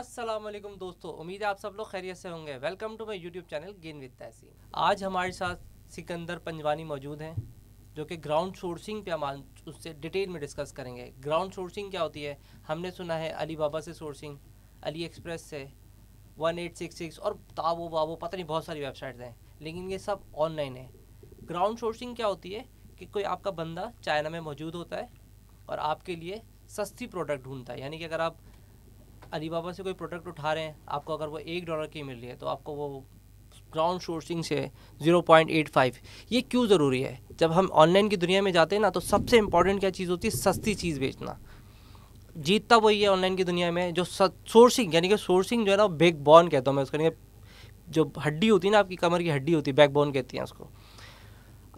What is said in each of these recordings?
अस्सलाम वालेकुम दोस्तों उम्मीद है आप सब लोग खैरियत से होंगे welcome to my YouTube channel gain with Tahseen आज हमारे साथ सिकंदर पंजवानी मौजूद हैं जो कि ग्राउंड सोर्सिंग पे हम उससे डिटेल में डिस्कस करेंगे ग्राउंड सोर्सिंग क्या होती है हमने सुना है अली बाबा से सोर्सिंग अली एक्सप्रेस से वन एट सिक्स सिक्स और ताबो वावो पता नहीं बहुत सारी वेबसाइट्स हैं लेकिन ये सब ऑनलाइन है ग्राउंड सोर्सिंग क्या होती है कि कोई आपका बंदा चाइना में मौजूद होता है और आपके लिए सस्ती प्रोडक्ट ढूंढता है यानी कि अगर आप अलीबाबा से कोई प्रोडक्ट उठा रहे हैं आपको अगर वो एक डॉलर की मिल रही है तो आपको वो ग्राउंड सोर्सिंग से 0.85 ये क्यों ज़रूरी है जब हम ऑनलाइन की दुनिया में जाते हैं ना तो सबसे इम्पॉर्टेंट क्या चीज़ होती है सस्ती चीज़ बेचना जीतता वही है ऑनलाइन की दुनिया में जो सोर्सिंग यानी कि सोर्सिंग जो है ना बैक बॉन कहता हूँ मैं उसको जो हड्डी होती है ना आपकी कमर की हड्डी होती है बैक बॉन कहती हैं उसको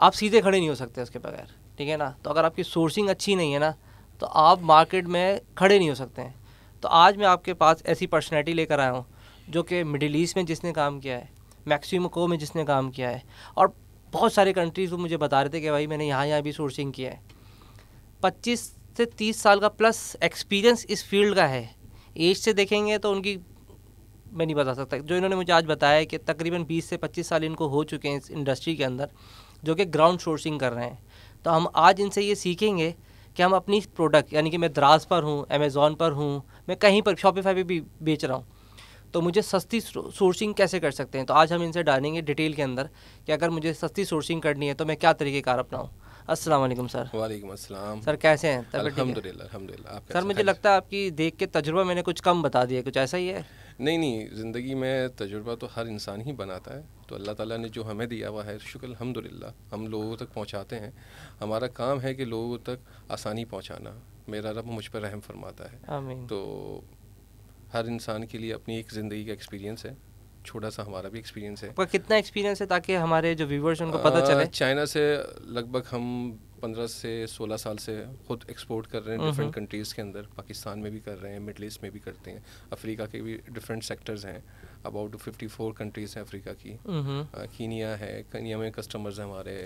आप सीधे खड़े नहीं हो सकते उसके बगैर ठीक है ना तो अगर आपकी सोर्सिंग अच्छी नहीं है ना तो आप मार्केट में खड़े नहीं हो सकते हैं तो आज मैं आपके पास ऐसी पर्सनैलिटी लेकर आया हूँ जो कि मिडिल ईस्ट में जिसने काम किया है मैक्सिमको में जिसने काम किया है और बहुत सारे कंट्रीज़ वो मुझे बता रहे थे कि भाई मैंने यहाँ यहाँ भी सोर्सिंग किया है पच्चीस से तीस साल का प्लस एक्सपीरियंस इस फील्ड का है एज से देखेंगे तो उनकी मैं नहीं बता सकता जो इन्होंने मुझे आज बताया कि तकरीबन 20 से 25 साल इनको हो चुके हैं इस इंडस्ट्री के अंदर जो कि ग्राउंड सोर्सिंग कर रहे हैं तो हम आज इनसे ये सीखेंगे कि हम अपनी प्रोडक्ट यानी कि मैं द्रास पर हूँ अमेज़ोन पर हूँ मैं कहीं पर शॉपिफाई पे भी बेच रहा हूँ तो मुझे सस्ती सोर्सिंग कैसे कर सकते हैं तो आज हम इनसे डालेंगे डिटेल के अंदर कि अगर मुझे सस्ती सोर्सिंग करनी है तो मैं क्या तरीक़ेकार अपनाऊँ अस्सलाम वालेकुम सर वालेकुम अस्सलाम सर कैसे हैं अल्हम्दुलिल्लाह अल्हम्दुलिल्लाह आप सर अच्छा मुझे लगता है आपकी देख के तजुर्बा मैंने कुछ कम बता दिया कुछ ऐसा ही है नहीं नहीं ज़िंदगी में तजुर्बा तो हर इंसान ही बनाता है तो अल्लाह ताला ने जो हमें दिया हुआ है शुक्र अलहमदिल्ला हम लोगों तक पहुंचाते हैं हमारा काम है कि लोगों तक आसानी पहुंचाना मेरा रब मुझ पर रहम फरमाता है तो हर इंसान के लिए अपनी एक ज़िंदगी का एक्सपीरियंस है छोटा सा हमारा भी एक्सपीरियंस है पर कितना एक्सपीरियंस है ताकि हमारे जो व्यूवर्स उनको पता चले चाइना से लगभग हम पंद्रह से सोलह साल से खुद एक्सपोर्ट कर रहे हैं डिफरेंट कंट्रीज़ के अंदर पाकिस्तान में भी कर रहे हैं मिडल ईस्ट में भी करते हैं अफ्रीका के भी डिफरेंट सेक्टर्स हैं अबाउट फिफ्टी फोर कंट्रीज़ हैं अफ्रीका की कीनिया है कीनिया में कस्टमर्स हमारे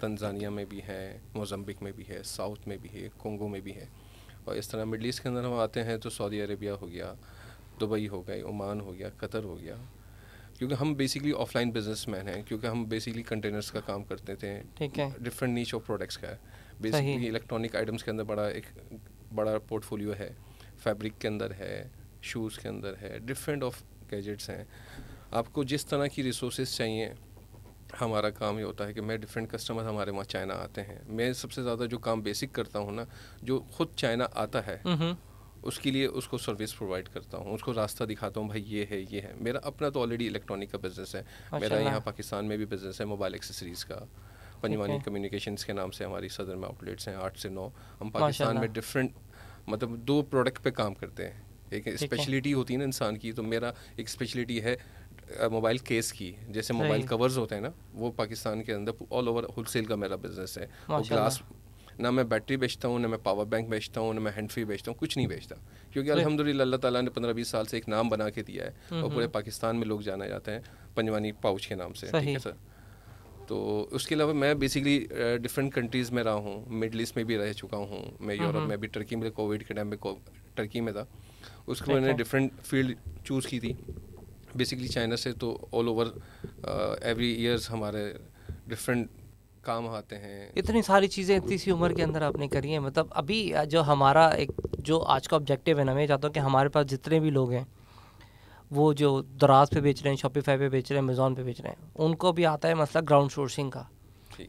तंजानिया में भी हैं मोजम्बिक में भी है साउथ में भी है कोंगो में भी है और इस तरह मिडल ईस्ट के अंदर हम आते हैं तो सऊदी अरेबिया हो गया दुबई हो गई ओमान हो गया कतर हो गया क्योंकि हम बेसिकली ऑफलाइन बिजनेस मैन हैं क्योंकि हम बेसिकली कंटेनर्स का काम करते थे ठीक है डिफरेंट नीच ऑफ प्रोडक्ट्स का बेसिकली इलेक्ट्रॉनिक आइटम्स के अंदर बड़ा एक बड़ा पोर्टफोलियो है फैब्रिक के अंदर है शूज़ के अंदर है डिफरेंट ऑफ गैजेट्स हैं आपको जिस तरह की रिसोर्स चाहिए हमारा काम ये होता है कि मैं डिफरेंट कस्टमर हमारे वहाँ चाइना आते हैं मैं सबसे ज़्यादा जो काम बेसिक करता हूँ ना जो खुद चाइना आता है उसके लिए उसको सर्विस प्रोवाइड करता हूँ उसको रास्ता दिखाता हूँ भाई ये है ये है मेरा अपना तो ऑलरेडी इलेक्ट्रॉनिक का बिज़नेस है मेरा यहाँ पाकिस्तान में भी बिज़नेस है मोबाइल एक्सेसरीज़ का पंजवानी कम्युनिकेशन के नाम से हमारी सदर में आउटलेट्स हैं आठ से नौ हम पाकिस्तान में डिफरेंट मतलब दो प्रोडक्ट पे काम करते हैं एक स्पेशलिटी होती है ना इंसान की तो मेरा एक स्पेशलिटी है मोबाइल केस की जैसे मोबाइल कवर्स होते हैं ना वो पाकिस्तान के अंदर ऑल ओवर होलसेल का मेरा बिजनेस है और ग्लास ना मैं बैटरी बेचता हूँ ना मैं पावर बैंक बेचता हूँ ना मैं हैंड फ्री बेचता हूँ कुछ नहीं बेचता क्योंकि अलहमदिल्ला अल्लाह ताला ने पंद्रह बीस साल से एक नाम बना के दिया है और पूरे पाकिस्तान में लोग जाना जाते हैं पंजवानी पाउच के नाम से ठीक है सर तो उसके अलावा मैं बेसिकली डिफरेंट कंट्रीज़ में रहा हूँ मिडल ईस्ट में भी रह चुका हूँ मैं यूरोप में भी टर्की में कोविड के टाइम में टर्की में था उसके बाद मैंने डिफरेंट फील्ड चूज़ की थी बेसिकली चाइना से तो ऑल ओवर एवरी ईयर्स हमारे डिफरेंट काम आते हैं इतनी सारी चीज़ें इतनी सी उम्र के अंदर आपने करी हैं मतलब अभी uh, जो हमारा एक जो आज का ऑब्जेक्टिव है ना मैं चाहता हूँ कि हमारे पास जितने भी लोग हैं वो जो दराज पे बेच रहे हैं शॉपिफाई पे बेच रहे हैं अमेज़ोन पे बेच रहे हैं उनको भी आता है मसला ग्राउंड सोर्सिंग का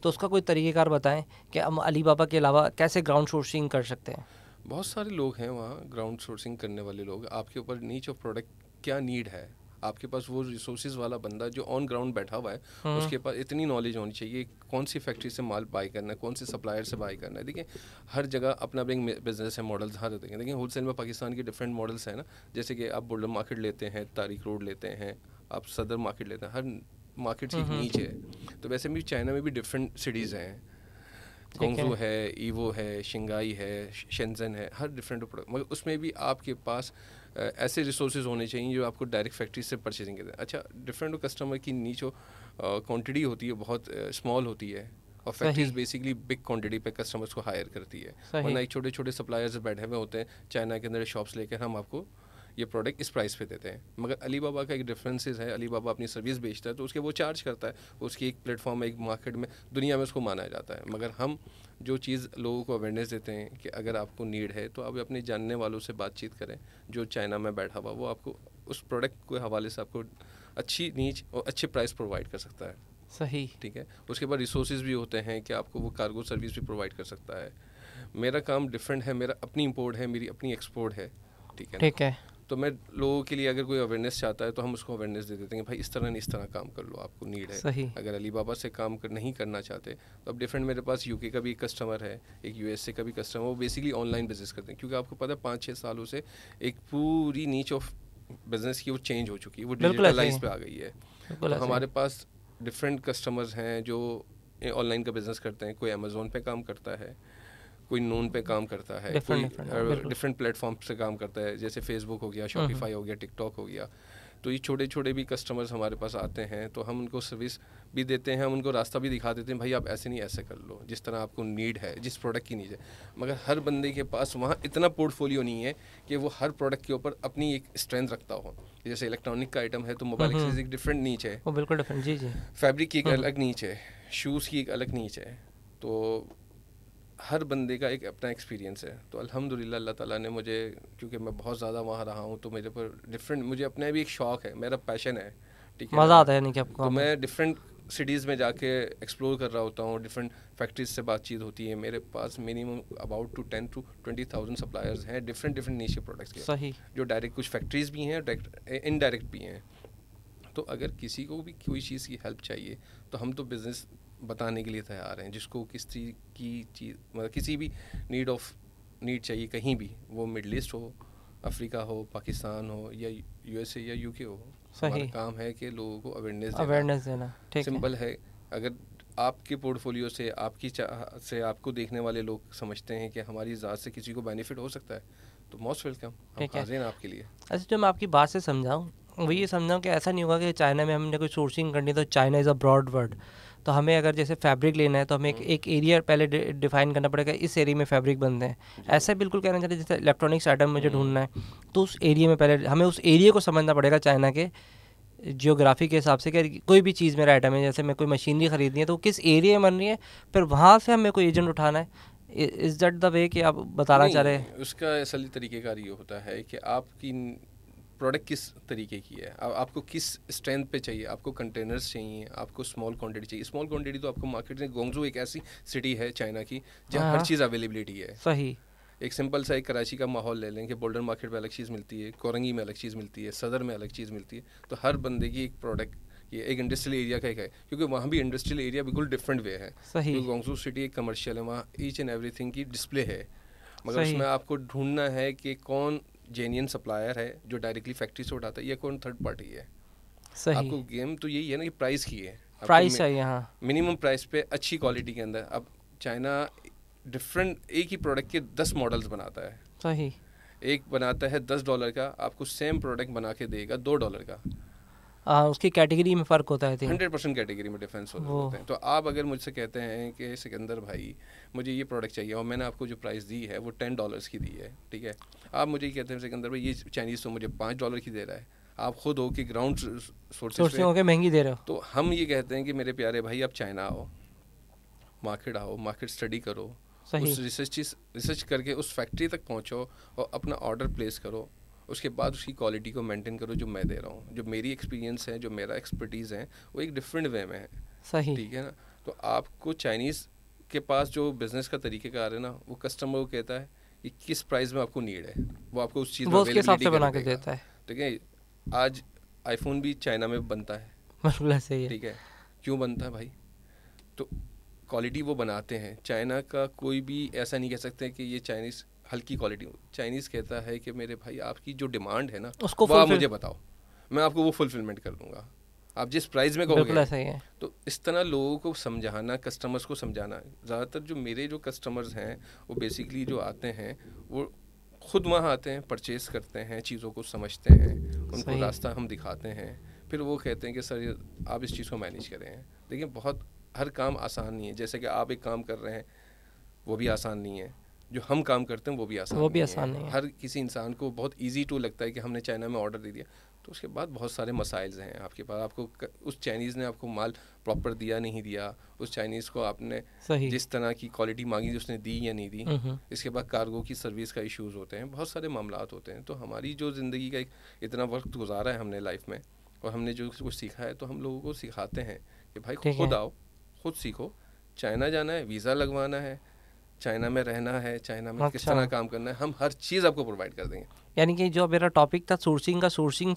तो उसका कोई तरीक़ेकार बताएं कि हम अली बाबा के अलावा कैसे ग्राउंड सोर्सिंग कर सकते हैं बहुत सारे लोग हैं वहाँ ग्राउंड सोर्सिंग करने वाले लोग आपके ऊपर नीच ऑफ प्रोडक्ट क्या नीड है आपके पास वो रिसोर्सेज वाला बंदा जो ऑन ग्राउंड बैठा हुआ है हाँ। उसके पास इतनी नॉलेज होनी चाहिए कौन सी फैक्ट्री से माल बाई करना है कौन से सप्लायर से बाई करना है देखिए हर जगह अपना अपने बिजनेस है मॉडल्स हर देखें देखिए होलसेल में पाकिस्तान के डिफरेंट मॉडल्स हैं ना जैसे कि आप बुल्डर मार्केट लेते हैं तारिक रोड लेते हैं आप सदर मार्केट लेते हैं हर मार्केट से नीचे है तो वैसे भी चाइना में भी डिफरेंट सिटीज़ हैं गोंगजू है ईवो है शिंगाई है शेंजन है हर डिफरेंट प्रोडक्ट मगर उसमें भी आपके पास ऐसे रिसोर्सेज होने चाहिए जो आपको डायरेक्ट फैक्ट्री से परचेजिंग करते हैं अच्छा डिफरेंट कस्टमर की नीचो क्वान्टिटी होती है बहुत स्मॉल होती है और फैक्ट्रीज बेसिकली बिग क्वांटिटी पे कस्टमर्स को हायर करती है वरना एक छोटे छोटे सप्लायर्स बैठे हुए होते हैं चाइना के अंदर शॉप्स लेकर हम आपको ये प्रोडक्ट इस प्राइस पे देते हैं मगर अली बाबा का एक डिफरेंसेस है अली बाबा अपनी सर्विस बेचता है तो उसके वो चार्ज करता है उसकी एक प्लेटफॉर्म एक मार्केट में दुनिया में उसको माना जाता है मगर हम जो चीज़ लोगों को अवेयरनेस देते हैं कि अगर आपको नीड है तो आप अपने जानने वालों से बातचीत करें जो चाइना में बैठा हुआ वो आपको उस प्रोडक्ट के हवाले से आपको अच्छी नीच और अच्छे प्राइस प्रोवाइड कर सकता है सही ठीक है उसके बाद रिसोर्सेज भी होते हैं कि आपको वो कार्गो सर्विस भी प्रोवाइड कर सकता है मेरा काम डिफरेंट है मेरा अपनी इम्पोर्ट है मेरी अपनी एक्सपोर्ट है ठीक है ठीक है तो मैं लोगों के लिए अगर कोई अवेयरनेस चाहता है तो हम उसको अवेयरनेस दे देते हैं भाई इस तरह नहीं इस तरह काम कर लो आपको नीड है सही अगर अली बाबा से काम कर नहीं करना चाहते तो अब डिफरेंट मेरे पास यूके का भी एक कस्टमर है एक ए का भी कस्टमर वो बेसिकली ऑनलाइन बिजनेस करते हैं क्योंकि आपको पता है पाँच छः सालों से एक पूरी नीच ऑफ बिजनेस की वो चेंज हो चुकी है वो डिजिटलाइज पे आ गई है तो हमारे पास डिफरेंट कस्टमर्स हैं जो ऑनलाइन का बिजनेस करते हैं कोई अमेजोन पे काम करता है कोई नोन पे काम करता है डिफरेंट प्लेटफॉर्म से काम करता है जैसे फेसबुक हो गया शॉपिफाई हम्म, हम्म। हो गया टिकटॉक हो गया तो ये छोटे छोटे भी कस्टमर्स हमारे पास आते हैं तो हम उनको सर्विस भी देते हैं हम उनको रास्ता भी दिखा देते हैं भाई आप ऐसे नहीं ऐसे कर लो जिस तरह आपको नीड है जिस प्रोडक्ट की नीड है मगर हर बंदे के पास वहाँ इतना पोर्टफोलियो नहीं है कि वो हर प्रोडक्ट के ऊपर अपनी एक स्ट्रेंथ रखता हो जैसे इलेक्ट्रॉनिक का आइटम है तो मोबाइल हम्म, एक डिफरेंट नीच है बिल्कुल डिफरेंट जी जी फैब्रिक की एक अलग नीच है शूज़ की एक अलग नीच है तो हर बंदे का एक अपना एक्सपीरियंस है तो अल्हम्दुलिल्लाह अल्लाह ताला ने मुझे क्योंकि मैं बहुत ज़्यादा वहाँ रहा हूँ तो मेरे पर डिफरेंट मुझे अपने भी एक शौक़ है मेरा पैशन है ठीक है मज़ा आता है नहीं कि आपको तो मैं डिफरेंट सिटीज़ में जाके एक्सप्लोर कर रहा होता हूँ डिफरेंट फैक्ट्रीज से बातचीत होती है मेरे पास minimum about two ten to twenty thousand suppliers हैं डिफरेंट डिफरेंट नीचे प्रोडक्ट्स के सही जो डायरेक्ट कुछ फैक्ट्रीज भी हैं डायरेक्ट इनडायरेक्ट भी हैं तो अगर किसी को भी कोई चीज़ की हेल्प चाहिए तो हम तो बिज़नेस बताने के लिए तैयार हैं जिसको किस चीज़ की चीज़ मतलब किसी भी नीड ऑफ नीड चाहिए कहीं भी वो मिडल ईस्ट हो अफ्रीका हो पाकिस्तान हो या यूएसए या यूके हो सही काम है कि लोगों को अवेयरनेस अवेयरनेस देना ठीक सिंपल है।, है अगर आपके पोर्टफोलियो से आपकी से आपको देखने वाले लोग समझते हैं कि हमारी ज़ात से किसी को बेनिफिट हो सकता है तो मोस्ट वेलकम ठीक है आपके लिए अच्छा जो मैं आपकी बात से समझाऊँ वो ये समझाऊँ कि ऐसा नहीं होगा कि चाइना में हमने कोई सोर्सिंग करनी तो China is a broad word तो हमें अगर जैसे फैब्रिक लेना है तो हमें एक, हम्म। एक एरिया पहले डिफाइन करना पड़ेगा इस एरिया में फैब्रिक बनते हैं ऐसा बिल्कुल कहना चाहते जैसे इलेक्ट्रॉनिक्स आइटम मुझे हम्म। ढूंढना है तो उस एरिया में पहले हमें उस एरिया को समझना पड़ेगा चाइना के जियोग्राफी के हिसाब से कि कोई भी चीज़ मेरा आइटम है जैसे मैं कोई मशीनरी ख़रीदनी है तो किस एरिया में बन रही है फिर वहाँ से हमें कोई एजेंट उठाना है इज़ दैट द वे कि आप बताना चाह रहे हैं उसका असली तरीक़ेकार ये होता है कि आपकी प्रोडक्ट किस तरीके की है आ, आपको किस स्ट्रेंथ पे चाहिए आपको कंटेनर्स चाहिए आपको स्मॉल क्वांटिटी चाहिए स्मॉल क्वांटिटी तो आपको मार्केट में गोंगजो एक ऐसी सिटी है चाइना की जहाँ हर हाँ। चीज़ अवेलेबिलिटी है सही एक सिंपल सा एक कराची का माहौल ले लें कि बोल्डर मार्केट में अलग चीज़ मिलती है कोरंगी में अलग चीज़ मिलती है सदर में अलग चीज़ मिलती है तो हर बंदे की एक प्रोडक्ट ये एक इंडस्ट्रियल एरिया का एक है क्योंकि वहाँ भी इंडस्ट्रियल एरिया बिल्कुल डिफरेंट वे है सही गोंगसू सिटी एक कमर्शियल है वहाँ ईच एंड एवरीथिंग की डिस्प्ले है मगर उसमें आपको ढूंढना है कि कौन जेन्यन सप्लायर है जो डायरेक्टली फैक्ट्री से उठाता है या कौन थर्ड पार्टी है सही आपको गेम तो यही है ना कि प्राइस की है प्राइस है यहाँ मिनिमम प्राइस पे अच्छी क्वालिटी के अंदर अब चाइना डिफरेंट एक ही प्रोडक्ट के दस मॉडल्स बनाता है सही एक बनाता है दस डॉलर का आपको सेम प्रोडक्ट बना के देगा दो डॉलर का आ, उसकी कैटेगरी में फ़र्क होता है हंड्रेड परसेंट कैटेगरी में डिफरेंस होते हैं तो आप अगर मुझसे कहते हैं कि सिकंदर भाई मुझे ये प्रोडक्ट चाहिए और मैंने आपको जो प्राइस दी है वो टेन डॉलर्स की दी है ठीक है आप मुझे कहते हैं सिकंदर भाई ये चाइनीज़ तो मुझे पाँच डॉलर की दे रहा है आप खुद हो कि ग्राउंड सोर्स हो गया महंगी दे रहे हो तो हम ये कहते हैं कि मेरे प्यारे भाई आप चाइना आओ मार्केट आओ मार्केट स्टडी करो उस रिसर्च रिसर्च करके उस फैक्ट्री तक पहुंचो और अपना ऑर्डर प्लेस करो उसके बाद उसकी क्वालिटी को मेंटेन करो जो मैं दे रहा हूँ जो मेरी एक्सपीरियंस है जो मेरा एक्सपर्टीज़ है वो एक डिफरेंट वे में है सही ठीक है ना तो आपको चाइनीज़ के पास जो बिजनेस का तरीक़ेकार है ना वो कस्टमर को कहता है कि किस प्राइस में आपको नीड है वो आपको उस चीज़ में हिसाब से बना के देता है ठीक है आज आईफोन भी चाइना में बनता है ठीक है क्यों बनता है भाई तो क्वालिटी वो बनाते हैं चाइना का कोई भी ऐसा नहीं कह सकते कि ये चाइनीज़ हल्की क्वालिटी चाइनीज़ कहता है कि मेरे भाई आपकी जो डिमांड है ना उसको वो आप मुझे बताओ मैं आपको वो फुलफिलमेंट कर दूंगा आप जिस प्राइस में कहोगे तो इस तरह लोगों को समझाना कस्टमर्स को समझाना ज़्यादातर जो मेरे जो कस्टमर्स हैं वो बेसिकली जो आते हैं वो खुद वहाँ आते हैं परचेस करते हैं चीज़ों को समझते हैं उनको रास्ता हम दिखाते हैं फिर वो कहते हैं कि सर आप इस चीज़ को मैनेज करें देखिए बहुत हर काम आसान नहीं है जैसे कि आप एक काम कर रहे हैं वो भी आसान नहीं है जो हम काम करते हैं वो भी आसान वो भी आसान नहीं है हर किसी इंसान को बहुत ईजी टू लगता है कि हमने चाइना में ऑर्डर दे दिया तो उसके बाद बहुत सारे मसाइल्स हैं आपके पास आपको उस चाइनीज़ ने आपको माल प्रॉपर दिया नहीं दिया उस चाइनीज़ को आपने जिस तरह की क्वालिटी मांगी थी उसने दी या नहीं दी इसके बाद कार्गो की सर्विस का इश्यूज़ होते हैं बहुत सारे मामला होते हैं तो हमारी जो ज़िंदगी का एक इतना वक्त गुजारा है हमने लाइफ में और हमने जो कुछ सीखा है तो हम लोगों को सिखाते हैं कि भाई खुद आओ खुद सीखो चाइना जाना है वीज़ा लगवाना है चाइना में रहना है चाइना में अच्छा। किस तरह काम करना है हम हर चीज़ आपको प्रोवाइड कर देंगे यानी कि जो मेरा टॉपिक था सोर्सिंग का सोर्सिंग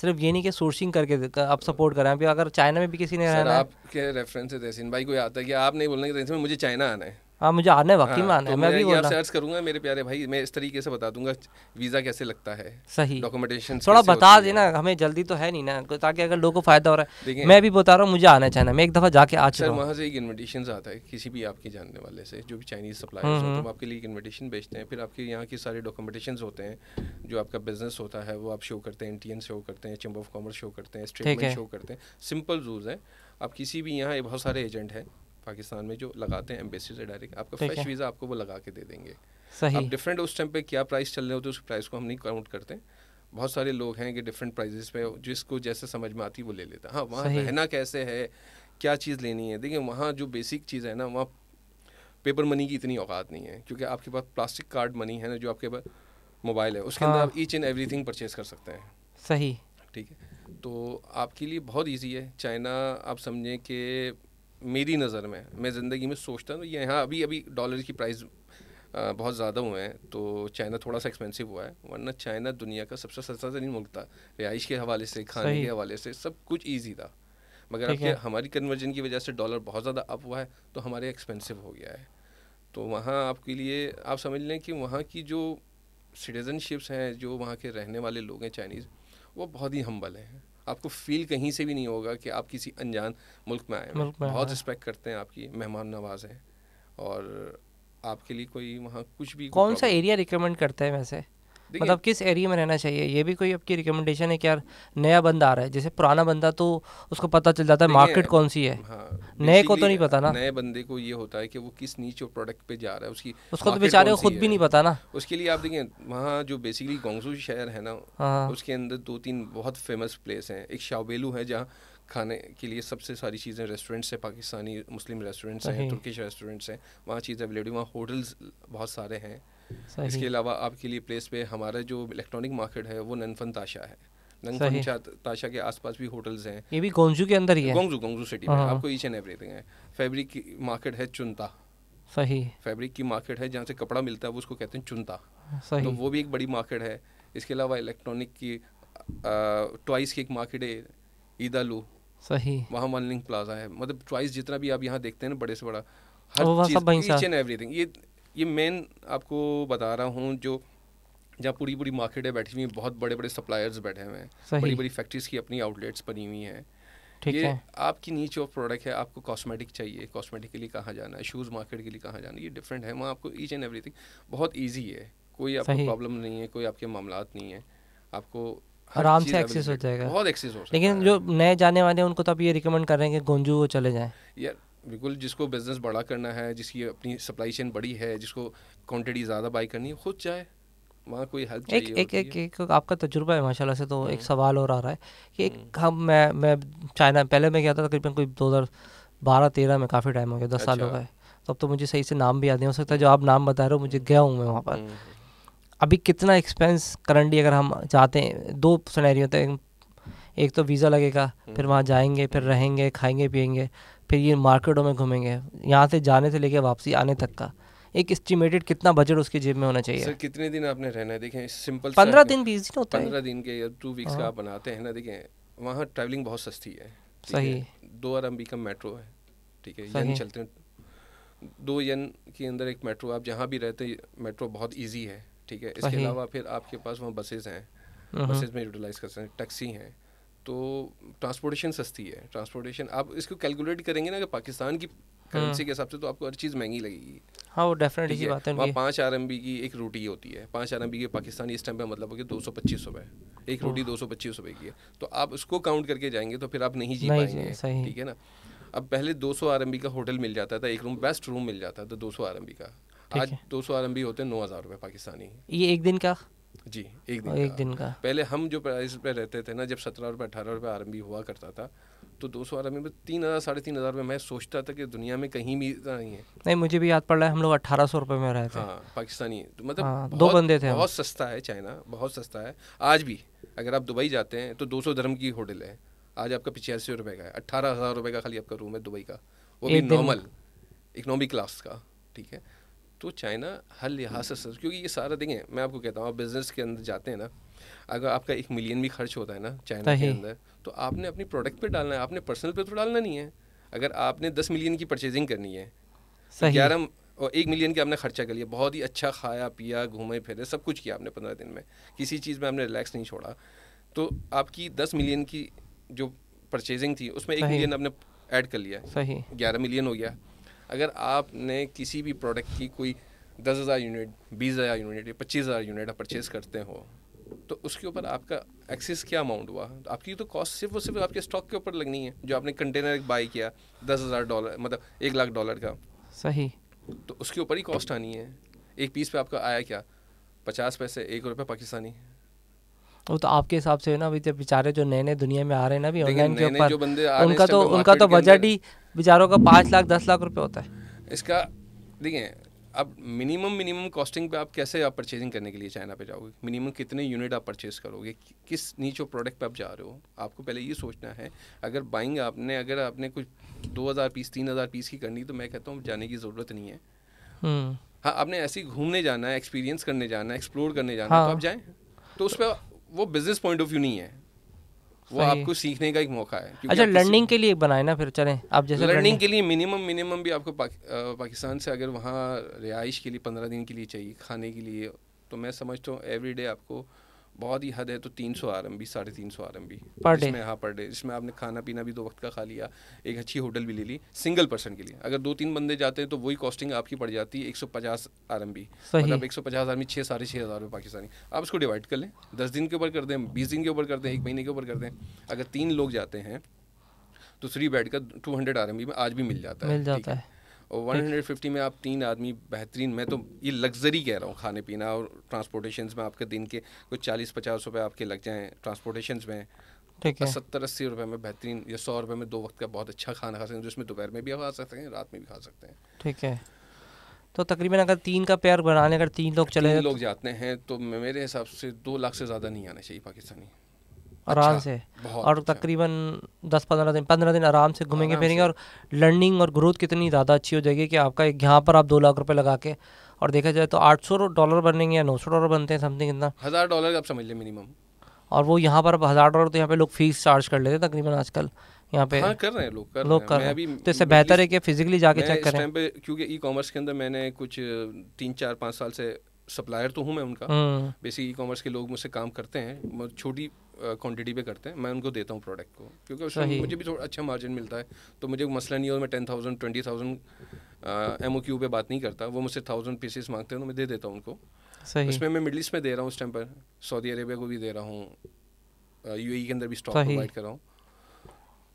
सिर्फ ये नहीं कि सोर्सिंग करके आप सपोर्ट कर रहे हैं अगर चाइना में भी किसी ने रहना आपके रेफरेंस है तहसीन भाई कोई आता है कि आप नहीं बोलना कि तहसीन मुझे चाइना आना है हाँ मुझे आने है वाकई में हाँ, आना है तो मैं भी बोलना सर्च करूंगा मेरे प्यारे भाई मैं इस तरीके से बता दूंगा वीज़ा कैसे लगता है सही डॉक्यूमेंटेशन थोड़ा बता देना हमें जल्दी तो है नहीं ना ताकि अगर लोगों को फायदा हो रहा है मैं भी बता रहा हूँ मुझे आना चाहना मैं एक दफ़ा जाके आ चुका वहाँ से एक इन्विटेशन आता है किसी भी आपके जानने वाले से जो भी चाइनीज़ सप्लाई होते आपके लिए इन्विटेशन भेजते हैं फिर आपके यहाँ के सारे डॉक्यूमेंटेशन होते हैं जो आपका बिजनेस होता है वो आप शो करते हैं इंडियन शो करते हैं चैम्बर ऑफ कॉमर्स शो करते हैं स्टेटमेंट शो करते हैं सिंपल रूल्स है आप किसी भी यहाँ बहुत सारे एजेंट हैं पाकिस्तान में जो लगाते हैं एम्बेसी से डायरेक्ट आपका फ्रेश वीज़ा आपको वो लगा के दे देंगे सही आप डिफरेंट उस टाइम पे क्या प्राइस चल रहे होते तो हैं उस प्राइस को हम नहीं काउंट करते बहुत सारे लोग हैं कि डिफरेंट प्राइजेस पे जिसको जैसे समझ में आती है वो ले लेता हाँ वहाँ रहना कैसे है क्या चीज़ लेनी है देखिए वहाँ जो बेसिक चीज़ है ना वहाँ पेपर मनी की इतनी औकात नहीं है क्योंकि आपके पास प्लास्टिक कार्ड मनी है ना जो आपके पास मोबाइल है उसके अंदर आप ईच एंड एवरी परचेज कर सकते हैं सही ठीक है तो आपके लिए बहुत इजी है चाइना आप समझें कि मेरी नज़र में मैं ज़िंदगी में सोचता हूँ ये यहाँ अभी अभी डॉलर की प्राइस बहुत ज़्यादा हुए हैं तो चाइना थोड़ा सा एक्सपेंसिव हुआ है वरना चाइना दुनिया का सबसे सस्ता तरीन तो मुल्क था रिहाइश के हवाले से खाने के हवाले से सब कुछ ईजी था मगर अब हमारी कन्वर्जन की वजह से डॉलर बहुत ज़्यादा अप हुआ है तो हमारे एक्सपेंसिव हो गया है तो वहाँ आपके लिए आप समझ लें कि वहाँ की जो सिटीज़नशिप्स हैं जो वहाँ के रहने वाले लोग हैं चाइनीज़ वो बहुत ही हम्बल हैं आपको फील कहीं से भी नहीं होगा कि आप किसी अनजान मुल्क में आए बहुत रिस्पेक्ट हाँ। करते हैं आपकी मेहमान नवाज हैं और आपके लिए कोई वहाँ कुछ भी कौन सा एरिया रिकमेंड करते हैं वैसे मतलब किस एरिया में रहना चाहिए ये भी कोई आपकी रिकमेंडेशन है कि यार नया बंदा आ रहा है जैसे पुराना बंदा तो उसको पता चल जाता है मार्केट कौन सी है हाँ, नए को तो नहीं पता ना नए बंदे को ये होता है कि वो किस नीच और प्रोडक्ट पे जा रहा है उसकी उसको तो बेचारे को खुद भी नहीं पता ना उसके लिए आप देखें वहाँ जो बेसिकली गोंगजू शहर है ना हाँ। उसके अंदर दो तीन बहुत फेमस प्लेस हैं एक शाहबेलू है जहाँ खाने के लिए सबसे सारी चीज़ें रेस्टोरेंट्स हैं पाकिस्तानी मुस्लिम रेस्टोरेंट्स हैं तुर्किश रेस्टोरेंट्स हैं वहाँ चीज़ें अवेलेबल वहाँ होटल्स बहुत सारे हैं इसके अलावा आपके लिए प्लेस पे हमारा जो इलेक्ट्रॉनिक मार्केट है वो ननफन ताशा है ताशा के आसपास भी होटल्स हैं ये भी गोंजू के अंदर ही है गोंजू गोंजू सिटी में हाँ। आपको ईच एंड एवरीथिंग है फैब्रिक की मार्केट है चुनता सही फैब्रिक की मार्केट है जहाँ से कपड़ा मिलता है वो उसको कहते हैं चुनता सही तो वो भी एक बड़ी मार्केट है इसके अलावा इलेक्ट्रॉनिक की ट्वाइस की एक मार्केट है ईदालू सही वहाँ मॉलिंग प्लाजा है मतलब ट्वाइस जितना भी आप यहाँ देखते हैं ना बड़े से बड़ा हर चीज ईच एंड एवरीथिंग ये ये मेन आपको बता रहा हूँ जो जहाँ पूरी पूरी मार्केटें बैठी हुई हैं बहुत बड़े बड़े सप्लायर्स बैठे हुए हैं बड़ी बड़ी फैक्ट्रीज की अपनी आउटलेट्स बनी हुई हैं ये है। आपकी नीच ऑफ प्रोडक्ट है आपको कॉस्मेटिक चाहिए कॉस्मेटिक के लिए कहाँ जाना है शूज़ मार्केट के लिए कहाँ जाना है ये डिफरेंट है वहाँ आपको ईच एंड एवरीथिंग बहुत ईजी है कोई आपको प्रॉब्लम नहीं है कोई आपके मामला नहीं है आपको आराम से एक्सेस हो जाएगा बहुत एक्सेस हो लेकिन जो नए जाने वाले हैं उनको तो आप ये रिकमेंड कर रहे हैं कि गोंजू चले जाएं यार बिल्कुल जिसको बिज़नेस बड़ा करना है जिसकी अपनी सप्लाई चेन बड़ी है जिसको क्वांटिटी ज़्यादा बाई करनी है खुद चाहे वहाँ कोई हेल्प एक एक एक, एक आपका तजुर्बा है माशाल्लाह से तो एक हम्म। सवाल और आ रहा है कि एक हम्म। हम मैं मैं चाइना पहले मैं गया था तकरीबन कोई दो हज़ार बारह तेरह में काफ़ी टाइम हो गया दस अच्छा। साल हो अच्छा। गए तो अब तो मुझे सही से नाम भी याद नहीं हो सकता जो आप नाम बता रहे हो मुझे गया हूँ मैं वहाँ पर हम्म। अभी कितना एक्सपेंस करंटली अगर हम चाहते हैं दो होते तो हैं एक तो वीज़ा लगेगा हम्म। फिर वहाँ जाएंगे फिर हम्म। रहेंगे खाएंगे पियेंगे फिर ये मार्केटों में घूमेंगे यहाँ से जाने से लेके वापसी आने तक का एक एस्टिमेटेड कितना बजट उसके जेब में होना चाहिए सर कितने दिन आपने रहना है देखें सिंपल पंद्रह दिन बीस दिन होता है पंद्रह दिन के या टू वीक्स का हाँ। आप बनाते हैं ना देखें वहाँ ट्रैवलिंग बहुत सस्ती है सही दो आर का मेट्रो है ठीक है यन चलते हैं दो यन के अंदर एक मेट्रो आप जहाँ भी रहते हैं मेट्रो बहुत ईजी है ठीक है इसके अलावा फिर आपके पास वहाँ बसेज हैं बसेज हम्म। में यूटिलाइज कर सकते हैं टैक्सी हैं तो ट्रांसपोर्टेशन सस्ती है ट्रांसपोर्टेशन आप इसको कैलकुलेट करेंगे ना कि पाकिस्तान की करेंसी हम्म। के हिसाब से तो आपको हर चीज़ महंगी लगेगी हाँ वो डेफिनेटली की बात है वहाँ पाँच आर की एक रोटी होती है पाँच आर की पाकिस्तानी इस टाइम पर मतलब होगी दो सौ पच्चीस रुपये एक रोटी दो सौ पच्चीस रुपये की है तो आप उसको काउंट करके जाएंगे तो फिर आप नहीं जी पाएंगे ठीक है ना अब पहले दो सौ आर का होटल मिल जाता था एक रूम बेस्ट रूम मिल जाता था दो सौ आर का आज दो सौ आर होते हैं नौ हज़ार रुपये पाकिस्तानी ये एक दिन का जी एक दिन एक का। दिन का पहले हम जो प्राइस पे रहते थे ना जब सत्रह रुपये अठारह रुपये आर हुआ करता था तो दो सौ आर में तीन हज़ार साढ़े तीन हज़ार मैं सोचता था कि दुनिया में कहीं भी इतना नहीं है नहीं मुझे भी याद पड़ रहा है हम लोग अठारह सौ रुपये में रहे थे हाँ पाकिस्तानी तो मतलब हाँ, दो बंदे थे बहुत सस्ता है चाइना बहुत सस्ता है आज भी अगर आप दुबई जाते हैं तो दो सौ धर्म की होटल है आज आपका पिछयासी रुपये का है अठारह हज़ार रुपये का खाली आपका रूम है दुबई का वो भी नॉर्मल इकनॉमिक क्लास का ठीक है तो चाइना हर लिहाज से हम्म। सर क्योंकि ये सारा देखें मैं आपको कहता हूँ आप बिज़नेस के अंदर जाते हैं ना अगर आपका एक मिलियन भी खर्च होता है ना चाइना के अंदर तो आपने अपनी प्रोडक्ट पे डालना है आपने पर्सनल पे तो डालना नहीं है अगर आपने दस मिलियन की परचेजिंग करनी है तो ग्यारह और एक मिलियन की आपने खर्चा कर लिया बहुत ही अच्छा खाया पिया घूमे फिरे सब कुछ किया आपने पंद्रह दिन में किसी चीज़ में आपने रिलैक्स नहीं छोड़ा तो आपकी दस मिलियन की जो परचेजिंग थी उसमें एक मिलियन आपने ऐड कर लिया सही ग्यारह मिलियन हो गया अगर आपने किसी भी प्रोडक्ट की कोई दस हज़ार यूनिट बीस हज़ार यूनिट या पच्चीस हज़ार यूनिट आप परचेज़ करते हो तो उसके ऊपर आपका एक्सेस क्या अमाउंट हुआ तो आपकी तो कॉस्ट सिर्फ और सिर्फ आपके स्टॉक के ऊपर लगनी है जो आपने कंटेनर एक बाई किया दस हज़ार डॉलर मतलब एक लाख डॉलर का सही तो उसके ऊपर ही कॉस्ट आनी है एक पीस पे आपका आया क्या पचास पैसे एक रुपये पाकिस्तानी वो तो आपके हिसाब से ना अभी बेचारे जो नए नए दुनिया में आ रहे हैं ना अभी ऑनलाइन के ऊपर तो उनका तो उनका तो बजट ही बेचारों का पाँच लाख दस लाख रुपये होता है इसका देखिए अब मिनिमम मिनिमम कॉस्टिंग पे आप कैसे आप परचेजिंग करने के लिए चाइना पे जाओगे मिनिमम कितने यूनिट आप परचेज करोगे किस नीचे प्रोडक्ट पे आप जा रहे हो आपको पहले ये सोचना है अगर बाइंग आपने अगर आपने कुछ दो हज़ार पीस तीन हज़ार पीस की करनी तो मैं कहता हूँ जाने की ज़रूरत नहीं है हम्म। हाँ आपने ऐसे ही घूमने जाना है एक्सपीरियंस करने जाना है एक्सप्लोर करने जाना है तो हाँ. तो आप जाएँ तो उस पर वो बिजनेस पॉइंट ऑफ व्यू नहीं है वो आपको सीखने का एक मौका है अच्छा लर्निंग के लिए बनाए ना फिर चलें आप जैसे लर्निंग के लिए मिनिमम मिनिमम भी आपको पाकिस्तान से अगर वहाँ रिहाइश के लिए पंद्रह दिन के लिए चाहिए खाने के लिए तो मैं समझता हूँ एवरी डे आपको बहुत ही हद है तो तीन सौ आर एम बी साढ़े तीन सौ आर एम बी इसमें हाँ पर डे जिसमें आपने खाना पीना भी दो वक्त का खा लिया एक अच्छी होटल भी ले ली सिंगल पर्सन के लिए अगर दो तीन बंदे जाते हैं तो वही कॉस्टिंग आपकी पड़ जाती है एक सौ पचास आर एम बी मतलब एक सौ पचास आर एम छः साढ़े छः हज़ार रुपये पाकिस्तानी आप उसको डिवाइड कर लें दस दिन के ऊपर कर दें बीस दिन के ऊपर कर दें एक महीने के ऊपर कर दें अगर तीन लोग जाते हैं तो थ्री बेड का two hundred R M B में आज भी मिल जाता है मिल जाता है और 150 में आप तीन आदमी बेहतरीन मैं तो ये लग्जरी कह रहा हूँ खाने पीना और ट्रांसपोर्टेशन में आपके दिन के कुछ चालीस पचास रुपये आपके लग जाएँ ट्रांसपोर्टेशन में ठीक है सत्तर अस्सी रुपये में बेहतरीन या सौ रुपये में दो वक्त का बहुत अच्छा खाना खा सकते हैं जिसमें दोपहर में भी खा सकते हैं रात में भी खा सकते हैं ठीक है तो तकरीबन अगर तीन का प्यार बनाने अगर तीन लोग चले तीन लोग जाते हैं तो मेरे हिसाब से दो लाख से ज़्यादा नहीं आना चाहिए पाकिस्तानी आराम अच्छा, से और अच्छा। तकरीबन दस पंद्रह दिन पंद्रह दिन आराम से घूमेंगे फिरेंगे और लर्निंग और ग्रोथ कितनी ज़्यादा अच्छी हो जाएगी कि आपका एक यहाँ पर आप दो लाख रुपये लगा के और देखा जाए तो आठ सौ डॉलर बनेंगे या नौ सौ डॉलर बनते हैं समथिंग इतना हज़ार डॉलर आप समझ लें मिनिमम और वो यहाँ पर अब हज़ार डॉलर तो यहाँ पे लोग फीस चार्ज कर लेते हैं तकरीबन आजकल यहाँ पे हाँ कर रहे हैं लोग कर लोग कर रहे हैं तो इससे बेहतर है कि फिजिकली जाके चेक करें पे क्योंकि ई कॉमर्स के अंदर मैंने कुछ तीन चार पाँच साल से सप्लायर तो हूँ मैं उनका बेसिक ई कॉमर्स के लोग मुझसे काम करते हैं छोटी क्वांटिटी पे करते हैं मैं उनको देता हूँ प्रोडक्ट को क्योंकि उसमें मुझे भी थोड़ा अच्छा मार्जिन मिलता है तो मुझे मसला नहीं है मैं ten thousand twenty thousand M O Q पर बात नहीं करता वो मुझसे थाउजेंड पीसेस मांगते हैं तो मैं दे देता हूँ उनको सही उसमें मैं मिडल ईस्ट में दे रहा हूँ उस टाइम पर सऊदी अरेबिया को भी दे रहा हूँ यू e के अंदर भी स्टॉक प्रोवाइड कर रहा हूँ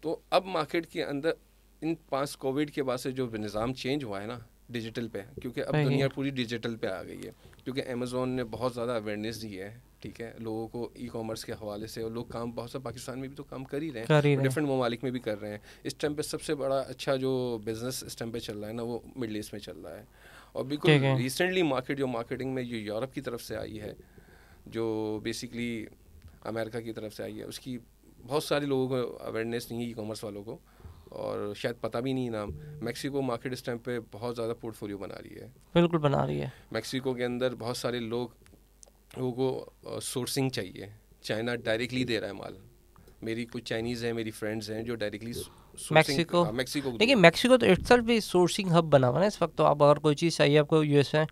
तो अब मार्केट के अंदर इन पास कोविड के बाद से जो निज़ाम चेंज हुआ है ना डिजिटल पे क्योंकि अब दुनिया पूरी डिजिटल पे आ गई है क्योंकि अमेजोन ने बहुत ज़्यादा अवेयरनेस दी है ठीक है लोगों को ई कॉमर्स के हवाले से और लोग काम बहुत सा पाकिस्तान में भी तो काम कर ही रहे हैं डिफरेंट ममालिक में भी कर रहे हैं इस टाइम पे सबसे बड़ा अच्छा जो बिज़नेस इस टाइम पे चल रहा है ना वो मिडल ईस्ट में चल रहा है और बिल्कुल रिसेंटली मार्केट जो मार्केटिंग में जो यूरोप की तरफ से आई है जो बेसिकली अमेरिका की तरफ से आई है उसकी बहुत सारे लोगों को अवेयरनेस नहीं है ई कॉमर्स वालों को और शायद पता भी नहीं नाम मैक्सिको मार्केट इस टाइम पे बहुत ज़्यादा पोर्टफोलियो बना रही है बिल्कुल बना रही है मैक्सिको के अंदर बहुत सारे लोग उनको सोर्सिंग चाहिए चाइना डायरेक्टली दे रहा है माल मेरी कुछ चाइनीज़ हैं मेरी फ्रेंड्स हैं जो डायरेक्टली मैक्सिको मैक्सिको देखिए मैक्सिको तो इट्स भी सोर्सिंग हब बना हुआ ना इस वक्त तो आप अगर कोई चीज़ चाहिए आपको यूएस में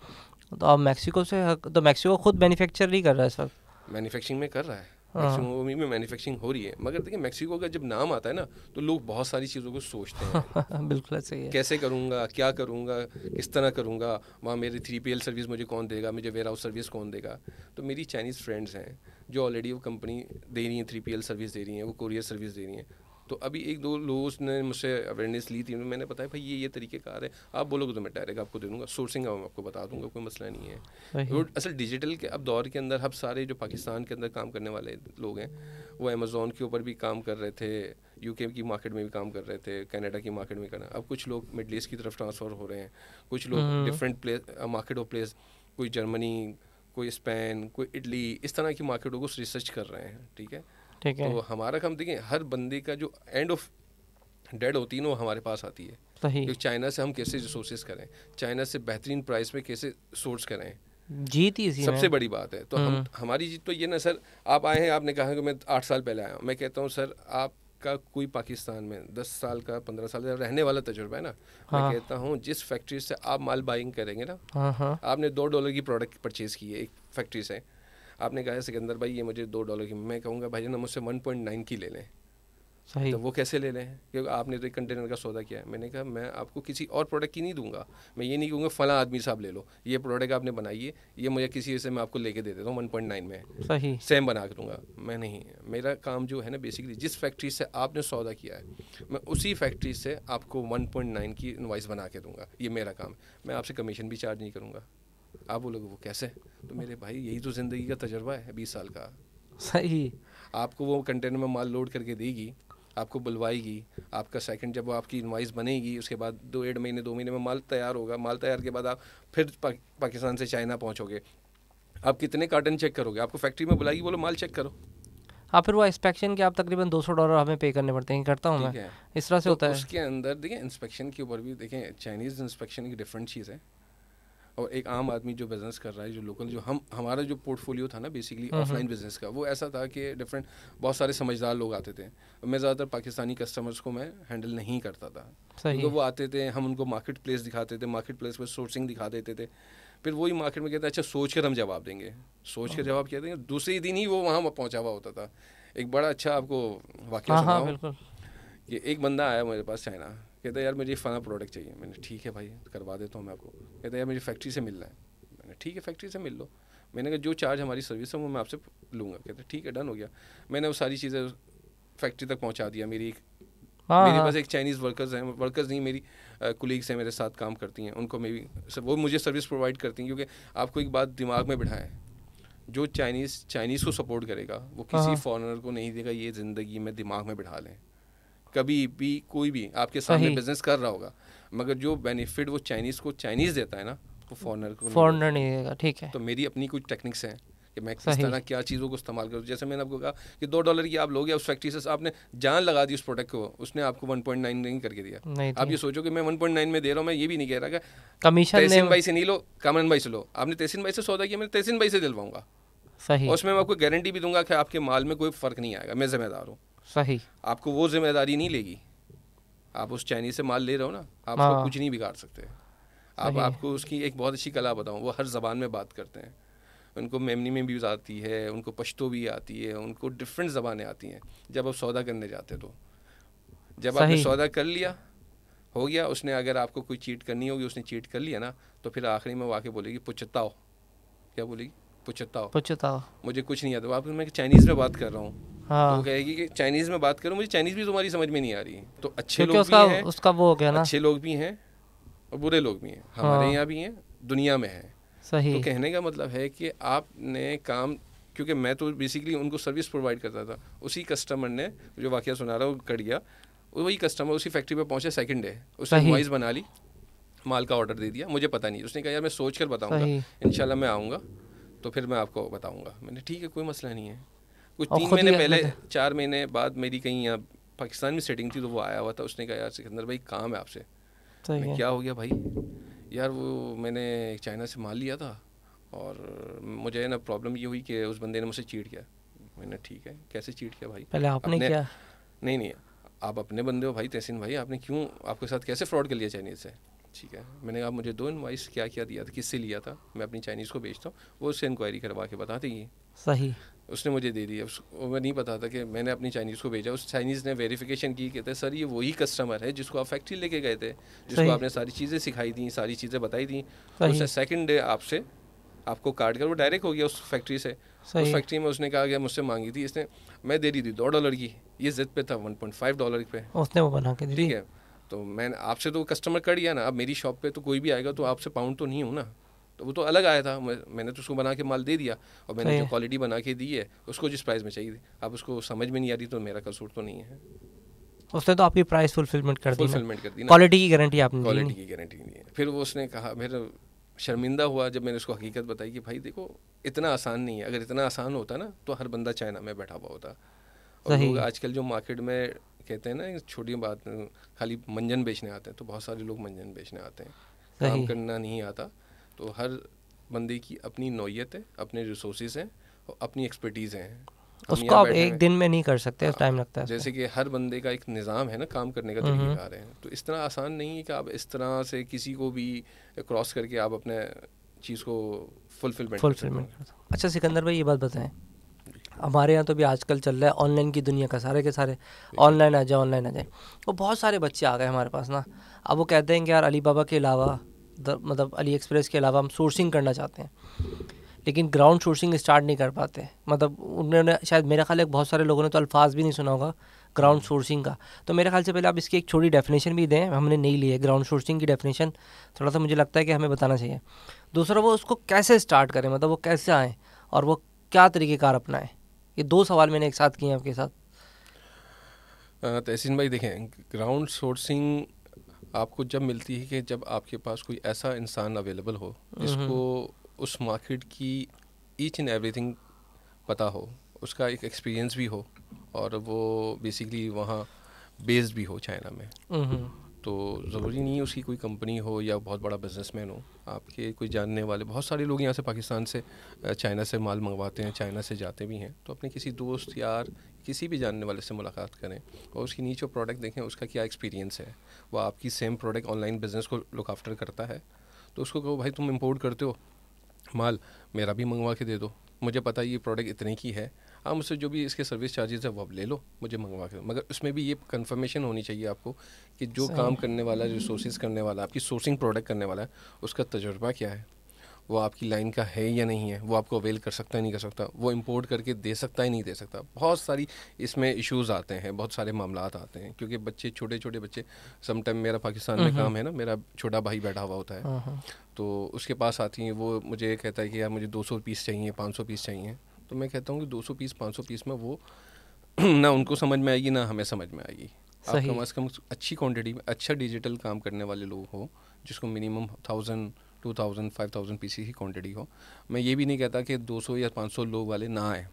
तो आप मैक्सिको से तो मैक्सिको खुद मैन्युफैक्चर नहीं कर रहा है इस वक्त मैन्युफैक्चरिंग में कर रहा है मैक्सिमो हाँ। में मैन्युफैक्चरिंग हो रही है मगर देखिए मैक्सिको का जब नाम आता है ना तो लोग बहुत सारी चीज़ों को सोचते हैं बिल्कुल सही है कैसे करूँगा क्या करूँगा किस तरह करूँगा वहाँ मेरी थ्री पी सर्विस मुझे कौन देगा मुझे वेयर हाउस सर्विस कौन देगा तो मेरी चाइनीज़ फ्रेंड्स हैं जो ऑलरेडी वो कंपनी दे रही है थ्री पी सर्विस दे रही हैं वो कोरियर सर्विस दे रही हैं तो अभी एक दो लोगों ने मुझसे अवेयरनेस ली थी मैंने बताया भाई ये ये तरीके कार है आप बोलोगे तो मैं डायरेक्ट आपको दे दूँगा सोर्सिंग का मैं आपको बता दूंगा कोई मसला नहीं है वो असल डिजिटल के अब दौर के अंदर अब सारे जो पाकिस्तान के अंदर काम करने वाले लोग हैं वो अमेज़ोन के ऊपर भी काम कर रहे थे यूके की मार्केट में भी काम कर रहे थे कनाडा की मार्केट में करना अब कुछ लोग मिडल ईस्ट की तरफ ट्रांसफ़र हो रहे हैं कुछ लोग different place market of place कोई जर्मनी कोई स्पेन कोई इटली इस तरह की मार्केटों को रिसर्च कर रहे हैं ठीक है ठीक है तो हमारा काम देखिए हर बंदे का जो एंड ऑफ डेड होती है ना वो हमारे पास आती है सही चाइना से हम कैसे रिसोर्सेज करें चाइना से बेहतरीन प्राइस में कैसे सोर्स करें जीत ही सबसे बड़ी बात है तो हम हम्म। हमारी जीत तो ये ना सर आप आए हैं आपने कहा कि मैं आठ साल पहले आया हूँ मैं कहता हूँ सर आप का कोई पाकिस्तान में दस साल का पंद्रह साल का रहने वाला तजुर्बा है ना हाँ। मैं कहता हूँ जिस फैक्ट्री से आप माल बाइंग करेंगे ना हाँ।, हाँ। आपने दो डॉलर की प्रोडक्ट परचेज की है एक फैक्ट्री से आपने कहा सिकंदर भाई ये मुझे दो डॉलर की मैं कहूँगा भाई ना मुझसे वन पॉइंट नाइन की ले लें सही तो वो कैसे ले लें क्योंकि आपने तो एक कंटेनर का सौदा किया है मैंने कहा मैं आपको किसी और प्रोडक्ट की नहीं दूंगा मैं ये नहीं कहूँगा फला आदमी साहब ले लो ये प्रोडक्ट आपने बनाइए ये मुझे किसी से मैं आपको लेके दे देता हूँ वन पॉइंट नाइन में सही सेम बना कर दूंगा मैं नहीं मेरा काम जो है ना बेसिकली जिस फैक्ट्री से आपने सौदा किया है मैं उसी फैक्ट्री से आपको वन पॉइंट नाइन की इन्वाइस बना के दूंगा ये मेरा काम मैं आपसे कमीशन भी चार्ज नहीं करूँगा आप बोलोगे वो कैसे तो मेरे भाई यही तो ज़िंदगी का तजर्बा है बीस साल का सही आपको वो कंटेनर में माल लोड करके देगी आपको बुलवाएगी आपका सेकंड जब आपकी इन्वाइस बनेगी उसके बाद दो डेढ़ महीने दो महीने में माल तैयार होगा माल तैयार के बाद आप फिर पा, पाकिस्तान से चाइना पहुँचोगे आप कितने कार्टन चेक करोगे आपको फैक्ट्री में बुलाएगी बोलो माल चेक करो हाँ फिर वो इंस्पेक्शन के आप तकरीबन 200 डॉलर हमें पे करने पड़ते हैं करता हूँ मैं इस तरह से तो होता है उसके अंदर देखिए इंस्पेक्शन के ऊपर भी देखें चाइनीज़ इंस्पेक्शन की डिफरेंट चीज़ है और एक आम आदमी जो बिज़नेस कर रहा है जो लोकल जो हम हमारा जो पोर्टफोलियो था ना बेसिकली ऑफलाइन बिज़नेस का वो ऐसा था कि डिफरेंट बहुत सारे समझदार लोग आते थे मैं ज़्यादातर पाकिस्तानी कस्टमर्स को मैं हैंडल नहीं करता था तो वो आते थे हम उनको मार्केट प्लेस दिखाते थे मार्केट प्लेस पर सोर्सिंग दिखा देते थे फिर वही मार्केट में कहते अच्छा सोच कर हम जवाब देंगे सोच कर हाँ। जवाब क्या देंगे दूसरे दिन ही वो वहाँ पहुँचा हुआ होता था एक बड़ा अच्छा आपको वाक्य हाँ, हाँ, एक बंदा आया मेरे पास चाइना कहता यार मुझे फ़लाना प्रोडक्ट चाहिए मैंने ठीक है भाई करवा देता हूँ मैं आपको कहता यार मुझे फैक्ट्री से मिलना है मैंने ठीक है फैक्ट्री से मिल लो मैंने कहा जो चार्ज हमारी सर्विस है वो मैं आपसे लूँगा कहते ठीक है डन हो गया मैंने वो सारी चीज़ें फैक्ट्री तक पहुँचा दिया मेरी हाँ मेरे हाँ। पास एक चाइनीज़ वर्कर्स हैं वर्कर्स नहीं मेरी कुलीग्स हैं मेरे साथ काम करती हैं उनको मे भी वो मुझे सर्विस प्रोवाइड करती हैं क्योंकि आपको एक बात दिमाग में बिठाएं जो चाइनीज़ चाइनीज़ को सपोर्ट करेगा वो हाँ, किसी फॉरेनर हाँ। को नहीं देगा ये ज़िंदगी में दिमाग में बिठा लें कभी भी कोई भी आपके सामने बिजनेस कर रहा होगा मगर जो बेनिफिट वो चाइनीज़ को चाइनीज़ देता है ना वो फॉरनर को फॉरनर नहीं देगा ठीक है तो मेरी अपनी कुछ टेक्निक्स हैं कि मैं किस तरह क्या चीज़ों को इस्तेमाल करूँ जैसे मैंने आपको कहा कि दो डॉलर की आप लोगे उस फैक्ट्री से आपने जान लगा दी उस प्रोडक्ट को उसने आपको वन पॉइंट नाइन नहीं करके दिया तो आप ये सोचो कि मैं वन पॉइंट नाइन में दे रहा हूँ मैं ये भी नहीं कह रहा कमीशन तहसीन भाई से नहीं लो कमन भाई से लो आपने तहसीन भाई से सौदा किया मैं तहसीन भाई से दिलवाऊंगा सही उसमें मैं आपको गारंटी भी दूंगा कि आपके माल में कोई फर्क नहीं आएगा मैं जिम्मेदार हूँ सही आपको वो जिम्मेदारी नहीं लेगी आप उस चाइनीज से माल ले रहे हो ना आप हाँ। कुछ नहीं बिगाड़ सकते आप आपको उसकी एक बहुत अच्छी कला बताऊँ वो हर जबान में बात करते हैं उनको मेमनी में भी आती है उनको पश्तो भी आती है उनको डिफरेंट जबानें आती हैं जब आप सौदा करने जाते तो जब आपने सौदा कर लिया हो गया उसने अगर आपको कोई चीट करनी होगी उसने चीट कर लिया ना तो फिर आखिरी में वो आके बोलेगी पुचताओ क्या बोलेगी पुचताओ पुचताओ मुझे कुछ नहीं आता आप मैं चाइनीज़ में बात कर रहा हूँ हाँ। तो कहेगी कि चाइनीज में बात करो मुझे चाइनीज भी तुम्हारी समझ में नहीं आ रही तो अच्छे लोग उसका, भी हैं उसका वो हो गया ना अच्छे लोग भी हैं और बुरे लोग भी हैं हमारे हाँ। यहाँ भी हैं दुनिया में है सही तो कहने का मतलब है कि आपने काम क्योंकि मैं तो बेसिकली उनको सर्विस प्रोवाइड करता था उसी कस्टमर ने जो वाक्य सुना रहा वो कट गया वही कस्टमर उसी फैक्ट्री पर पहुंचे सेकंड डे उसने वॉइस बना ली माल का ऑर्डर दे दिया मुझे पता नहीं उसने कहा यार मैं सोच कर बताऊँगा इन मैं आऊँगा तो फिर मैं आपको बताऊँगा मैंने ठीक है कोई मसला नहीं है कुछ तीन महीने पहले चार महीने बाद मेरी कहीं यहाँ पाकिस्तान में सेटिंग थी तो वो आया हुआ था उसने कहा यार सिकंदर भाई काम है आपसे क्या हो गया भाई यार वो मैंने चाइना से माल लिया था और मुझे ना प्रॉब्लम ये हुई कि उस बंदे ने मुझसे चीट किया मैंने ठीक है कैसे चीट किया भाई पहले आपने क्या नहीं नहीं आप अपने बंदे हो भाई तहसीन भाई आपने क्यों आपके साथ कैसे फ्रॉड कर लिया चाइनीज से ठीक है मैंने कहा मुझे दो इनवाइस क्या क्या दिया था किससे लिया था मैं अपनी चाइनीज़ को बेचता हूँ वो उससे इंक्वायरी करवा के बताते ही सही उसने मुझे दे दी उसको मैं नहीं पता था कि मैंने अपनी चाइनीज़ को भेजा उस चाइनीज़ ने वेरिफिकेशन की कहते सर ये वही कस्टमर है जिसको आप फैक्ट्री लेके गए थे जिसको आपने सारी चीज़ें सिखाई दी सारी चीज़ें बताई दी उसने सेकेंड डे आपसे आपको काट कर वो डायरेक्ट हो गया उस फैक्ट्री से उस फैक्ट्री में उसने कहा गया मुझसे मांगी थी इसने मैं दे दी थी दो डॉलर की ये जिद पे था वन पॉइंट फाइव डॉलर पे उसने वो बना के ठीक है तो मैंने आपसे तो कस्टमर कर दिया ना अब मेरी शॉप पे तो कोई भी आएगा तो आपसे पाउंड तो नहीं हूँ ना तो वो तो अलग आया था मैंने तो उसको बना के माल दे दिया और मैंने जो क्वालिटी बना के दी है उसको जिस प्राइस में चाहिए अब उसको समझ में नहीं आ रही तो मेरा कसूर तो नहीं है उसने तो आपकी प्राइस फुलफिलमेंट कर दी फुलफिलमेंट कर दी क्वालिटी की गारंटी आपने क्वालिटी की गारंटी नहीं है फिर वो उसने कहा मेरा शर्मिंदा हुआ जब मैंने उसको हकीकत बताई कि भाई देखो इतना आसान नहीं है अगर इतना आसान होता ना तो हर बंदा चाइना में बैठा हुआ होता और लोग आजकल जो मार्केट में कहते हैं ना छोटी बात खाली मंजन बेचने आते हैं तो बहुत सारे लोग मंजन बेचने आते हैं काम करना नहीं आता तो हर बंदे की अपनी नोयत है अपने रिसोर्सेज हैं और अपनी एक्सपर्टीज़ हैं उसको आप एक दिन में नहीं कर सकते हाँ, टाइम लगता है जैसे कि हर बंदे का एक निज़ाम है ना काम करने का रहे है तो इस तरह आसान नहीं है कि आप इस तरह से किसी को भी क्रॉस करके आप अपने चीज़ को फुलफिलमेंट फुलफिलमेंट अच्छा सिकंदर भाई ये बात बताएं हमारे यहाँ तो भी आजकल चल रहा है ऑनलाइन की दुनिया का सारे के सारे ऑनलाइन आ जाए ऑनलाइन आ जाए वो बहुत सारे बच्चे आ गए हमारे पास ना अब वो कहते हैं कि यार अली बाबा के अलावा मतलब अली एक्सप्रेस के अलावा हम सोर्सिंग करना चाहते हैं लेकिन ग्राउंड सोर्सिंग स्टार्ट नहीं कर पाते मतलब उन्होंने शायद मेरा ख्याल एक बहुत सारे लोगों ने तो अल्फाज भी नहीं सुना होगा ग्राउंड सोर्सिंग का तो मेरे ख्याल से पहले आप इसकी एक छोटी डेफिनेशन भी दें हमने नहीं ली है ग्राउंड सोर्सिंग की डेफिनेशन थोड़ा सा मुझे लगता है कि हमें बताना चाहिए दूसरा वो उसको कैसे स्टार्ट करें मतलब वो कैसे आएँ और वो क्या तरीक़ेकार अपनाएं ये दो सवाल मैंने एक साथ किए हैं आपके साथ तहसीन भाई देखें ग्राउंड सोर्सिंग आपको जब मिलती है कि जब आपके पास कोई ऐसा इंसान अवेलेबल हो जिसको हम्म। उस मार्केट की ईच एंड एवरी पता हो उसका एक एक्सपीरियंस भी हो और वो बेसिकली वहाँ बेस्ड भी हो चाइना में हम्म। तो ज़रूरी नहीं है उसकी कोई कंपनी हो या बहुत बड़ा बिजनेसमैन हो आपके कोई जानने वाले बहुत सारे लोग यहाँ से पाकिस्तान से चाइना से माल मंगवाते हैं चाइना से जाते भी हैं तो अपने किसी दोस्त यार किसी भी जानने वाले से मुलाकात करें और उसकी नीचे प्रोडक्ट देखें उसका क्या एक्सपीरियंस है वो आपकी सेम प्रोडक्ट ऑनलाइन बिजनेस को लुक आफ्टर करता है तो उसको कहो भाई तुम इम्पोर्ट करते हो माल मेरा भी मंगवा के दे दो मुझे पता है ये प्रोडक्ट इतने की है आप मुझसे जो भी इसके सर्विस चार्जेस है वो आप ले लो मुझे मंगवा के दो मगर उसमें भी ये कंफर्मेशन होनी चाहिए आपको कि जो काम करने वाला है जो करने वाला आपकी सोर्सिंग प्रोडक्ट करने वाला है उसका तजुर्बा क्या है वो आपकी लाइन का है या नहीं है वो आपको अवेल कर सकता है नहीं कर सकता वो इम्पोर्ट करके दे सकता है नहीं दे सकता बहुत सारी इसमें इश्यूज़ आते हैं बहुत सारे मामला आते हैं क्योंकि बच्चे छोटे छोटे बच्चे समटाइम मेरा पाकिस्तान में काम है ना मेरा छोटा भाई बैठा हुआ होता है हाँ, हाँ। तो उसके पास आती हैं वो मुझे कहता है कि यार मुझे दो पीस चाहिए पाँच पीस चाहिए तो मैं कहता हूँ कि दो पीस पाँच पीस में वो ना उनको समझ में आएगी ना हमें समझ में आएगी कम अज़ कम अच्छी क्वान्टिटी में अच्छा डिजिटल काम करने वाले लोग हो जिसको minimum thousand two thousand five thousand PC की क्वांटिटी हो मैं ये भी नहीं कहता कि दो सौ या पाँच सौ लोग वाले ना आए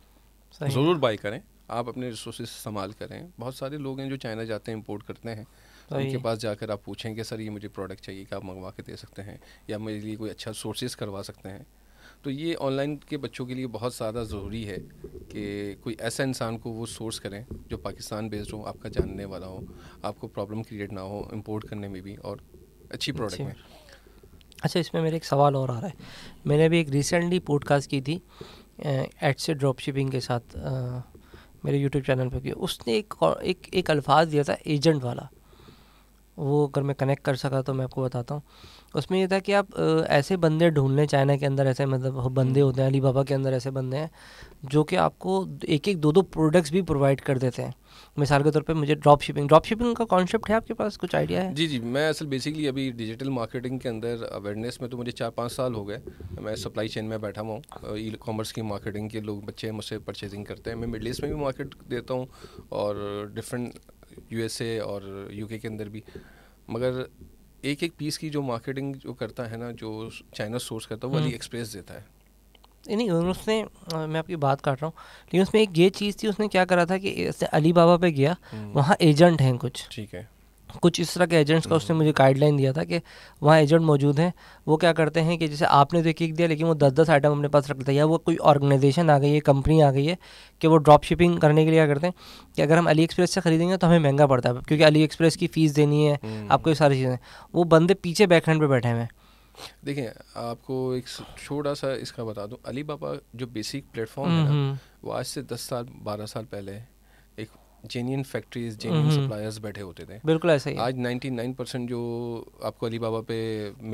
ज़रूर बाई करें आप अपने रिसोर्स इस्तेमाल करें बहुत सारे लोग हैं जो चाइना जाते हैं इम्पोर्ट करते हैं उनके पास जाकर आप पूछें कि सर ये मुझे प्रोडक्ट चाहिए कि आप मंगवा के दे सकते हैं या मेरे लिए कोई अच्छा सोर्सेस करवा सकते हैं तो ये ऑनलाइन के बच्चों के लिए बहुत ज़्यादा ज़रूरी है कि कोई ऐसा इंसान को वो सोर्स करें जो पाकिस्तान बेस्ड हो आपका जानने वाला हो आपको प्रॉब्लम क्रिएट ना हो इम्पोर्ट करने में भी और अच्छी प्रोडक्ट में अच्छा इसमें मेरे एक सवाल और आ रहा है मैंने अभी एक रिसेंटली पॉडकास्ट की थी एड से ड्रॉप शिपिंग के साथ आ, मेरे यूट्यूब चैनल पर की उसने एक एक एक अल्फाज दिया था एजेंट वाला वो अगर मैं कनेक्ट कर सका तो मैं आपको बताता हूँ उसमें ये था कि आप ऐसे बंदे ढूंढ लें चाइना के अंदर ऐसे मतलब बंदे हम्म। होते हैं अली बाबा के अंदर ऐसे बंदे हैं जो कि आपको एक एक दो दो प्रोडक्ट्स भी प्रोवाइड कर देते हैं मिसाल के तौर पे मुझे ड्रॉप शिपिंग ड्रॉप शिपिंग का कॉन्सेप्ट है आपके पास कुछ आइडिया है जी जी मैं असल बेसिकली अभी डिजिटल मार्केटिंग के अंदर अवेयरनेस में तो मुझे चार पाँच साल हो गए मैं सप्लाई चेन में बैठा हुआ हूँ ई कॉमर्स की मार्केटिंग के लोग बच्चे मुझसे परचेजिंग करते हैं मैं मिडल ईस्ट में भी मार्केट देता हूँ और डिफरेंट यूएसए और यूके के अंदर भी मगर एक एक पीस की जो मार्केटिंग जो करता है ना जो चाइना सोर्स करता है वो हम्म। अली एक्सप्रेस देता है नहीं उसने मैं आपकी बात काट रहा हूँ लेकिन उसमें एक ये चीज़ थी उसने क्या करा था कि अली बाबा पे गया हम्म। वहाँ एजेंट हैं कुछ ठीक है कुछ इस तरह के एजेंट्स का हाँ। उसने मुझे गाइडलाइन दिया था कि वहाँ एजेंट मौजूद हैं वो क्या करते हैं कि जैसे आपने तो एक एक दिया लेकिन वो दस दस आइटम अपने पास रख लेते हैं या वो कोई ऑर्गेनाइजेशन आ गई है कंपनी आ गई है कि वो ड्रॉप शिपिंग करने के लिए क्या करते हैं कि अगर हम अली एक्सप्रेस से खरीदेंगे तो हमें महंगा पड़ता है क्योंकि अली एक्सप्रेस की फ़ीस देनी है हम्म। आपको ये सारी चीज़ें वो बंदे पीछे बैक हैंड पर बैठे हुए हैं देखिए आपको एक छोटा सा इसका बता दूं अली बाबा जो बेसिक प्लेटफॉर्म है ना हम्म, हम्म। वो आज से दस साल बारह साल पहले जेन्यन फैक्ट्रीज जेन्यन सप्लायर्स बैठे होते थे बिल्कुल ऐसा ही आज 99 परसेंट जो आपको अली बाबा पे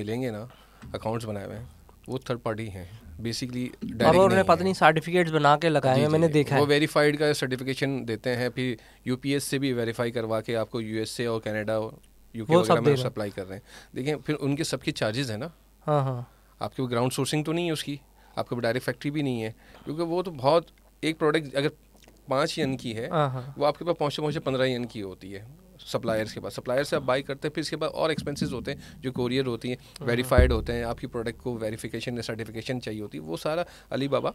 मिलेंगे ना अकाउंट्स बनाए हुए हैं वो थर्ड पार्टी हैं बेसिकली उन्होंने पता नहीं सर्टिफिकेट्स बना के लगाए हैं मैंने देखा वो वेरीफाइड का सर्टिफिकेशन देते हैं फिर यू से भी वेरीफाई करवा के आपको यू और कैनेडा यूके वगैरह में सप्लाई कर रहे हैं देखिए फिर उनके सबके चार्जेस हैं ना हाँ हाँ आपके ग्राउंड सोर्सिंग तो नहीं है उसकी आपके डायरेक्ट फैक्ट्री भी नहीं है क्योंकि वो तो बहुत एक प्रोडक्ट अगर पाँच यन की है हाँ, हाँ। वो आपके पास पहुँचे पहुँचे पंद्रह यन की होती है सप्लायर्स के पास सप्लायर से आप बाई करते हैं फिर इसके बाद और एक्सपेंसेस होते हैं जो कोरियर होती हैं वेरीफाइड हाँ। होते हैं आपकी प्रोडक्ट को वेरिफिकेशन या सर्टिफिकेशन चाहिए होती है वो सारा अली बाबा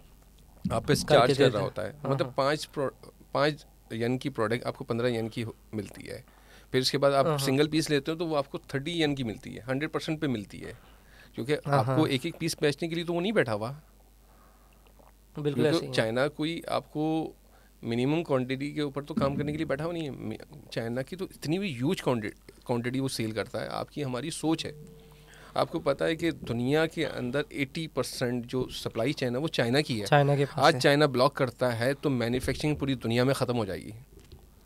आप पे चार्ज कर रहा होता है मतलब पाँच पाँच यन की प्रोडक्ट आपको पंद्रह यन की मिलती है फिर इसके बाद आप सिंगल पीस लेते हो तो वो आपको थर्टी यन की मिलती है हंड्रेड परसेंट पे मिलती है क्योंकि आपको एक एक पीस बेचने के लिए तो वो नहीं बैठा हुआ बिल्कुल चाइना कोई आपको मिनिमम क्वांटिटी के ऊपर तो काम करने के लिए बैठा हुआ नहीं है चाइना की तो इतनी भी ह्यूज क्वांटिटी वो सेल करता है आपकी हमारी सोच है आपको पता है कि दुनिया के अंदर 80 परसेंट जो सप्लाई चैन है वो चाइना की है चाइना के आज चाइना ब्लॉक करता है तो मैन्युफैक्चरिंग पूरी दुनिया में ख़त्म हो जाएगी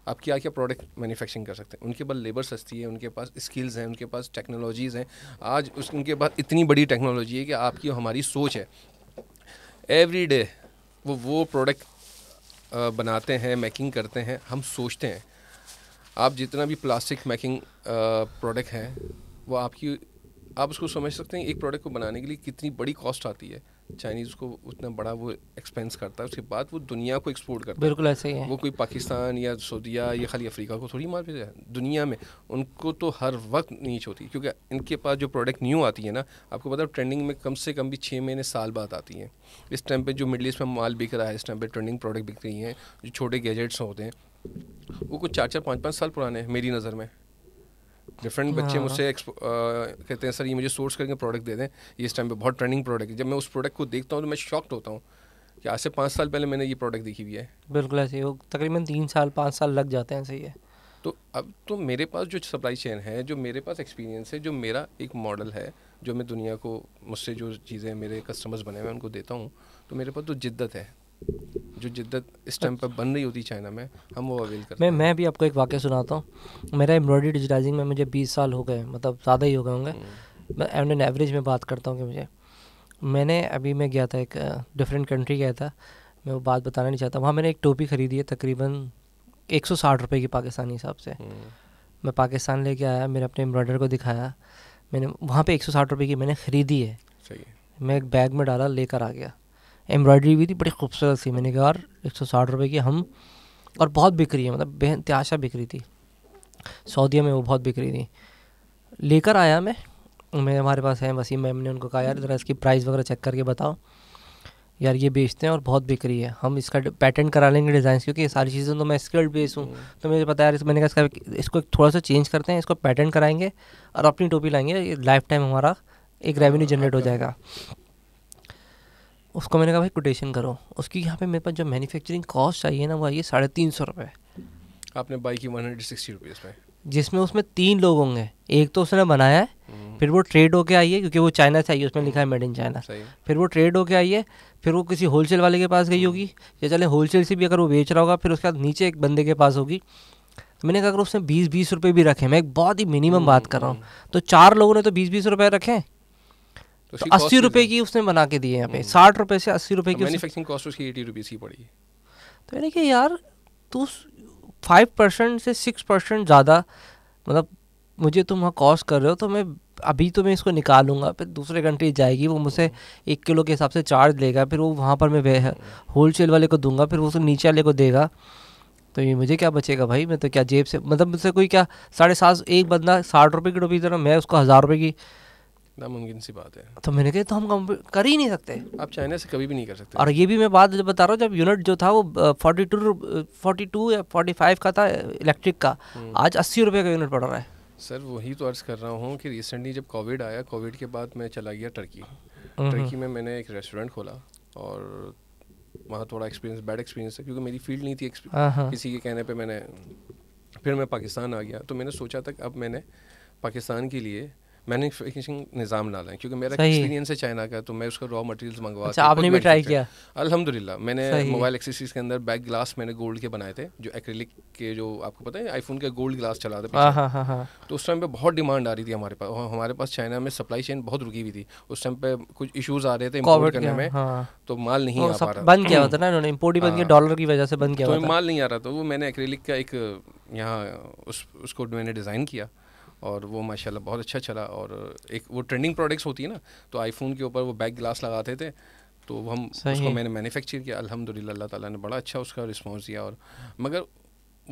आप क्या क्या प्रोडक्ट मैन्युफैक्चरिंग कर सकते हैं उनके पास लेबर सस्ती है उनके पास स्किल्स हैं उनके पास टेक्नोलॉजीज़ हैं आज उस उनके पास इतनी बड़ी टेक्नोलॉजी है कि आपकी हमारी सोच है एवरी डे वो वो प्रोडक्ट बनाते हैं मैकिंग करते हैं हम सोचते हैं आप जितना भी प्लास्टिक मैकिंग प्रोडक्ट है वो आपकी आप उसको समझ सकते हैं एक प्रोडक्ट को बनाने के लिए कितनी बड़ी कॉस्ट आती है चाइनीज़ उसको उतना बड़ा वो एक्सपेंस करता है उसके बाद वो दुनिया को एक्सपोर्ट करता है बिल्कुल ऐसे ही है वो कोई पाकिस्तान या सऊदिया या खाली अफ्रीका को थोड़ी मार भेजा है दुनिया में उनको तो हर वक्त नीच होती है क्योंकि इनके पास जो प्रोडक्ट न्यू आती है ना आपको पता है ट्रेंडिंग में कम से कम भी छः महीने साल बाद आती है इस टाइम पर जो मिडल ईस्ट में माल बिक रहा है इस टाइम पर ट्रेंडिंग प्रोडक्ट बिक रही हैं जो छोटे गैजेट्स होते हैं वो कुछ चार चार पाँच पाँच साल पुराने हैं मेरी नज़र में डिफरेंट हाँ। बच्चे मुझसे कहते हैं सर ये मुझे सोर्स करके प्रोडक्ट दे दें ये इस टाइम पे बहुत ट्रेंडिंग प्रोडक्ट है जब मैं उस प्रोडक्ट को देखता हूँ तो मैं शॉक्ड होता हूँ कि आज से पाँच साल पहले मैंने ये प्रोडक्ट देखी हुई है बिल्कुल ऐसे ही तकरीबन तीन साल पाँच साल लग जाते हैं सही है तो अब तो मेरे पास जो सप्लाई चेन है जो मेरे पास एक्सपीरियंस है जो मेरा एक मॉडल है जो मैं दुनिया को मुझसे जो चीज़ें मेरे कस्टमर्स बने हुए हैं उनको देता हूँ तो मेरे पास तो जिद्दत है जो जिद्दत इस टाइम पर बन रही होती चाइना में हम वो अवेल करते मैं मैं भी आपको एक वाक्य सुनाता हूँ मेरा एम्ब्रॉयडरी डिजिटाइजिंग में मुझे बीस साल हो गए मतलब ज़्यादा ही हो गए होंगे हम्म। मैं एंड एन एवरेज में बात करता हूँ कि मुझे मैंने अभी मैं गया था एक डिफरेंट कंट्री गया था मैं वो बात बताना नहीं चाहता वहाँ मैंने एक टोपी ख़रीदी है तकरीबन एक सौ साठ रुपये की पाकिस्तानी हिसाब से हम्म। मैं पाकिस्तान लेके आया मेरे अपने एम्ब्रॉयडर को दिखाया मैंने वहाँ पे एक सौ साठ रुपये की मैंने ख़रीदी है मैं एक बैग में डाला लेकर आ गया एम्ब्रॉयडरी भी थी बड़ी खूबसूरत सी मैंने कहा यार एक सौ साठ रुपये की हम और बहुत बिक रही है मतलब बेहतहाशा बिक रही थी सऊदीया में वो बहुत बिक रही थी लेकर आया मैं मैं हमारे पास है वसीम मैम ने उनको कहा यार ज़रा इसकी प्राइस वगैरह चेक करके बताओ यार ये बेचते हैं और बहुत बिक रही है हम इसका पैटर्न करा लेंगे डिज़ाइन क्योंकि ये सारी चीज़ें तो मैं बेस हूँ हम्म। तो मुझे पता यार मैंने कहा इसका इसको थोड़ा सा चेंज करते हैं इसको पैटर्न कराएंगे और अपनी टोपी लाएंगे लाइफ टाइम हमारा एक रेवेन्यू जनरेट हाँ, हो जाएगा उसको मैंने कहा भाई कोटेशन करो उसकी यहाँ पे मेरे पास जो मैन्युफैक्चरिंग कॉस्ट चाहिए ना वो आई है साढ़े तीन सौ रुपये आपने बाई की वन हंड्रेड सिक्सटी रुपीज़ में जिसमें उसमें तीन लोग होंगे एक तो उसने बनाया है हम्म। फिर वो ट्रेड होके आई है क्योंकि वो चाइना से आई है उसमें लिखा है मेड इन चाइना फिर वो ट्रेड होके आई है फिर वो किसी होलसेल वाले के पास गई होगी या चले होलसेल से भी अगर वो बेच रहा होगा फिर उसके बाद नीचे एक बंदे के पास होगी तो मैंने कहा अगर उसने बीस बीस रुपये भी रखे मैं एक बहुत ही मिनिमम हम्म, बात कर रहा हूँ हम्म। तो चार लोगों ने तो बीस बीस रुपये रखे हैं तो, तो अस्सी रुपए की उसने बना के दिए यहाँ पे हम्म। साठ रुपए से अस्सी रुपए की मैन्युफैक्चरिंग कॉस्ट उसकी एटी रुपीज़ की पड़ी तो यानी कि यार तू फाइव परसेंट से सिक्स परसेंट ज़्यादा मतलब मुझे तुम वहाँ कॉस्ट कर रहे हो तो मैं अभी तो मैं इसको निकालूंगा फिर दूसरे कंट्री जाएगी वो मुझसे हम्म। एक किलो के हिसाब से चार्ज लेगा फिर वो वहाँ पर मैं होल सेल वाले को दूंगा फिर वो उसको नीचे वाले को देगा तो ये मुझे क्या बचेगा भाई मैं तो क्या जेब से मतलब मुझसे कोई क्या साढ़े सात एक बंदा साठ रुपये की डोबी दे रहा मैं उसको हज़ार रुपये की नामुमकिन सी बात है तो मैंने कहा तो हम कर ही नहीं सकते आप चाइना से कभी भी नहीं कर सकते और ये भी मैं बात जब बता रहा हूँ जब यूनिट जो था वो फोर्टी टू फोर्टी टू या फोर्टी फाइव का था इलेक्ट्रिक का हम्म। आज अस्सी रुपये का यूनिट पड़ रहा है सर वही तो अर्ज़ कर रहा हूँ कि रिसेंटली जब कोविड आया कोविड के बाद मैं चला गया टर्की हम्म, टर्की हम्म। में मैंने एक रेस्टोरेंट खोला और वहाँ थोड़ा एक्सपीरियंस बैड एक्सपीरियंस था क्योंकि मेरी फील्ड नहीं थी हाँ, हाँ। किसी के कहने पर मैंने फिर मैं पाकिस्तान आ गया तो मैंने सोचा था अब मैंने पाकिस्तान के लिए मैन्युफैक्चरिंग निज़ाम ला लें क्योंकि मेरा एक्सपीरियंस है चाइना का तो मैं उसका रॉ मटेरियल्स मंगवा अच्छा, आपने भी ट्राई किया अल्हम्दुलिल्लाह मैंने मोबाइल एक्सेसरीज के अंदर बैक ग्लास मैंने गोल्ड के बनाए थे जो एक्रेलिक के जो आपको पता है आईफोन के गोल्ड ग्लास चला था तो उस टाइम पे बहुत डिमांड आ रही थी हमारे पास हमारे पास चाइना में सप्लाई चेन बहुत रुकी हुई थी उस टाइम पे कुछ इशूज आ रहे थे इम्पोर्ट करने में हाँ। तो माल नहीं आ पा रहा बंद किया था ना इन्होंने इम्पोर्ट ही बंद किया डॉलर हाँ। की वजह से बंद किया तो माल नहीं आ रहा था वो मैंने एक्रेलिक का एक यहाँ उसको मैंने डिज़ाइन किया और वो माशाल्लाह बहुत अच्छा चला और एक वो ट्रेंडिंग प्रोडक्ट्स होती है ना तो आईफोन के ऊपर वो बैक ग्लास लगाते थे तो हम उसको मैंने मैन्युफैक्चर किया अल्हम्दुलिल्लाह अल्लाह ताला ने बड़ा अच्छा उसका रिस्पॉन्स दिया और मगर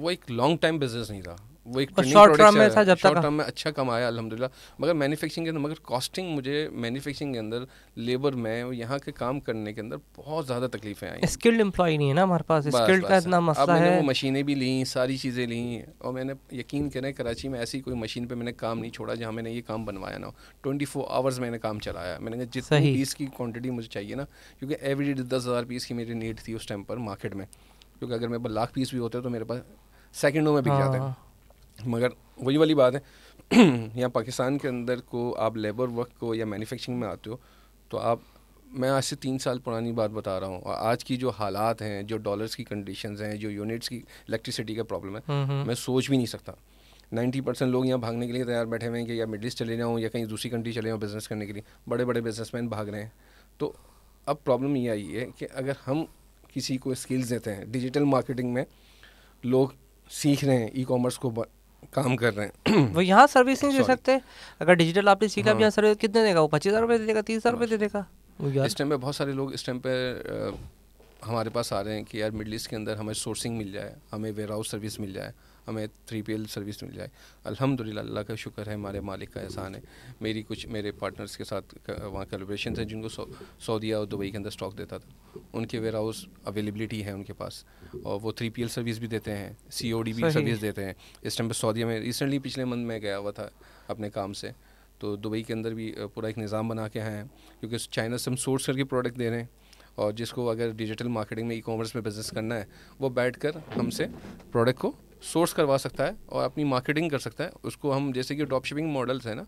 वो एक लॉन्ग टाइम बिजनेस नहीं था वो एक शॉर्ट टर्म में था जब शॉर्ट टर्म में अच्छा कमाया अलहमदिल्ला मगर मैन्युफैक्चरिंग के अंदर मगर कॉस्टिंग मुझे मैन्युफैक्चरिंग के अंदर लेबर में और यहाँ के काम करने के अंदर बहुत ज़्यादा तकलीफें आई स्किल्ड एम्प्लॉय नहीं है ना हमारे पास स्किल्ड का इतना मसला है वो मशीनें भी ली सारी चीज़ें ली और मैंने यकीन करें कराची में ऐसी कोई मशीन पर मैंने काम नहीं छोड़ा जहाँ मैंने ये काम बनवाया ना ट्वेंटी फोर आवर्स मैंने काम चलाया मैंने कहा जितनी पीस की क्वान्टिटी मुझे चाहिए ना क्योंकि एवरी डे दस हज़ार पीस की मेरी नीड थी उस टाइम पर मार्केट में क्योंकि अगर मेरे पास लाख पीस भी होते तो मेरे पास सेकेंडों में बिक हाँ। जाते हैं मगर वही वाली बात है यहाँ पाकिस्तान के अंदर को आप लेबर वर्क को या मैन्युफैक्चरिंग में आते हो तो आप मैं आज से तीन साल पुरानी बात बता रहा हूँ और आज की जो हालात हैं जो डॉलर्स की कंडीशन हैं जो यूनिट्स की इलेक्ट्रिसिटी का प्रॉब्लम है हम्म, हम्म। मैं सोच भी नहीं सकता नाइन्टी परसेंट लोग यहाँ भागने के लिए तैयार बैठे हुए हैं कि या मिडल चले जाऊँ या कहीं दूसरी कंट्री चले जाऊँ बिज़नेस करने के लिए बड़े बड़े बिजनेसमैन भाग रहे हैं तो अब प्रॉब्लम ये आई है कि अगर हम किसी को स्किल्स देते हैं डिजिटल मार्केटिंग में लोग सीख रहे हैं ई कॉमर्स को काम कर रहे हैं वो यहाँ सर्विस नहीं दे सकते अगर डिजिटल आपने सीखा भी हाँ। यहाँ सर्विस कितने देगा वो पच्चीस हज़ार रुपये दे देगा तीस हज़ार रुपये दे देगा इस टाइम पे बहुत सारे लोग इस टाइम पे हमारे पास आ रहे हैं कि यार मिडल ईस्ट के अंदर हमें सोर्सिंग मिल जाए हमें वेयर हाउस सर्विस मिल जाए हमें थ्री पी सर्विस मिल जाए अल्हम्दुलिल्लाह अल्लाह का शुक्र है हमारे मालिक का एहसान है मेरी कुछ मेरे पार्टनर्स के साथ वहाँ कलेब्रेशन है जिनको सऊदी और दुबई के अंदर स्टॉक देता था उनके वेयर हाउस अवेलेबिलिटी है उनके पास और वो थ्री पी सर्विस भी देते हैं सी भी सर्विस देते हैं इस टाइम पर सऊदी में रिसेंटली पिछले मंथ में गया हुआ था अपने काम से तो दुबई के अंदर भी पूरा एक निज़ाम बना के आए हैं क्योंकि चाइना से हम सोर्स करके प्रोडक्ट दे रहे हैं और जिसको अगर डिजिटल मार्केटिंग में ई कॉमर्स में बिज़नेस करना है वो बैठ कर हमसे प्रोडक्ट को सोर्स करवा सकता है और अपनी मार्केटिंग कर सकता है उसको हम जैसे कि ड्रॉप शिपिंग मॉडल्स है ना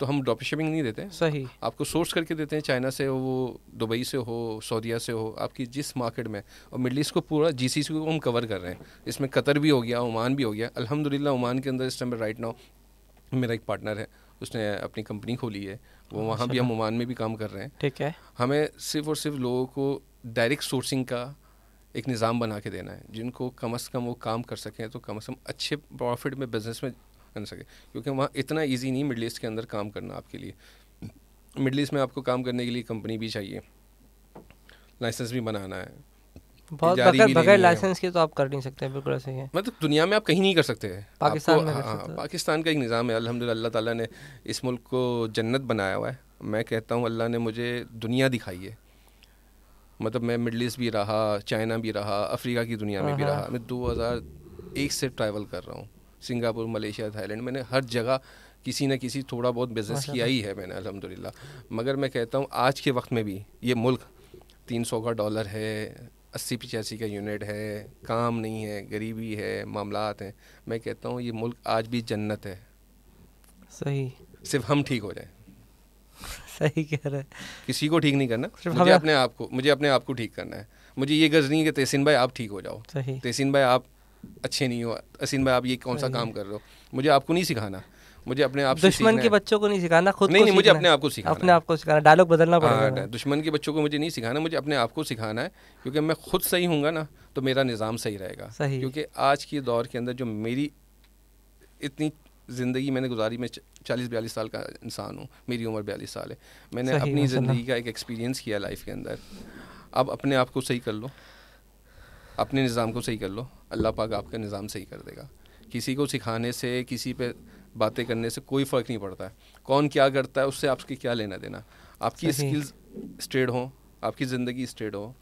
तो हम ड्रॉप शिपिंग नहीं देते सही आपको सोर्स करके देते हैं चाइना से हो दुबई से हो सऊदीया से हो आपकी जिस मार्केट में और मिडल ईस्ट को पूरा जी सी को हम कवर कर रहे हैं इसमें कतर भी हो गया ओमान भी हो गया अलहमदिल्ला ओमान के अंदर इस टाइम राइट नाउ मेरा एक पार्टनर है उसने अपनी कंपनी खोली है वो वहाँ भी अच्छा। हम ओमान में भी काम कर रहे हैं ठीक है हमें सिर्फ और सिर्फ लोगों को डायरेक्ट सोर्सिंग का एक निज़ाम बना के देना है जिनको कम अज़ कम वो काम कर सकें तो कम अज़ कम अच्छे प्रॉफिट में बिज़नेस में कर सकें क्योंकि वहाँ इतना ईजी नहीं मिडल ईस्ट के अंदर काम करना आपके लिए मिडल ईस्ट में आपको काम करने के लिए कंपनी भी चाहिए लाइसेंस भी बनाना है बहुत बगैर बगैर लाइसेंस के तो आप कर नहीं सकते बिल्कुल ऐसे ही मतलब दुनिया में आप कहीं नहीं कर सकते पाकिस्तान में कर हाँ, सकते हाँ, पाकिस्तान का एक निज़ाम है अल्हम्दुलिल्लाह अल्लाह ताला ने इस मुल्क को जन्नत बनाया हुआ है मैं कहता हूँ अल्लाह ने मुझे दुनिया दिखाई है मतलब मैं मिडल ईस्ट भी रहा चाइना भी रहा अफ्रीका की दुनिया में भी हाँ, हाँ। रहा मैं 2001 से ट्रैवल कर रहा हूँ सिंगापुर मलेशिया थाईलैंड मैंने हर जगह किसी न किसी थोड़ा बहुत बिजनेस किया ही है मैंने अलहमदिल्ला मगर मैं कहता हूँ आज के वक्त में भी ये मुल्क तीन सौ का डॉलर है अस्सी पचासी का यूनिट है काम नहीं है गरीबी है मामला हैं मैं कहता हूँ ये मुल्क आज भी जन्नत है सही सिर्फ हम ठीक हो जाए सही कह रहे किसी को ठीक नहीं करना मुझे अपने आप को मुझे अपने आप को ठीक करना है मुझे ये गर्ज नहीं है कि तहसीन भाई आप ठीक हो जाओ तहसीन भाई आप अच्छे नहीं हो तहसीन भाई आप ये कौन सा काम कर रहे हो मुझे आपको नहीं सिखाना मुझे अपने आप दुश्मन के बच्चों को नहीं सिखाना खुद नहीं, नहीं मुझे अपने आप को सिखाना अपने आप को सिखाना डायलॉग बदलना पड़ेगा हाँ, दुश्मन के बच्चों को मुझे नहीं सिखाना मुझे अपने आप को सिखाना है क्योंकि मैं खुद सही हूँ ना तो मेरा निज़ाम सही रहेगा सही क्योंकि आज के दौर के अंदर जो मेरी इतनी ज़िंदगी मैंने गुजारी मैं चालीस बयालीस साल का इंसान हूँ मेरी उम्र बयालीस साल है मैंने अपनी ज़िंदगी का एक एक्सपीरियंस किया लाइफ के अंदर अब अपने आप को सही कर लो अपने निज़ाम को सही कर लो अल्लाह पाक आपका निज़ाम सही कर देगा किसी को सिखाने से किसी पे बातें करने से कोई फ़र्क नहीं पड़ता है कौन क्या करता है उससे आपके क्या लेना देना आपकी स्किल्स स्ट्रेड हों आपकी ज़िंदगी स्टेड हो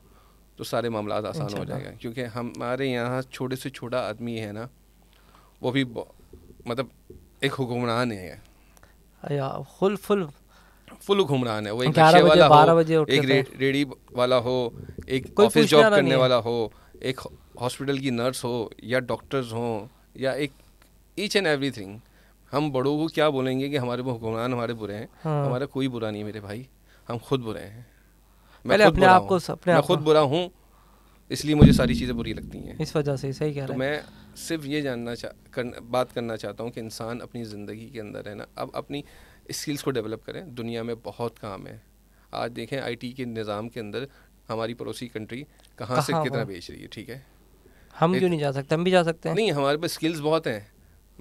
तो सारे मामला आसान हो जाएगा क्योंकि हमारे यहाँ छोटे से छोटा आदमी है ना वो भी मतलब एक हुक्मरान है फुल फुल फुल हुक्मरान है वो एक नशे वाला हो एक रेडी वाला हो एक ऑफिस जॉब करने वाला हो एक हॉस्पिटल की नर्स हो या डॉक्टर्स हो या एक ईच एंड एवरीथिंग हम बड़ों को क्या बोलेंगे कि हमारे हुक्मरान हमारे बुरे हैं हाँ। हमारा कोई बुरा नहीं है मेरे भाई हम खुद बुरे हैं मैं खुद अपने आप को मैं खुद बुरा हूँ इसलिए मुझे सारी चीज़ें बुरी लगती हैं इस वजह से सही कह तो रहा मैं सिर्फ ये जानना चाह कर, बात करना चाहता हूँ कि इंसान अपनी ज़िंदगी के अंदर है ना अब अपनी स्किल्स को डेवलप करें दुनिया में बहुत काम है आज देखें आईटी के निज़ाम के अंदर हमारी पड़ोसी कंट्री कहाँ से कितना बेच रही है ठीक है हम क्यों नहीं जा सकते हम भी जा सकते हैं नहीं हमारे पास स्किल्स बहुत हैं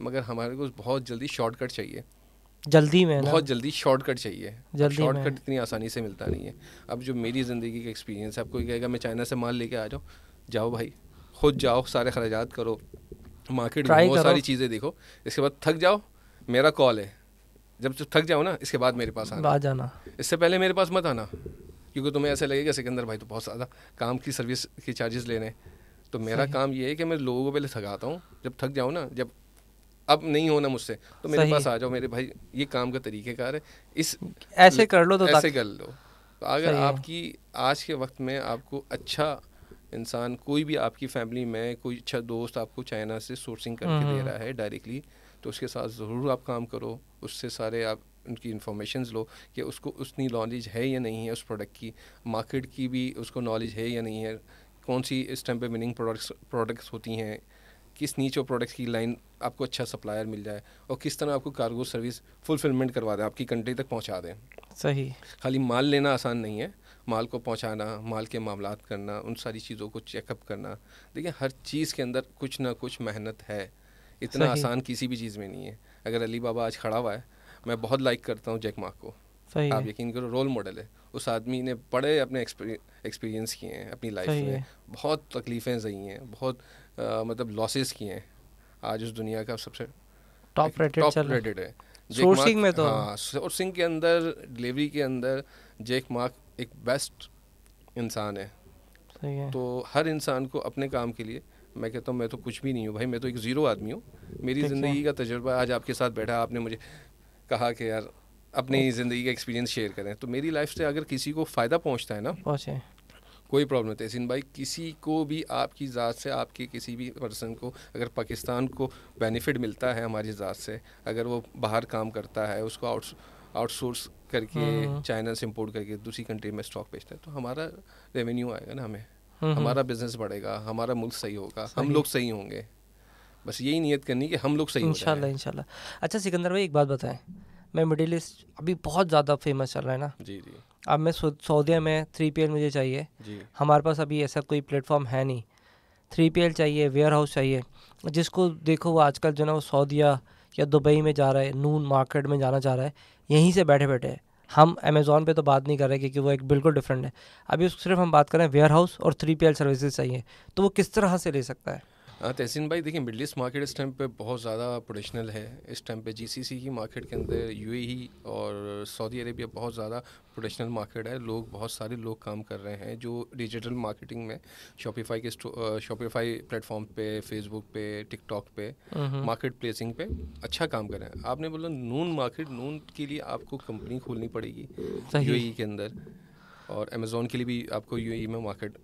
मगर हमारे को बहुत जल्दी शॉर्टकट चाहिए जल्दी में बहुत जल्दी शॉर्टकट चाहिए शॉर्टकट इतनी आसानी से मिलता नहीं है अब जो मेरी ज़िंदगी का एक्सपीरियंस है आपको कहेगा मैं चाइना से माल लेके आ जाऊँ जाओ भाई खुद जाओ सारे खराजात करो मार्केट बहुत सारी चीज़ें देखो इसके बाद थक जाओ मेरा कॉल है जब तुम थक जाओ ना इसके बाद मेरे पास आना आ जाना इससे पहले मेरे पास मत आना क्योंकि तुम्हें ऐसा लगेगा सिकंदर भाई तो बहुत ज़्यादा काम की सर्विस के चार्जेस लेने तो मेरा काम ये है कि मैं लोगों को पहले थकाता हूँ जब थक जाओ ना जब अब नहीं होना मुझसे तो मेरे पास आ जाओ मेरे भाई ये काम का तरीक़ेकार है इस ऐसे कर लो तो ऐसे कर लो तो अगर आपकी आज के वक्त में आपको अच्छा इंसान कोई भी आपकी फैमिली में कोई अच्छा दोस्त आपको चाइना से सोर्सिंग करके हम्म। दे रहा है डायरेक्टली तो उसके साथ ज़रूर आप काम करो उससे सारे आप उनकी इन्फॉर्मेशन लो कि उसको उतनी नॉलेज है या नहीं है उस प्रोडक्ट की मार्केट की भी उसको नॉलेज है या नहीं है कौन सी इस टाइम पे विनिंग प्रोडक्ट्स प्रोडक्ट्स होती हैं किस नीचे प्रोडक्ट्स की लाइन आपको अच्छा सप्लायर मिल जाए और किस तरह आपको कार्गो सर्विस फुलफिलमेंट करवा दें आपकी कंट्री तक पहुँचा दें सही खाली माल लेना आसान नहीं है माल को पहुंचाना माल के मामला करना उन सारी चीज़ों को चेकअप करना देखिए हर चीज़ के अंदर कुछ ना कुछ मेहनत है इतना आसान किसी भी चीज़ में नहीं है अगर अली बाबा आज खड़ा हुआ है मैं बहुत लाइक करता हूँ जैक मार्क को आप यकीन करो रोल मॉडल है उस आदमी ने बड़े अपने एक्सपीरियंस किए हैं अपनी लाइफ में बहुत तकलीफ़ें सही हैं बहुत आ, मतलब लॉसेस किए हैं आज उस दुनिया का सबसे टॉप रेटेड है सोर्सिंग में तो हाँ सोर्सिंग के अंदर डिलीवरी के अंदर जेक मार्क एक बेस्ट इंसान है सही है तो हर इंसान को अपने काम के लिए मैं कहता हूँ मैं तो कुछ भी नहीं हूँ भाई मैं तो एक ज़ीरो आदमी हूँ मेरी ज़िंदगी का तजर्बा आज आपके साथ बैठा आपने मुझे कहा कि यार अपनी ज़िंदगी का एक्सपीरियंस शेयर करें तो मेरी लाइफ से अगर किसी को फ़ायदा पहुँचता है ना पहुँचे कोई प्रॉब्लम नहीं तहसीन भाई किसी को भी आपकी ज़ात से आपके किसी भी पर्सन को अगर पाकिस्तान को बेनिफिट मिलता है हमारी ज़ात से अगर वो बाहर काम करता है उसको आउट आउटसोर्स करके हम्म। चाइना से इम्पोर्ट करके दूसरी कंट्री में स्टॉक बेचते हैं तो हमारा रेवेन्यू आएगा ना हमें हम्म, हम्म। हमारा बिजनेस बढ़ेगा हमारा मुल्क सही होगा हम लोग सही होंगे बस यही नीयत करनी कि हम लोग सही इंशाल्लाह इंशाल्लाह अच्छा सिकंदर भाई एक बात बताएं मैं मिडिल ईस्ट अभी बहुत ज़्यादा फेमस चल रहा है ना जी जी अब मैं सऊदीया में थ्री पी मुझे चाहिए जी हमारे पास अभी ऐसा कोई प्लेटफॉर्म है नहीं थ्री पी चाहिए वेयर हाउस चाहिए जिसको देखो वो आजकल जो है ना वो सऊदीया या दुबई में जा रहा है नून मार्केट में जाना चाह रहा है यहीं से बैठे बैठे हम अमेज़ोन पे तो बात नहीं कर रहे क्योंकि वो एक बिल्कुल डिफरेंट है अभी सिर्फ हम बात करें वेयर हाउस और थ्री पी सर्विसेज चाहिए तो वो किस तरह से ले सकता है हाँ तहसीन भाई देखिए मिडल ईस्ट मार्केट इस टाइम पे बहुत ज़्यादा प्रोडिशनल है इस टाइम पे जीसीसी की मार्केट के अंदर यूएई e और सऊदी अरेबिया बहुत ज़्यादा प्रोडिशनल मार्केट है लोग बहुत सारे लोग काम कर रहे हैं जो डिजिटल मार्केटिंग में शॉपिफाई के शॉपिफाई प्लेटफॉर्म पे फेसबुक पे टिकटॉक पे मार्केट प्लेसिंग पे अच्छा काम कर रहे हैं आपने बोला नून मार्केट नून के लिए आपको कंपनी खोलनी पड़ेगी यू e के अंदर और अमेजोन के लिए भी आपको यू e में मार्केट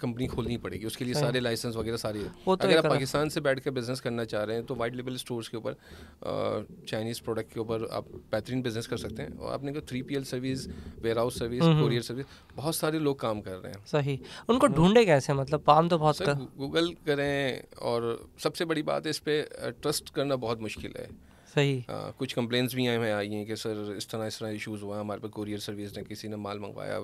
कंपनी खोलनी पड़ेगी उसके लिए हम्म। सारे लाइसेंस वगैरह सारी वो तो अगर आप पाकिस्तान से बैठ कर बिजनेस करना चाह रहे हैं तो वाइड लेवल स्टोर्स के ऊपर चाइनीज़ प्रोडक्ट के ऊपर आप बेहतरीन बिजनेस कर सकते हैं और आपने कहा three P service warehouse service courier service बहुत सारे लोग काम कर रहे हैं सही उनको हाँ। ढूंढे कैसे मतलब काम तो बहुत गूगल करें और सबसे बड़ी बात है इस पर ट्रस्ट करना बहुत मुश्किल है सही आ, कुछ कंप्लेंट्स भी हमें आई हैं कि सर इस तरह इस तरह इश्यूज़ हुआ हमारे पास कोरियर सर्विस ने किसी ने माल मंगवाया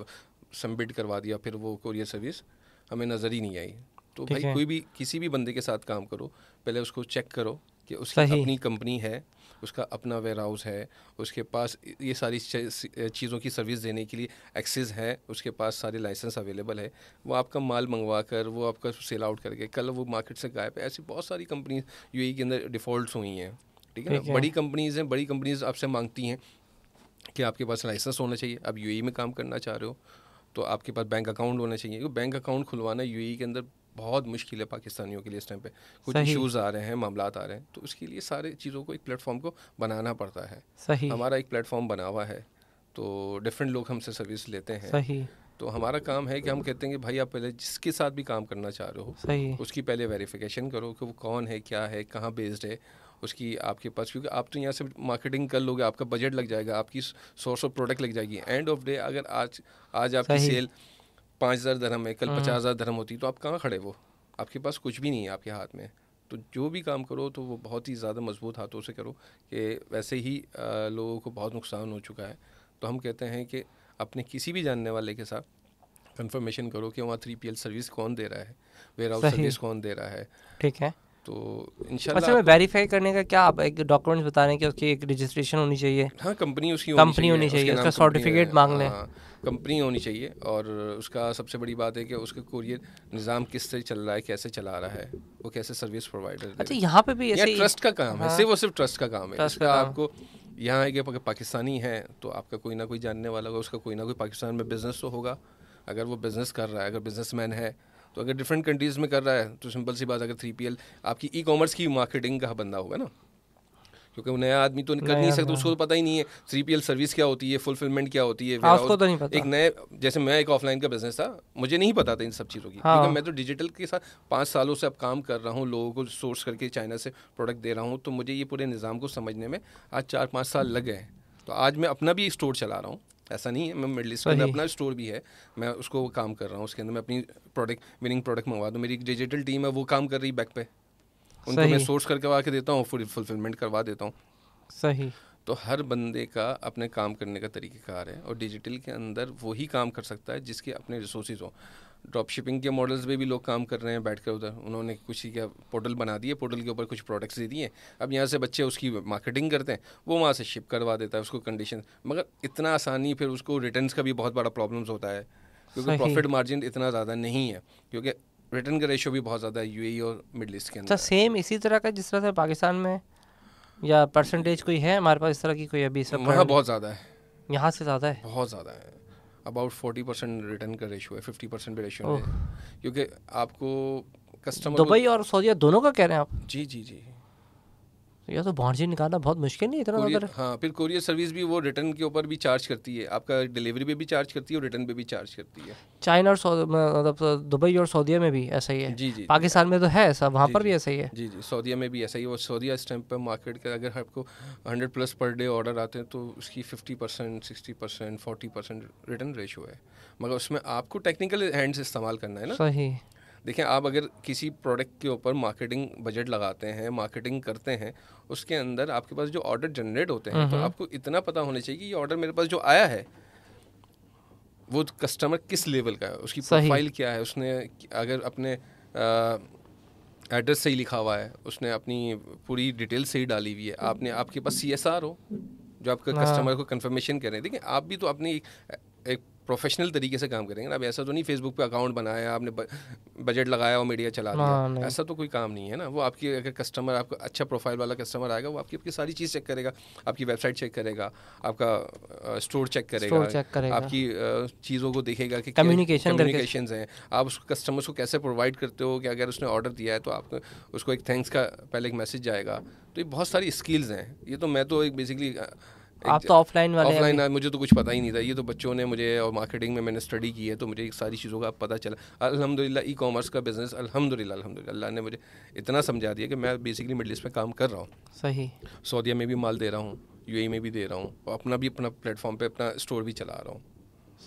सबमिट करवा दिया फिर वो कोरियर सर्विस हमें नज़र ही नहीं आई तो भाई कोई भी किसी भी बंदे के साथ काम करो पहले उसको चेक करो कि उसकी अपनी कंपनी है उसका अपना वेयर हाउस है उसके पास ये सारी चीज़ों की सर्विस देने के लिए एक्सेस है उसके पास सारे लाइसेंस अवेलेबल है वो आपका माल मंगवा कर वो आपका सेल आउट करके कल वो मार्केट से गायब है ऐसी बहुत सारी कंपनी यू e के अंदर डिफ़ॉल्ट हुई हैं ठीक है बड़ी कंपनीज हैं बड़ी कंपनीज आपसे मांगती हैं कि आपके पास लाइसेंस होना चाहिए आप यू e में काम करना चाह रहे हो तो आपके पास बैंक अकाउंट होना चाहिए क्योंकि बैंक अकाउंट खुलवाना यू e के अंदर बहुत मुश्किल है पाकिस्तानियों के लिए इस टाइम पे कुछ इशूज़ आ रहे हैं मामला आ रहे हैं तो उसके लिए सारे चीज़ों को एक प्लेटफॉर्म को बनाना पड़ता है सही हमारा एक प्लेटफॉर्म बना हुआ है तो डिफरेंट लोग हमसे सर्विस लेते हैं सही तो हमारा काम है कि हम कहते हैं कि भाई आप पहले जिसके साथ भी काम करना चाह रहे हो उसकी पहले वेरिफिकेशन करो कि वो कौन है क्या है कहाँ बेस्ड है उसकी आपके पास क्योंकि आप तो यहाँ से मार्केटिंग कर लोगे आपका बजट लग जाएगा आपकी सोर्स ऑफ प्रोडक्ट लग जाएगी एंड ऑफ डे अगर आज आज आपकी सेल पाँच हज़ार धर्म है कल पचास हाँ। हज़ार धर्म होती तो आप कहाँ खड़े वो आपके पास कुछ भी नहीं है आपके हाथ में तो जो भी काम करो तो वो बहुत ही ज़्यादा मजबूत हाथों से करो कि वैसे ही लोगों को बहुत नुकसान हो चुका है तो हम कहते हैं कि अपने किसी भी जानने वाले के साथ कंफर्मेशन करो कि वहाँ थ्री पी सर्विस कौन दे रहा है वेयर हाउस सर्विस कौन दे रहा है ठीक है तो अच्छा, इंशाल्लाह अच्छा मैं वेरीफाई करने का क्या आप एक डॉक्यूमेंट बता रहे हैं कि उसकी एक रजिस्ट्रेशन होनी चाहिए हाँ कंपनी उसकी कंपनी होनी चाहिए उसका सर्टिफिकेट मांग लें कंपनी हाँ, होनी चाहिए और उसका सबसे बड़ी बात है कि उसके कुरियर निज़ाम किस तरह चल रहा है कैसे चला रहा है वो कैसे सर्विस प्रोवाइडर अच्छा यहाँ पे भी ऐसे ट्रस्ट का काम है हाँ। सिर्फ और सिर्फ ट्रस्ट का काम है इसका आपको यहाँ है कि पाकिस्तानी है तो आपका कोई ना कोई जानने वाला होगा उसका कोई ना कोई पाकिस्तान में बिज़नेस तो होगा अगर वो बिज़नेस कर रहा है अगर बिजनेसमैन है तो अगर डिफरेंट कंट्रीज़ में कर रहा है तो सिंपल सी बात अगर थ्री पी आपकी ई कॉमर्स की मार्केटिंग का बंदा होगा ना क्योंकि वो नया आदमी तो कर नहीं सकता उसको तो पता ही नहीं है थ्री पी सर्विस क्या होती है फुलफिलमेंट क्या होती है आपको हाँ, तो नहीं पता एक नए जैसे मैं एक ऑफलाइन का बिजनेस था मुझे नहीं पता था इन सब चीज़ों की हाँ। क्योंकि मैं तो डिजिटल के साथ पाँच सालों से अब काम कर रहा हूँ लोगों को सोर्स करके चाइना से प्रोडक्ट दे रहा हूँ तो मुझे ये पूरे निज़ाम को समझने में आज चार पाँच साल लग गए तो आज मैं अपना भी स्टोर चला रहा हूँ ऐसा नहीं है मैं मिडल ईस्ट में अपना स्टोर भी है मैं उसको काम कर रहा हूँ उसके अंदर मैं अपनी प्रोडक्ट विनिंग प्रोडक्ट मंगवा दूँ मेरी डिजिटल टीम है वो काम कर रही बैक पे उनको मैं सोर्स करके करवा के देता हूँ फुल फुलफिलमेंट करवा देता हूँ सही तो हर बंदे का अपने काम करने का तरीक़ेकार है और डिजिटल के अंदर वही काम कर सकता है जिसके अपने रिसोर्स हों ड्रॉप शिपिंग के मॉडल्स पे भी लोग काम कर रहे हैं बैठकर उधर उन्होंने कुछ ही क्या पोर्टल बना दिए पोर्टल के ऊपर कुछ प्रोडक्ट्स दे दिए अब यहाँ से बच्चे उसकी मार्केटिंग करते हैं वो वहाँ से शिप करवा देता है उसको कंडीशन मगर इतना आसानी फिर उसको रिटर्न का भी बहुत बड़ा प्रॉब्लम्स होता है क्योंकि प्रॉफिट मार्जिन इतना ज़्यादा नहीं है क्योंकि रिटर्न का रेशो भी बहुत ज़्यादा है यू e और मिडल ईस्ट के अच्छा, अंदर सेम इसी तरह का जिस तरह से पाकिस्तान में या परसेंटेज कोई है हमारे पास इस तरह की कोई अभी सब बहुत ज़्यादा है यहाँ से ज़्यादा है बहुत ज़्यादा है अबाउट फोर्टी परसेंट रिटर्न का रेशियो है फिफ्टी परसेंट भी रेशियो है क्योंकि आपको कस्टमर दुबई और सऊदी दोनों का कह रहे हैं आप जी जी जी या तो मार्जिन निकालना बहुत मुश्किल नहीं इतना कुरियर, हाँ फिर कोरियर सर्विस भी वो रिटर्न के ऊपर भी चार्ज करती है आपका डिलीवरी पे भी चार्ज करती है और रिटर्न पे भी चार्ज करती है चाइना और मतलब दुबई और सऊदीया में भी ऐसा ही है जी जी पाकिस्तान में तो है ऐसा वहाँ पर भी ऐसा ही है जी जी सऊदीया में भी ऐसा ही है और सऊदीया इस टाइम पर मार्केट का अगर आपको hundred plus per day order आते हैं तो उसकी fifty percent sixty percent forty percent return ratio है मगर उसमें आपको टेक्निकल हैंड्स इस्तेमाल करना है ना सही देखें आप अगर किसी प्रोडक्ट के ऊपर मार्केटिंग बजट लगाते हैं मार्केटिंग करते हैं उसके अंदर आपके पास जो ऑर्डर जनरेट होते हैं तो आपको इतना पता होना चाहिए कि ये ऑर्डर मेरे पास जो आया है वो कस्टमर किस लेवल का है उसकी प्रोफाइल क्या है उसने अगर अपने एड्रेस सही लिखा हुआ है उसने अपनी पूरी डिटेल सही डाली हुई है आपने आपके पास सी हो जो आपका कस्टमर हाँ। को कन्फर्मेशन करें देखिए आप भी तो अपनी एक प्रोफेशनल तरीके से काम करेंगे ना अब ऐसा तो नहीं फेसबुक पे अकाउंट बनाया आपने बजट लगाया और मीडिया चला दिया हाँ, ऐसा तो कोई काम नहीं है ना वो आपकी अगर कस्टमर आपका अच्छा प्रोफाइल वाला कस्टमर आएगा वो आपकी आपकी सारी चीज़ चेक करेगा आपकी वेबसाइट चेक करेगा आपका स्टोर चेक करेगा, चेक करेगा। आपकी चीज़ों को देखेगा कि कम्युनिकेशन कम्युनिकेशन हैं आप उस कस्टमर्स को कैसे प्रोवाइड करते हो कि अगर उसने ऑर्डर दिया है तो आप उसको एक थैंक्स का पहले एक मैसेज जाएगा तो ये बहुत सारी स्किल्स हैं ये तो मैं तो एक बेसिकली आप तो ऑफलाइन वाले ऑफलाइन मुझे तो कुछ पता ही नहीं था ये तो बच्चों ने मुझे और मार्केटिंग में मैंने स्टडी की है तो मुझे सारी चीज़ों का पता चला अलहमदिल्ला ई कॉमर्स का बिज़नेस अलहमदिल्ला अलहमदिल्ला अल्लाह ने मुझे इतना समझा दिया कि मैं बेसिकली मिडल ईस्ट में काम कर रहा हूँ सही सऊदीया में भी माल दे रहा हूँ यू e में भी दे रहा हूँ अपना भी अपना प्लेटफॉर्म पर अपना स्टोर भी चला रहा हूँ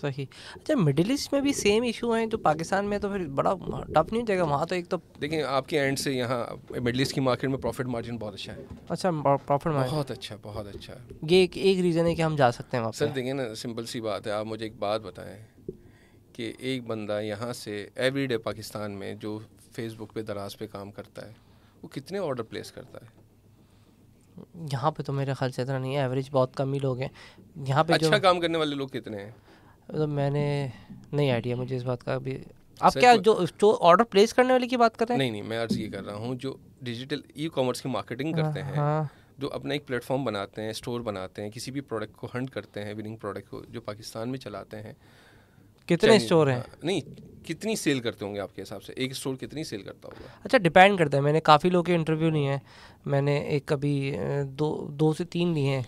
सही अच्छा मिडिल ईस्ट में भी सेम इशू हैं जो तो पाकिस्तान में तो फिर बड़ा टफ नहीं हो जाएगा वहाँ तो एक तो देखिए आपके एंड से यहाँ मिडिल ईस्ट की मार्केट में प्रॉफिट मार्जिन बहुत अच्छा है अच्छा प्रॉफिट मार्जिन बहुत अच्छा बहुत अच्छा ये एक एक रीज़न है कि हम जा सकते हैं वहाँ सर देखिए ना सिंपल सी बात है आप मुझे एक बात बताएं कि एक बंदा यहाँ से एवरीडे पाकिस्तान में जो फेसबुक पे दराज पे काम करता है वो कितने ऑर्डर प्लेस करता है यहाँ पे तो मेरे ख्याल से इतना नहीं है एवरेज बहुत कम ही लोग हैं यहाँ पे अच्छा जो... काम करने वाले लोग कितने हैं तो मैंने नहीं आइडिया मुझे इस बात का अभी आप क्या जो जो ऑर्डर प्लेस करने वाले की बात कर रहे हैं नहीं नहीं मैं अर्ज ये कर रहा हूँ जो डिजिटल ई कॉमर्स की मार्केटिंग हाँ, करते हैं हाँ। जो अपना एक प्लेटफॉर्म बनाते हैं स्टोर बनाते हैं किसी भी प्रोडक्ट को हंड करते हैं विनिंग प्रोडक्ट को जो पाकिस्तान में चलाते हैं कितने स्टोर हैं हाँ, नहीं कितनी सेल करते होंगे आपके हिसाब से एक स्टोर कितनी सेल करता होगा अच्छा डिपेंड करता है मैंने काफ़ी लोग के इंटरव्यू लिए हैं मैंने एक अभी दो दो से तीन लिए हैं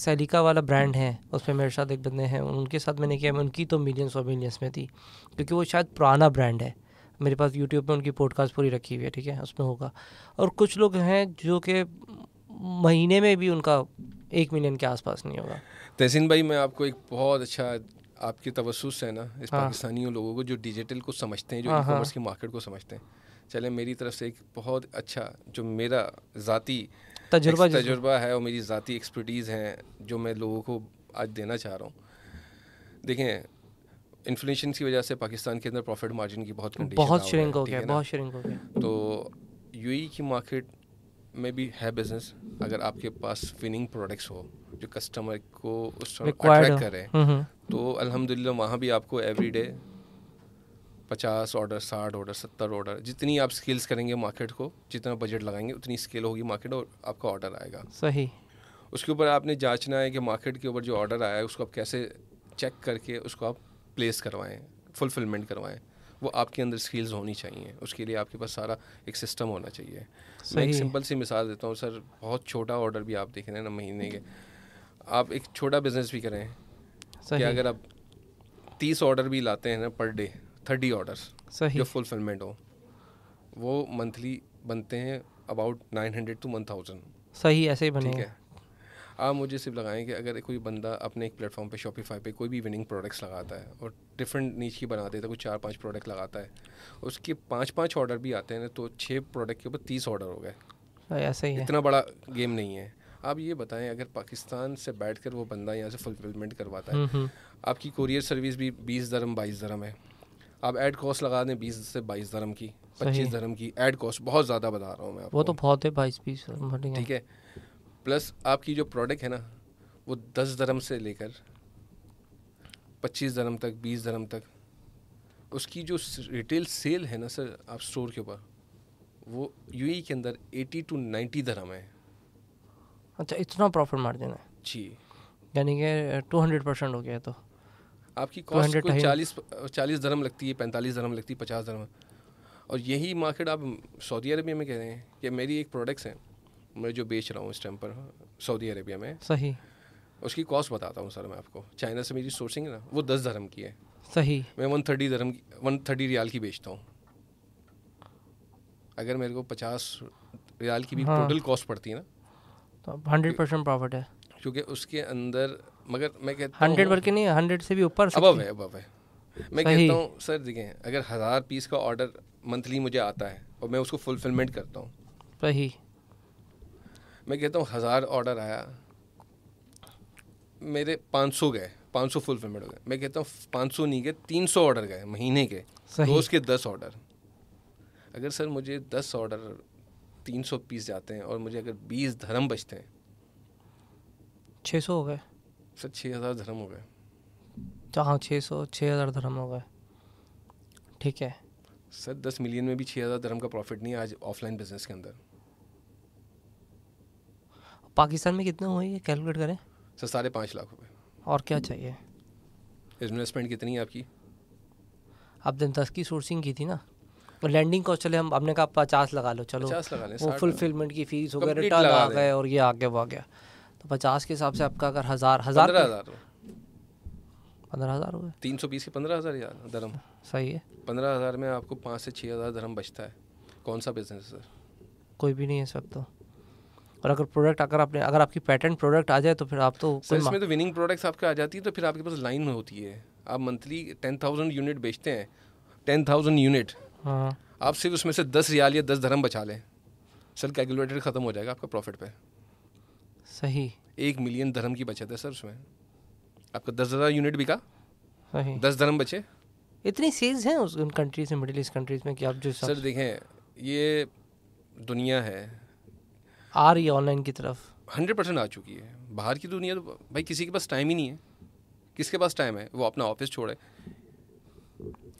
सेलिका वाला ब्रांड है उसमें मेरे साथ एक बंदे हैं उनके साथ मैंने किया मैं उनकी तो मिलियंस और मिलियंस में थी क्योंकि वो शायद पुराना ब्रांड है मेरे पास यूट्यूब पे उनकी पॉडकास्ट पूरी रखी हुई है ठीक है उसमें होगा और कुछ लोग हैं जो कि महीने में भी उनका एक मिलियन के आसपास नहीं होगा तहसीन भाई मैं आपको एक बहुत अच्छा आपके तवसुस है ना इस हाँ। पाकिस्तानियों लोगों को जो डिजिटल को समझते हैं जो हाँ। कॉमर्स हाँ। की मार्केट को समझते हैं चले मेरी तरफ से एक बहुत अच्छा जो मेरा ज़ाती तजुर्बा तजुर्बा है और मेरी ज़ाती एक्सपर्टीज़ हैं जो मैं लोगों को आज देना चाह रहा हूँ देखें इन्फ्लेशन की वजह से पाकिस्तान के अंदर प्रॉफिट मार्जिन की बहुत बहुत श्रिंक हो गया बहुत श्रिंक हो गया तो यू e की मार्केट में भी है बिजनेस अगर आपके पास विनिंग प्रोडक्ट्स हो जो कस्टमर को उस करें हम्म, हम्म। तो अलहमदिल्ला वहाँ भी आपको एवरीडे पचास ऑर्डर साठ ऑर्डर सत्तर ऑर्डर जितनी आप स्केल्स करेंगे मार्केट को जितना बजट लगाएंगे उतनी स्केल होगी मार्केट और आपका ऑर्डर आएगा सही उसके ऊपर आपने जांचना है कि मार्केट के ऊपर जो ऑर्डर आया है उसको आप कैसे चेक करके उसको आप प्लेस करवाएं फुलफिलमेंट करवाएं वो आपके अंदर स्किल्स होनी चाहिए उसके लिए आपके पास सारा एक सिस्टम होना चाहिए मैं एक सिंपल सी मिसाल देता हूँ सर बहुत छोटा ऑर्डर भी आप देख रहे हैं ना महीने के आप एक छोटा बिजनेस भी करें कि अगर आप तीस ऑर्डर भी लाते हैं ना पर डे थर्टी ऑर्डर्स सही जो फुलफिलमेंट हो वो मंथली बनते हैं about nine hundred to one thousand सही ऐसे ही बने ठीक है आप मुझे सिर्फ लगाएं कि अगर कोई बंदा अपने एक प्लेटफॉर्म पे शॉपिफाई पे कोई भी विनिंग प्रोडक्ट्स लगाता है और डिफरेंट नीच की बना देता है कुछ चार पांच प्रोडक्ट लगाता है उसके पांच पांच ऑर्डर भी आते हैं तो छः प्रोडक्ट के ऊपर तीस ऑर्डर हो गए ऐसा ही इतना बड़ा गेम नहीं है आप ये बताएं अगर पाकिस्तान से बैठ कर वो बंदा यहाँ से फुलफिलमेंट करवाता है हम्म, हम्म। आपकी कोरियर सर्विस भी बीस दरम बाईस दरम है आप एड कॉस्ट लगा दें बीस से बाईस धर्म की पच्चीस धर्म की एड कॉस्ट बहुत ज़्यादा बता रहा हूँ मैं वो तो बहुत है बाईस बीस ठीक है प्लस आपकी जो प्रोडक्ट है ना वो दस धर्म से लेकर पच्चीस धर्म तक बीस धर्म तक उसकी जो रिटेल सेल है ना सर आप स्टोर के ऊपर वो यू e के अंदर एटी टू नाइन्टी धर्म है अच्छा इतना प्रॉफिट मार्जिन है जी यानी कि टू हंड्रेड परसेंट हो गया तो आपकी कॉस्ट तो कोई चालीस चालीस धर्म लगती है पैंतालीस धर्म लगती है पचास धर्म और यही मार्केट आप सऊदी अरबिया में कह रहे हैं कि मेरी एक प्रोडक्ट्स हैं मैं जो बेच रहा हूँ इस टाइम पर सऊदी अरबिया में सही उसकी कॉस्ट बताता हूँ सर मैं आपको चाइना से मेरी सोर्सिंग है ना वो दस धर्म की है सही मैं वन थर्टी धर्म की वन थर्टी रियाल की बेचता हूँ अगर मेरे को पचास रियाल की भी हाँ। टोटल कॉस्ट पड़ती है ना तो हंड्रेड परसेंट प्रॉफिट है क्योंकि उसके अंदर मगर मैं कहता हंड्रेड वर्क नहीं हंड्रेड से भी ऊपर अबव है अब है मैं कहता हूँ सर देखें अगर हज़ार पीस का ऑर्डर मंथली मुझे आता है और मैं उसको फुलफिलमेंट करता हूँ सही मैं कहता हूँ हज़ार ऑर्डर आया मेरे पाँच सौ गए पाँच सौ फुलफिलमेंट हो गए मैं कहता हूँ पाँच सौ नहीं गए तीन सौ ऑर्डर गए महीने के रोज़ के दस ऑर्डर अगर सर मुझे दस ऑर्डर तीन सौ पीस जाते हैं और मुझे अगर बीस धर्म बचते हैं छः सौ हो गए सर छः हज़ार धर्म हो गए तो हाँ छः सौ छः हज़ार धर्म हो गए ठीक है सर दस मिलियन में भी छः हज़ार धर्म का प्रॉफिट नहीं है आज ऑफलाइन बिजनेस के अंदर पाकिस्तान में कितना हुआ ये कैलकुलेट करें सर साढ़े पाँच लाख रुपये और क्या चाहिए इन्वेस्टमेंट कितनी है आपकी आप दिन दस की सोर्सिंग की थी ना लैंडिंग कॉस्ट चले हम आपने कहा पचास लगा लो चलो पचास लगा लें वो फुलफिलमेंट की फीस हो गई रिटर्न आ गए और ये आगे वो आ गया तो पचास के हिसाब से आपका अगर हज़ार हज़ार पंद्रह हज़ार पंद्रह हज़ार हुए तीन सौ बीस के पंद्रह हज़ार यार धर्म सही है पंद्रह हज़ार में आपको पाँच से छः हज़ार धर्म बचता है कौन सा बिजनेस है सर कोई भी नहीं है सब तो और अगर प्रोडक्ट अगर आपने अगर आपकी पैटर्न प्रोडक्ट आ जाए तो फिर आप तो सर इसमें तो विनिंग प्रोडक्ट्स आपके आ जाती है तो फिर आपके पास लाइन होती है आप मंथली टेन थाउजेंड यूनिट बेचते हैं टेन थाउजेंड यूनिट आप सिर्फ उसमें से दस रियाल या दस धर्म बचा लें सर कैलकुलेटर ख़त्म हो जाएगा आपका प्रॉफिट पर सही एक मिलियन धर्म की बचत है सर उसमें आपका दस हज़ार यूनिट बिका सही दस धर्म बचे इतनी सेल्स हैं उस उन कंट्रीज में मिडिल ईस्ट कंट्रीज में कि आप जो सर देखें ये दुनिया है आ रही है ऑनलाइन की तरफ हंड्रेड परसेंट आ चुकी है बाहर की दुनिया तो भाई किसी के पास टाइम ही नहीं है किसके पास टाइम है वो अपना ऑफिस छोड़े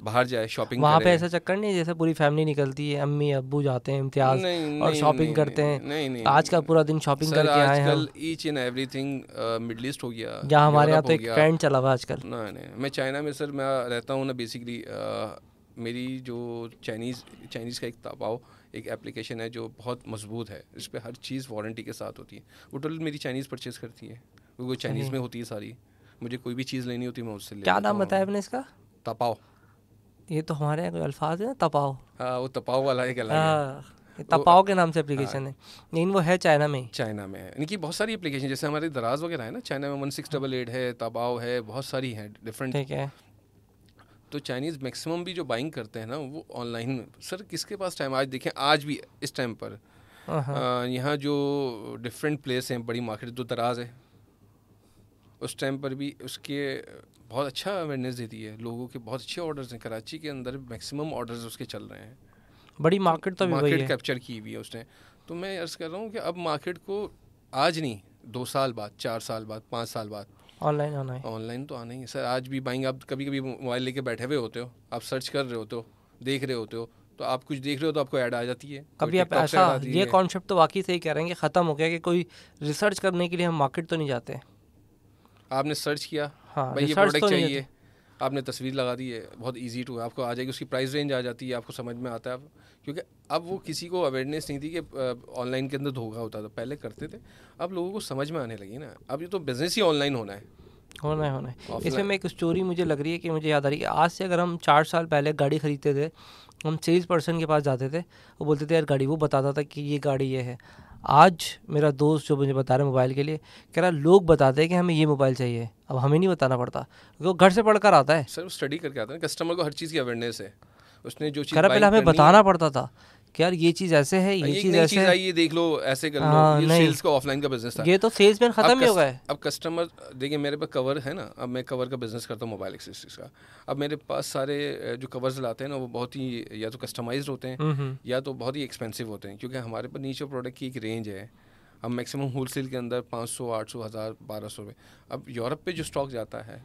बाहर जाए शॉपिंग वहाँ पे ऐसा चक्कर नहीं जैसे पूरी फैमिली निकलती है अम्मी अबू जाते हैं इम्तियाज और शॉपिंग करते हैं नहीं नहीं आज का पूरा दिन शॉपिंग करके आए आजकल each and everything Middle East हो गया जहाँ हमारे यहाँ तो एक ट्रेंड चला हुआ आजकल ना नहीं मैं चाइना में सर मैं रहता हूँ ना बेसिकली uh, मेरी जो चाइनीज़ चाइनीज़ का एक ताबाव एक एप्लीकेशन है जो बहुत मजबूत है इस पर हर चीज़ वारंटी के साथ होती है वो टोटल मेरी चाइनीज़ परचेज़ करती है वो चाइनीज़ में होती है सारी मुझे कोई भी चीज़ लेनी होती है मैं उससे क्या नाम बताया आपने इसका तपाओ ये तो हमारे यहाँ कोई अल्फाज है ना तपाओ हाँ, वो तपाओ वाला एक अलग हाँ, तपाओ के नाम से एप्लीकेशन हाँ। है लेकिन वो है चाइना में चाइना में है इनकी बहुत सारी एप्लीकेशन जैसे हमारे दराज वगैरह है ना चाइना में वन सिक्स डबल एट है तपाओ है बहुत सारी है डिफरेंट ठीक है तो चाइनीज़ मैक्सिमम भी जो बाइंग करते हैं ना वो ऑनलाइन सर किसके पास टाइम आज देखें आज भी इस टाइम पर uh-huh. यहाँ जो डिफरेंट प्लेस हैं बड़ी मार्केट जो दराज है उस टाइम पर भी उसके बहुत अच्छा अवेयरनेस दे दी है लोगों के बहुत अच्छे ऑर्डर्स हैं कराची के अंदर मैक्सिमम ऑर्डर्स उसके चल रहे हैं बड़ी मार्केट तो मार्केट कैप्चर की हुई है उसने तो मैं अर्ज़ कर रहा हूँ कि अब मार्केट को आज नहीं दो साल बाद चार साल बाद पाँच साल बाद ऑनलाइन आना है ऑनलाइन तो आना ही है सर आज भी बाइंग आप कभी कभी मोबाइल लेके बैठे हुए होते हो आप सर्च कर रहे होते हो देख रहे होते हो तो आप कुछ देख रहे हो तो आपको ऐड आ जाती है कभी आप ऐसा ये कॉन्सेप्ट तो वाकई सही कह रहे हैं कि ख़त्म हो गया कि कोई रिसर्च करने के लिए हम मार्केट तो नहीं जाते आपने सर्च किया हाँ, भाई ये प्रोडक्ट तो चाहिए तो। आपने तस्वीर लगा दी है बहुत ईजी टू है आपको आ जाएगी उसकी प्राइस रेंज आ जाती है आपको समझ में आता है क्योंकि अब वो किसी को अवेयरनेस नहीं थी कि ऑनलाइन के अंदर धोखा होता था पहले करते थे अब लोगों को समझ में आने लगी ना अब ये तो बिज़नेस ही ऑनलाइन होना है होना है होना है इसमें मैं एक स्टोरी मुझे लग रही है कि मुझे याद आ रही है आज से अगर हम चार साल पहले गाड़ी खरीदते थे हम सेल्स पर्सन के पास जाते थे वो बोलते थे यार गाड़ी वो बताता था कि ये गाड़ी ये है आज मेरा दोस्त जो मुझे बता रहे मोबाइल के लिए कह रहा लोग बताते हैं कि हमें ये मोबाइल चाहिए अब हमें नहीं बताना पड़ता वो घर से पढ़कर आता है सर स्टडी करके आता है कस्टमर को हर चीज़ की अवेयरनेस है उसने जो चीज़ पहले हमें बताना पड़ता था कि यार ये चीज ऐसे है ये, चीज ऐसे है ये देख लो ऐसे कर लो हाँ, ये सेल्स का ऑफलाइन का बिजनेस था ये तो सेल्समैन खत्म ही हो गया है अब कस्टमर देखिए मेरे पास कवर है ना अब मैं कवर का बिजनेस करता हूँ मोबाइल एक्सेसरीज का अब मेरे पास सारे जो कवर्स लाते हैं ना वो बहुत ही या तो कस्टमाइज होते हैं हम्म, हम्म। या तो बहुत ही एक्सपेंसिव होते हैं क्योंकि हमारे पास नीचे प्रोडक्ट की एक रेंज है हम मैक्सिमम होलसेल के अंदर पाँच सौ आठ सौ हज़ार बारह सौ में अब यूरोप पे जो स्टॉक जाता है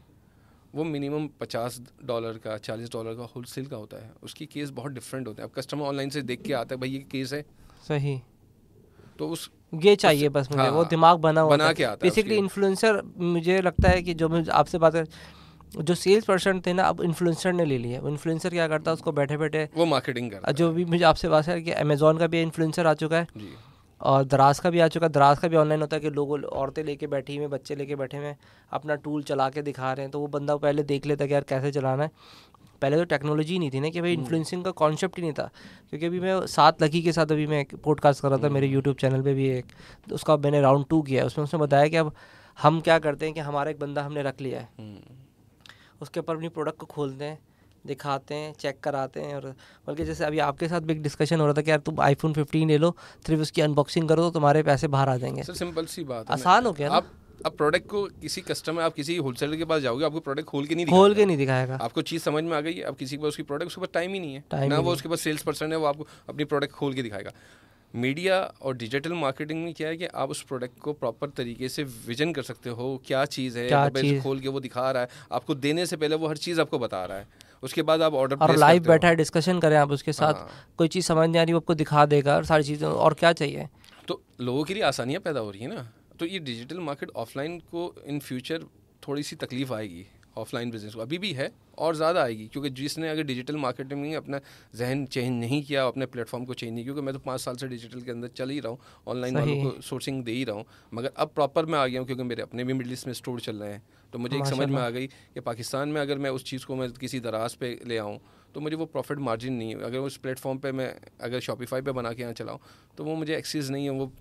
वो मिनिमम पचास डॉलर का चालीस डॉलर का होलसेल का होता है उसकी केस बहुत डिफरेंट होते हैं अब कस्टमर ऑनलाइन से देख के आता है भाई ये केस है सही तो उस ये चाहिए बस मुझे हाँ, वो दिमाग बना हुआ बना के आता है बेसिकली इन्फ्लुएंसर मुझे लगता है कि जो मैं आपसे बात कर जो सेल्स पर्सन थे ना अब इन्फ्लुएंसर ने ले लिया इन्फ्लुएंसर क्या करता है उसको बैठे बैठे वो मार्केटिंग करता जो भी मुझे आपसे बात है कि अमेजोन का भी इन्फ्लुएंसर आ चुका है और दराज का भी आ चुका दराज का भी ऑनलाइन होता है कि लोग औरतें लेके बैठी हुई बच्चे लेके बैठे हुए अपना टूल चला के दिखा रहे हैं तो वो बंदा पहले देख लेता कि यार कैसे चलाना है पहले तो टेक्नोलॉजी नहीं थी ना कि भाई इन्फ्लुएंसिंग हम्म। का कॉन्सेप्ट ही नहीं था क्योंकि अभी मैं सात लकी के साथ अभी मैं एक पॉडकास्ट कर रहा था मेरे यूट्यूब चैनल पर भी एक तो उसका मैंने राउंड टू किया है उसमें उसने बताया कि अब हम क्या करते हैं कि हमारा एक बंदा हमने रख लिया है हम्म। उसके ऊपर अपनी प्रोडक्ट को खोलते हैं दिखाते हैं चेक कराते हैं और बल्कि जैसे अभी आपके साथ बिग डिस्कशन हो रहा था कि यार तुम आईफोन 15 ले लो सिर्फ उसकी अनबॉक्सिंग करो तो तुम्हारे पैसे बाहर आ जाएंगे सर सिंपल सी बात आसान हो गया आप अब प्रोडक्ट को किसी कस्टमर आप किसी होलसेलर के पास जाओगे आपको प्रोडक्ट खोल के नहीं खोल के नहीं दिखाएगा आपको चीज समझ में आ गई है अब किसी के पास उसकी प्रोडक्ट उसके पास टाइम ही नहीं है ना वो उसके पास सेल्स पर्सन है वो आपको अपनी प्रोडक्ट खोल के दिखाएगा मीडिया और डिजिटल मार्केटिंग में क्या है कि आप उस प्रोडक्ट को प्रॉपर तरीके से विजन कर सकते हो क्या चीज़ है क्या चीज़? खोल के वो दिखा रहा है आपको देने से पहले वो हर चीज़ आपको बता रहा है उसके बाद आप ऑर्डर और लाइव बैठा है डिस्कशन करें आप उसके साथ हाँ। कोई चीज़ समझ नहीं आ रही वो आपको दिखा देगा और सारी चीज़ें और क्या चाहिए तो लोगों के लिए आसानियाँ पैदा हो रही है ना तो ये डिजिटल मार्केट ऑफलाइन को इन फ्यूचर थोड़ी सी तकलीफ आएगी ऑफलाइन बिजनेस को अभी भी है और ज़्यादा आएगी क्योंकि जिसने अगर डिजिटल मार्केटिंग में अपना जहन चेंज नहीं किया अपने प्लेटफॉर्म को चेंज नहीं क्योंकि मैं तो पाँच साल से डिजिटल के अंदर चल ही रहा हूँ ऑनलाइन वालों को सोर्सिंग दे ही रहा हूँ मगर अब प्रॉपर मैं आ गया हूँ क्योंकि मेरे अपने भी मिडल ईस्ट में स्टोर चल रहे हैं तो मुझे एक समझ में आ गई कि पाकिस्तान में अगर मैं उस चीज़ को मैं किसी दराज पर ले आऊँ तो मुझे वो प्रॉफिट मार्जिन नहीं है अगर उस प्लेटफॉर्म पर मैं अगर शॉपिफाई पर बना के यहाँ चलाऊँ तो वो मुझे एक्सेस नहीं है वो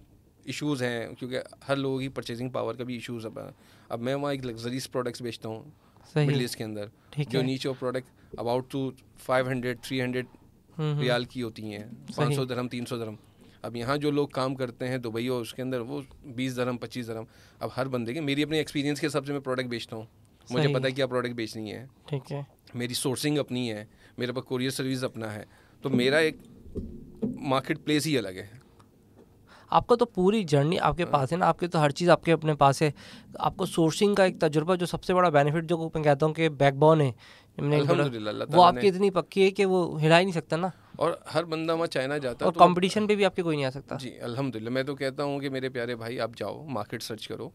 इशूज़ हैं क्योंकि हर लोगों की परचेजिंग पावर का भी इशूज़ अब मैं वहाँ एक लग्जरीज प्रोडक्ट्स बेचता हूँ मिडिल ईस्ट के अंदर जो नीचे product about two five hundred three hundred riyal की होती हैं पाँच सौ धर्म तीन सौ धर्म अब यहाँ जो लोग काम करते हैं दुबई और उसके अंदर वो बीस धर्म पच्चीस धर्म अब हर बंदे के मेरी अपने एक्सपीरियंस के हिसाब से मैं प्रोडक्ट बेचता हूँ मुझे पता है क्या प्रोडक्ट बेचनी है ठीक है मेरी सोर्सिंग अपनी है मेरे पास कोरियर सर्विस अपना है तो मेरा एक मार्केट प्लेस ही अलग है आपका तो पूरी जर्नी आपके हाँ। पास है ना आपके तो हर चीज़ आपके अपने पास है आपको सोर्सिंग का एक तजुर्बा जो सबसे बड़ा बेनिफिट जो मैं कहता हूँ कि बैकबोन है वो आपकी इतनी पक्की है कि वो हिला ही नहीं सकता ना और हर बंदा वहाँ चाइना जाता है और कंपटीशन तो पर पे भी आपके कोई नहीं आ सकता जी अलहमदिल्ला मैं तो कहता हूँ कि मेरे प्यारे भाई आप जाओ मार्केट सर्च करो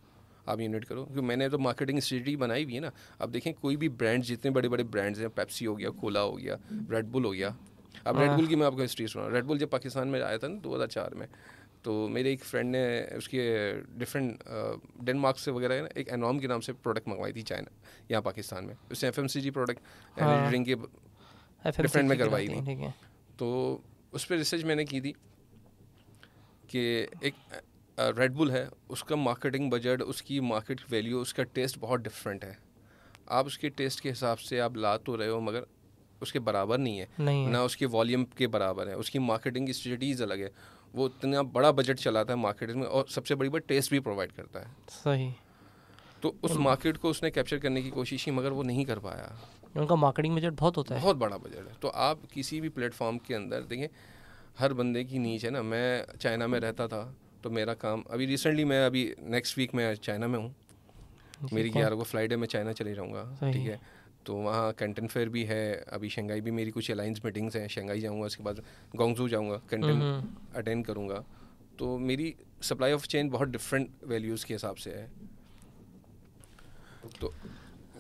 आप यूनिट करो क्योंकि मैंने तो मार्केटिंग स्ट्रेटी बनाई हुई है ना आप देखें कोई भी ब्रांड जितने बड़े बड़े ब्रांड्स हैं पेप्सी हो गया कोला हो गया रेडबुल हो गया अब रेडबुल हाँ। की मैं आपको हिस्ट्री सुना रेडबुल जब पाकिस्तान में आया था ना दो में तो मेरे एक फ्रेंड ने उसके डिफरेंट डेनमार्क से वगैरह एक एनॉम के नाम से प्रोडक्ट मंगवाई थी चाइना यहाँ पाकिस्तान में उसने F M C G product drink के डिफरेंट में तो करवाई थी तो उस पर रिसर्च मैंने की थी कि एक रेडबुल है उसका मार्केटिंग बजट उसकी मार्केट वैल्यू उसका टेस्ट बहुत डिफरेंट है आप उसके टेस्ट के हिसाब से आप ला तो रहे हो मगर उसके बराबर नहीं है नहीं ना उसके वॉल्यूम के बराबर है उसकी मार्केटिंग की स्ट्रेटीज़ अलग है वो इतना बड़ा बजट चलाता है मार्केट में और सबसे बड़ी बात टेस्ट भी प्रोवाइड करता है सही तो उस मार्केट को उसने कैप्चर करने की कोशिश की मगर वो नहीं कर पाया उनका मार्केटिंग बजट बहुत होता है बहुत बड़ा बजट है तो आप किसी भी प्लेटफॉर्म के अंदर देखें हर बंदे की नीच है ना मैं चाइना में रहता था तो मेरा काम अभी रिसेंटली मैं अभी नेक्स्ट वीक मैं चाइना में हूँ मेरी ग्यारह को फ्लाइट है मैं चाइना चले जाऊँगा ठीक है तो वहाँ कैंटन फेयर भी है अभी शंघाई भी मेरी कुछ अलाइंस मीटिंग्स हैं शंघाई जाऊँगा उसके बाद गोंगजू जाऊँगा कैंटन अटेंड हम्म, हम्म। करूँगा तो मेरी सप्लाई ऑफ चेन बहुत डिफरेंट वैल्यूज़ के हिसाब से है तो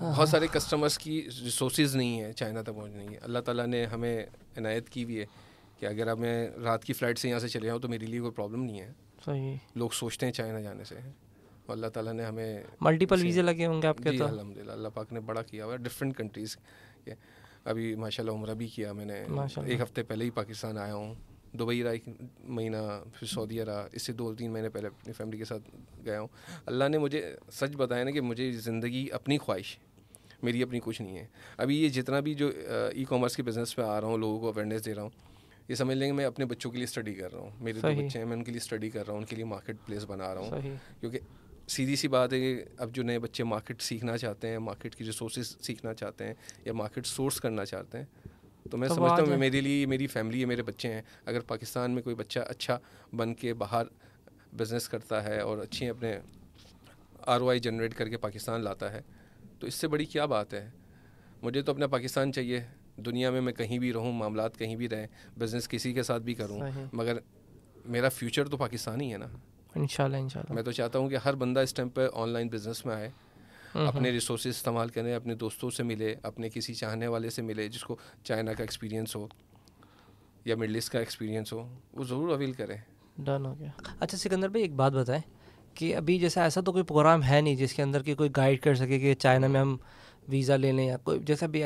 बहुत सारे कस्टमर्स की रिसोर्सेज नहीं है चाइना तक पहुँचने की अल्लाह ताला ने हमें इनायत की भी है कि अगर अब मैं रात की फ़्लाइट से यहाँ से चले जाऊँ तो मेरे लिए कोई प्रॉब्लम नहीं है सही लोग सोचते हैं चाइना जाने से अल्लाह ताला ने हमें मल्टीपल वीज़े लगे होंगे आपके तो अलहमदिल्ला अल्लाह पाक ने बड़ा किया हुआ है डिफरेंट कंट्रीज़ के अभी माशाल्लाह उम्र भी किया मैंने एक हफ़्ते पहले ही पाकिस्तान आया हूँ दुबई रहा एक महीना फिर सऊदी रहा इससे दो तीन महीने पहले अपनी फैमिली के साथ गया हूँ अल्लाह ने मुझे सच बताया ना कि मुझे ज़िंदगी अपनी ख्वाहिश मेरी अपनी कुछ नहीं है अभी ये जितना भी जो ई कॉमर्स के बिज़नेस पे आ रहा हूँ लोगों को अवेयरनेस दे रहा हूँ ये समझ लेंगे मैं अपने बच्चों के लिए स्टडी कर रहा हूँ मेरे जो बच्चे हैं मैं उनके लिए स्टडी कर रहा हूँ उनके लिए मार्केट प्लेस बना रहा हूँ क्योंकि सीधी सी बात है कि अब जो नए बच्चे मार्केट सीखना चाहते हैं मार्केट की रिसोर्स सीखना चाहते हैं या मार्केट सोर्स करना चाहते हैं तो मैं तो समझता हूँ मेरे लिए मेरी फैमिली है मेरे बच्चे हैं अगर पाकिस्तान में कोई बच्चा अच्छा बन के बाहर बिजनेस करता है और अच्छी अपने आर जनरेट करके पाकिस्तान लाता है तो इससे बड़ी क्या बात है मुझे तो अपना पाकिस्तान चाहिए दुनिया में मैं कहीं भी रहूँ मामला कहीं भी रहें बिज़नेस किसी के साथ भी करूँ मगर मेरा फ्यूचर तो पाकिस्तान ही है ना इंशाल्लाह इंशाल्लाह मैं तो चाहता हूँ कि हर बंदा इस टाइम पर ऑनलाइन बिजनेस में आए हम्म, अपने रिसोर्स हम्म। इस्तेमाल करें अपने दोस्तों से मिले अपने किसी चाहने वाले से मिले जिसको चाइना का एक्सपीरियंस हो या मिडल ईस्ट का एक्सपीरियंस हो वो ज़रूर अवील करें डन हो गया अच्छा सिकंदर भाई एक बात बताएं कि अभी जैसा ऐसा तो कोई प्रोग्राम है नहीं जिसके अंदर की कोई गाइड कर सके कि चाइना में हम वीज़ा ले लें या कोई जैसा भी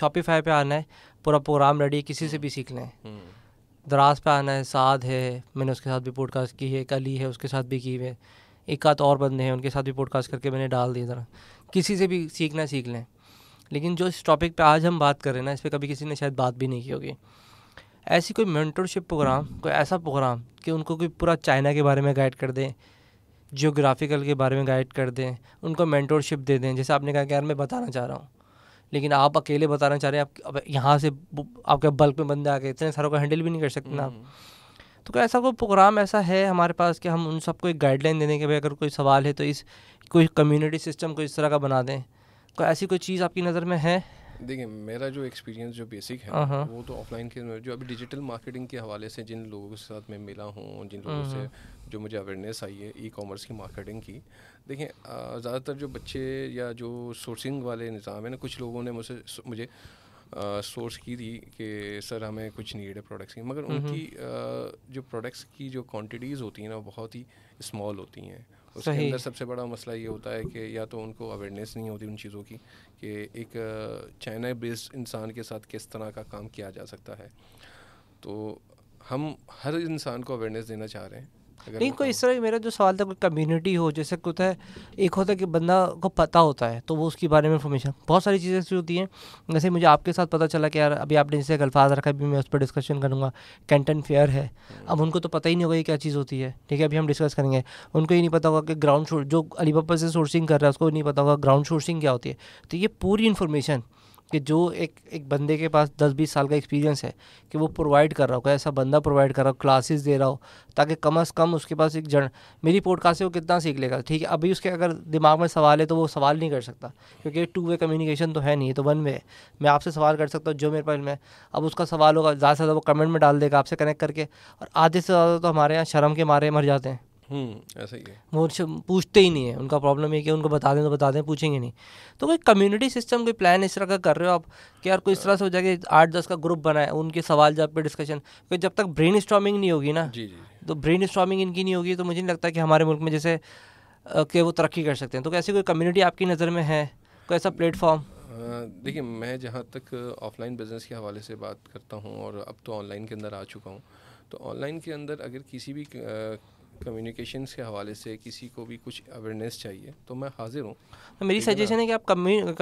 शॉपिफाई पे आना है पूरा प्रोग्राम रेडी किसी से भी सीख लें हम्म। दराज पे आना है साध है मैंने उसके साथ भी पॉडकास्ट की है कली है उसके साथ भी की है एक आध और बंदे हैं उनके साथ भी पॉडकास्ट करके मैंने डाल दिया ज़रा किसी से भी सीखना सीख लें लेकिन जो इस टॉपिक पे आज हम बात कर रहे हैं ना इस पर कभी किसी ने शायद बात भी नहीं की होगी ऐसी कोई मेंटरशिप प्रोग्राम कोई ऐसा प्रोग्राम कि उनको कोई पूरा चाइना के बारे में गाइड कर दें जियोग्राफिकल के बारे में गाइड कर दें उनको मेंटोरशिप दे दें जैसे आपने कहा कि यार मैं बताना चाह रहा हूँ लेकिन आप अकेले बताना चाह रहे हैं आप यहाँ से आपके बल्क में बंदे आ गए इतने सारों को हैंडल भी नहीं कर सकते ना हम्म। तो क्या ऐसा कोई प्रोग्राम ऐसा है हमारे पास कि हम उन सबको एक गाइडलाइन देने के भाई अगर कोई सवाल है तो इस कोई कम्युनिटी सिस्टम को इस तरह का बना दें कोई ऐसी कोई चीज़ आपकी नज़र में है देखिए मेरा जो एक्सपीरियंस जो बेसिक है हाँ, हाँ। वो तो ऑफलाइन के जो अभी डिजिटल मार्केटिंग के हवाले से जिन लोगों के साथ मैं मिला हूँ जिन लोगों हम्म, से हम्म। जो मुझे अवेयरनेस आई है ई कॉमर्स की मार्केटिंग की देखें ज़्यादातर जो बच्चे या जो सोर्सिंग वाले निज़ाम है ना कुछ लोगों ने मुझे मुझे सोर्स की थी कि सर हमें कुछ नीड है प्रोडक्ट्स की मगर हम्म, उनकी आ, हम्म। जो प्रोडक्ट्स की जो क्वांटिटीज़ होती हैं ना बहुत ही स्मॉल होती हैं उसके अंदर सबसे बड़ा मसला ये होता है कि या तो उनको अवेयरनेस नहीं होती उन चीज़ों की कि एक चाइना बेस्ड इंसान के साथ किस तरह का काम किया जा सकता है तो हम हर इंसान को अवेयरनेस देना चाह रहे हैं नहीं कोई इस तरह मेरा जो सवाल था कोई कम्युनिटी हो जैसे कुछ है एक होता है कि बंदा को पता होता है तो वो उसके बारे में इन्फॉर्मेशन बहुत सारी चीज़ें ऐसी होती हैं जैसे मुझे आपके साथ पता चला कि यार अभी आपने जैसे अल्फाज रखा भी मैं उस पर डिस्कशन करूँगा कैंटन फेयर है हम्म। अब उनको तो पता ही नहीं होगा ये क्या चीज़ होती है ठीक है अभी हम डिस्कस करेंगे उनको ये नहीं पता होगा कि ग्राउंड जो अलीबाबा से सोर्सिंग कर रहा है उसको नहीं पता होगा ग्राउंड सोर्सिंग क्या होती है तो ये पूरी इन्फॉर्मेशन कि जो एक एक बंदे के पास दस बीस साल का एक्सपीरियंस है कि वो प्रोवाइड कर रहा हो ऐसा बंदा प्रोवाइड कर रहा हो क्लासेस दे रहा हो ताकि कम अज़ कम उसके पास एक जन मेरी पॉडकास्ट से वो कितना सीख लेगा ठीक है अभी उसके अगर दिमाग में सवाल है तो वो सवाल नहीं कर सकता क्योंकि टू वे कम्युनिकेशन तो है नहीं है तो वन वे है मैं आपसे सवाल कर सकता हूँ जो मेरे पास में अब उसका सवाल होगा ज़्यादा से ज़्यादा वो कमेंट में डाल देगा आपसे कनेक्ट करके और आधे से ज़्यादा तो हमारे यहाँ शर्म के मारे मर जाते हैं हम्म, ऐसे ही वो पूछते ही नहीं है उनका प्रॉब्लम ये कि उनको बता दें तो बता दें पूछेंगे नहीं तो कोई कम्युनिटी सिस्टम कोई प्लान इस तरह का कर रहे हो आप कि यार कोई इस तरह से हो जाएगा आठ दस का ग्रुप बनाए उनके सवाल जब पे डिस्कशन क्योंकि जब तक ब्रेन स्ट्रॉमिंग नहीं होगी ना जी जी तो ब्रेन स्ट्रॉमिंग इनकी नहीं होगी तो मुझे नहीं लगता कि हमारे मुल्क में जैसे के वो तरक्की कर सकते हैं तो ऐसी कोई कम्युनिटी आपकी नज़र में है कोई ऐसा प्लेटफॉर्म देखिए मैं जहाँ तक ऑफलाइन बिज़नेस के हवाले से बात करता हूँ और अब तो ऑनलाइन के अंदर आ चुका हूँ तो ऑनलाइन के अंदर अगर किसी भी कम्युनिकेशन के हवाले से किसी को भी कुछ अवेयरनेस चाहिए तो मैं हाजिर हूँ तो मेरी सजेशन है कि आप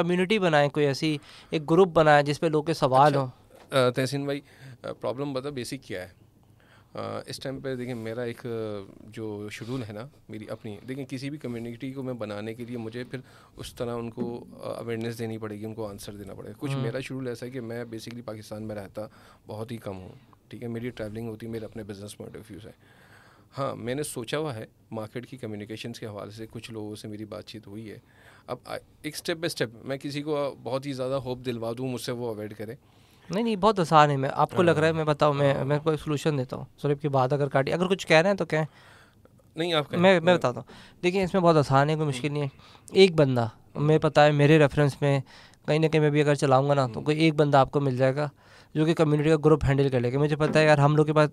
कम्युनिटी बनाएं कोई ऐसी एक ग्रुप बनाएं जिस पे लोग के सवाल अच्छा, हों अच्छा, तहसीन भाई प्रॉब्लम बता बेसिक क्या है आ, इस टाइम पे देखिए मेरा एक जो शेड्यूल है ना मेरी अपनी देखिए किसी भी कम्युनिटी को मैं बनाने के लिए मुझे फिर उस तरह उनको अवेयरनेस देनी पड़ेगी उनको आंसर देना पड़ेगा कुछ हम्म। मेरा शेड्यूल ऐसा है कि मैं बेसिकली पाकिस्तान में रहता बहुत ही कम हूँ ठीक है मेरी ट्रैवलिंग होती है मेरे अपने बिजनेस पॉइंट ऑफ व्यू से हाँ मैंने सोचा हुआ है मार्केट की कम्युनिकेशंस के हवाले से कुछ लोगों से मेरी बातचीत हुई है अब एक स्टेप बाई स्टेप मैं किसी को बहुत ही ज़्यादा होप दिलवा दूँ मुझसे वो अवॉइड करें नहीं नहीं बहुत आसान है मैं आपको लग रहा है हाँ। मैं बताऊँ मैं मैं कोई सोल्यूशन देता हूँ सॉरी की बात अगर काटी अगर कुछ कह रहे हैं तो कहें नहीं आप मैं मैं बताता हूँ देखिए इसमें बहुत आसान है कोई मुश्किल हम्म। नहीं है एक बंदा मैं पता है मेरे रेफरेंस में कहीं ना कहीं मैं भी अगर चलाऊँगा ना तो हम्म। कोई एक बंदा आपको मिल जाएगा जो कि कम्युनिटी का ग्रुप हैंडल कर लेगा मुझे पता है यार हम लोग के पास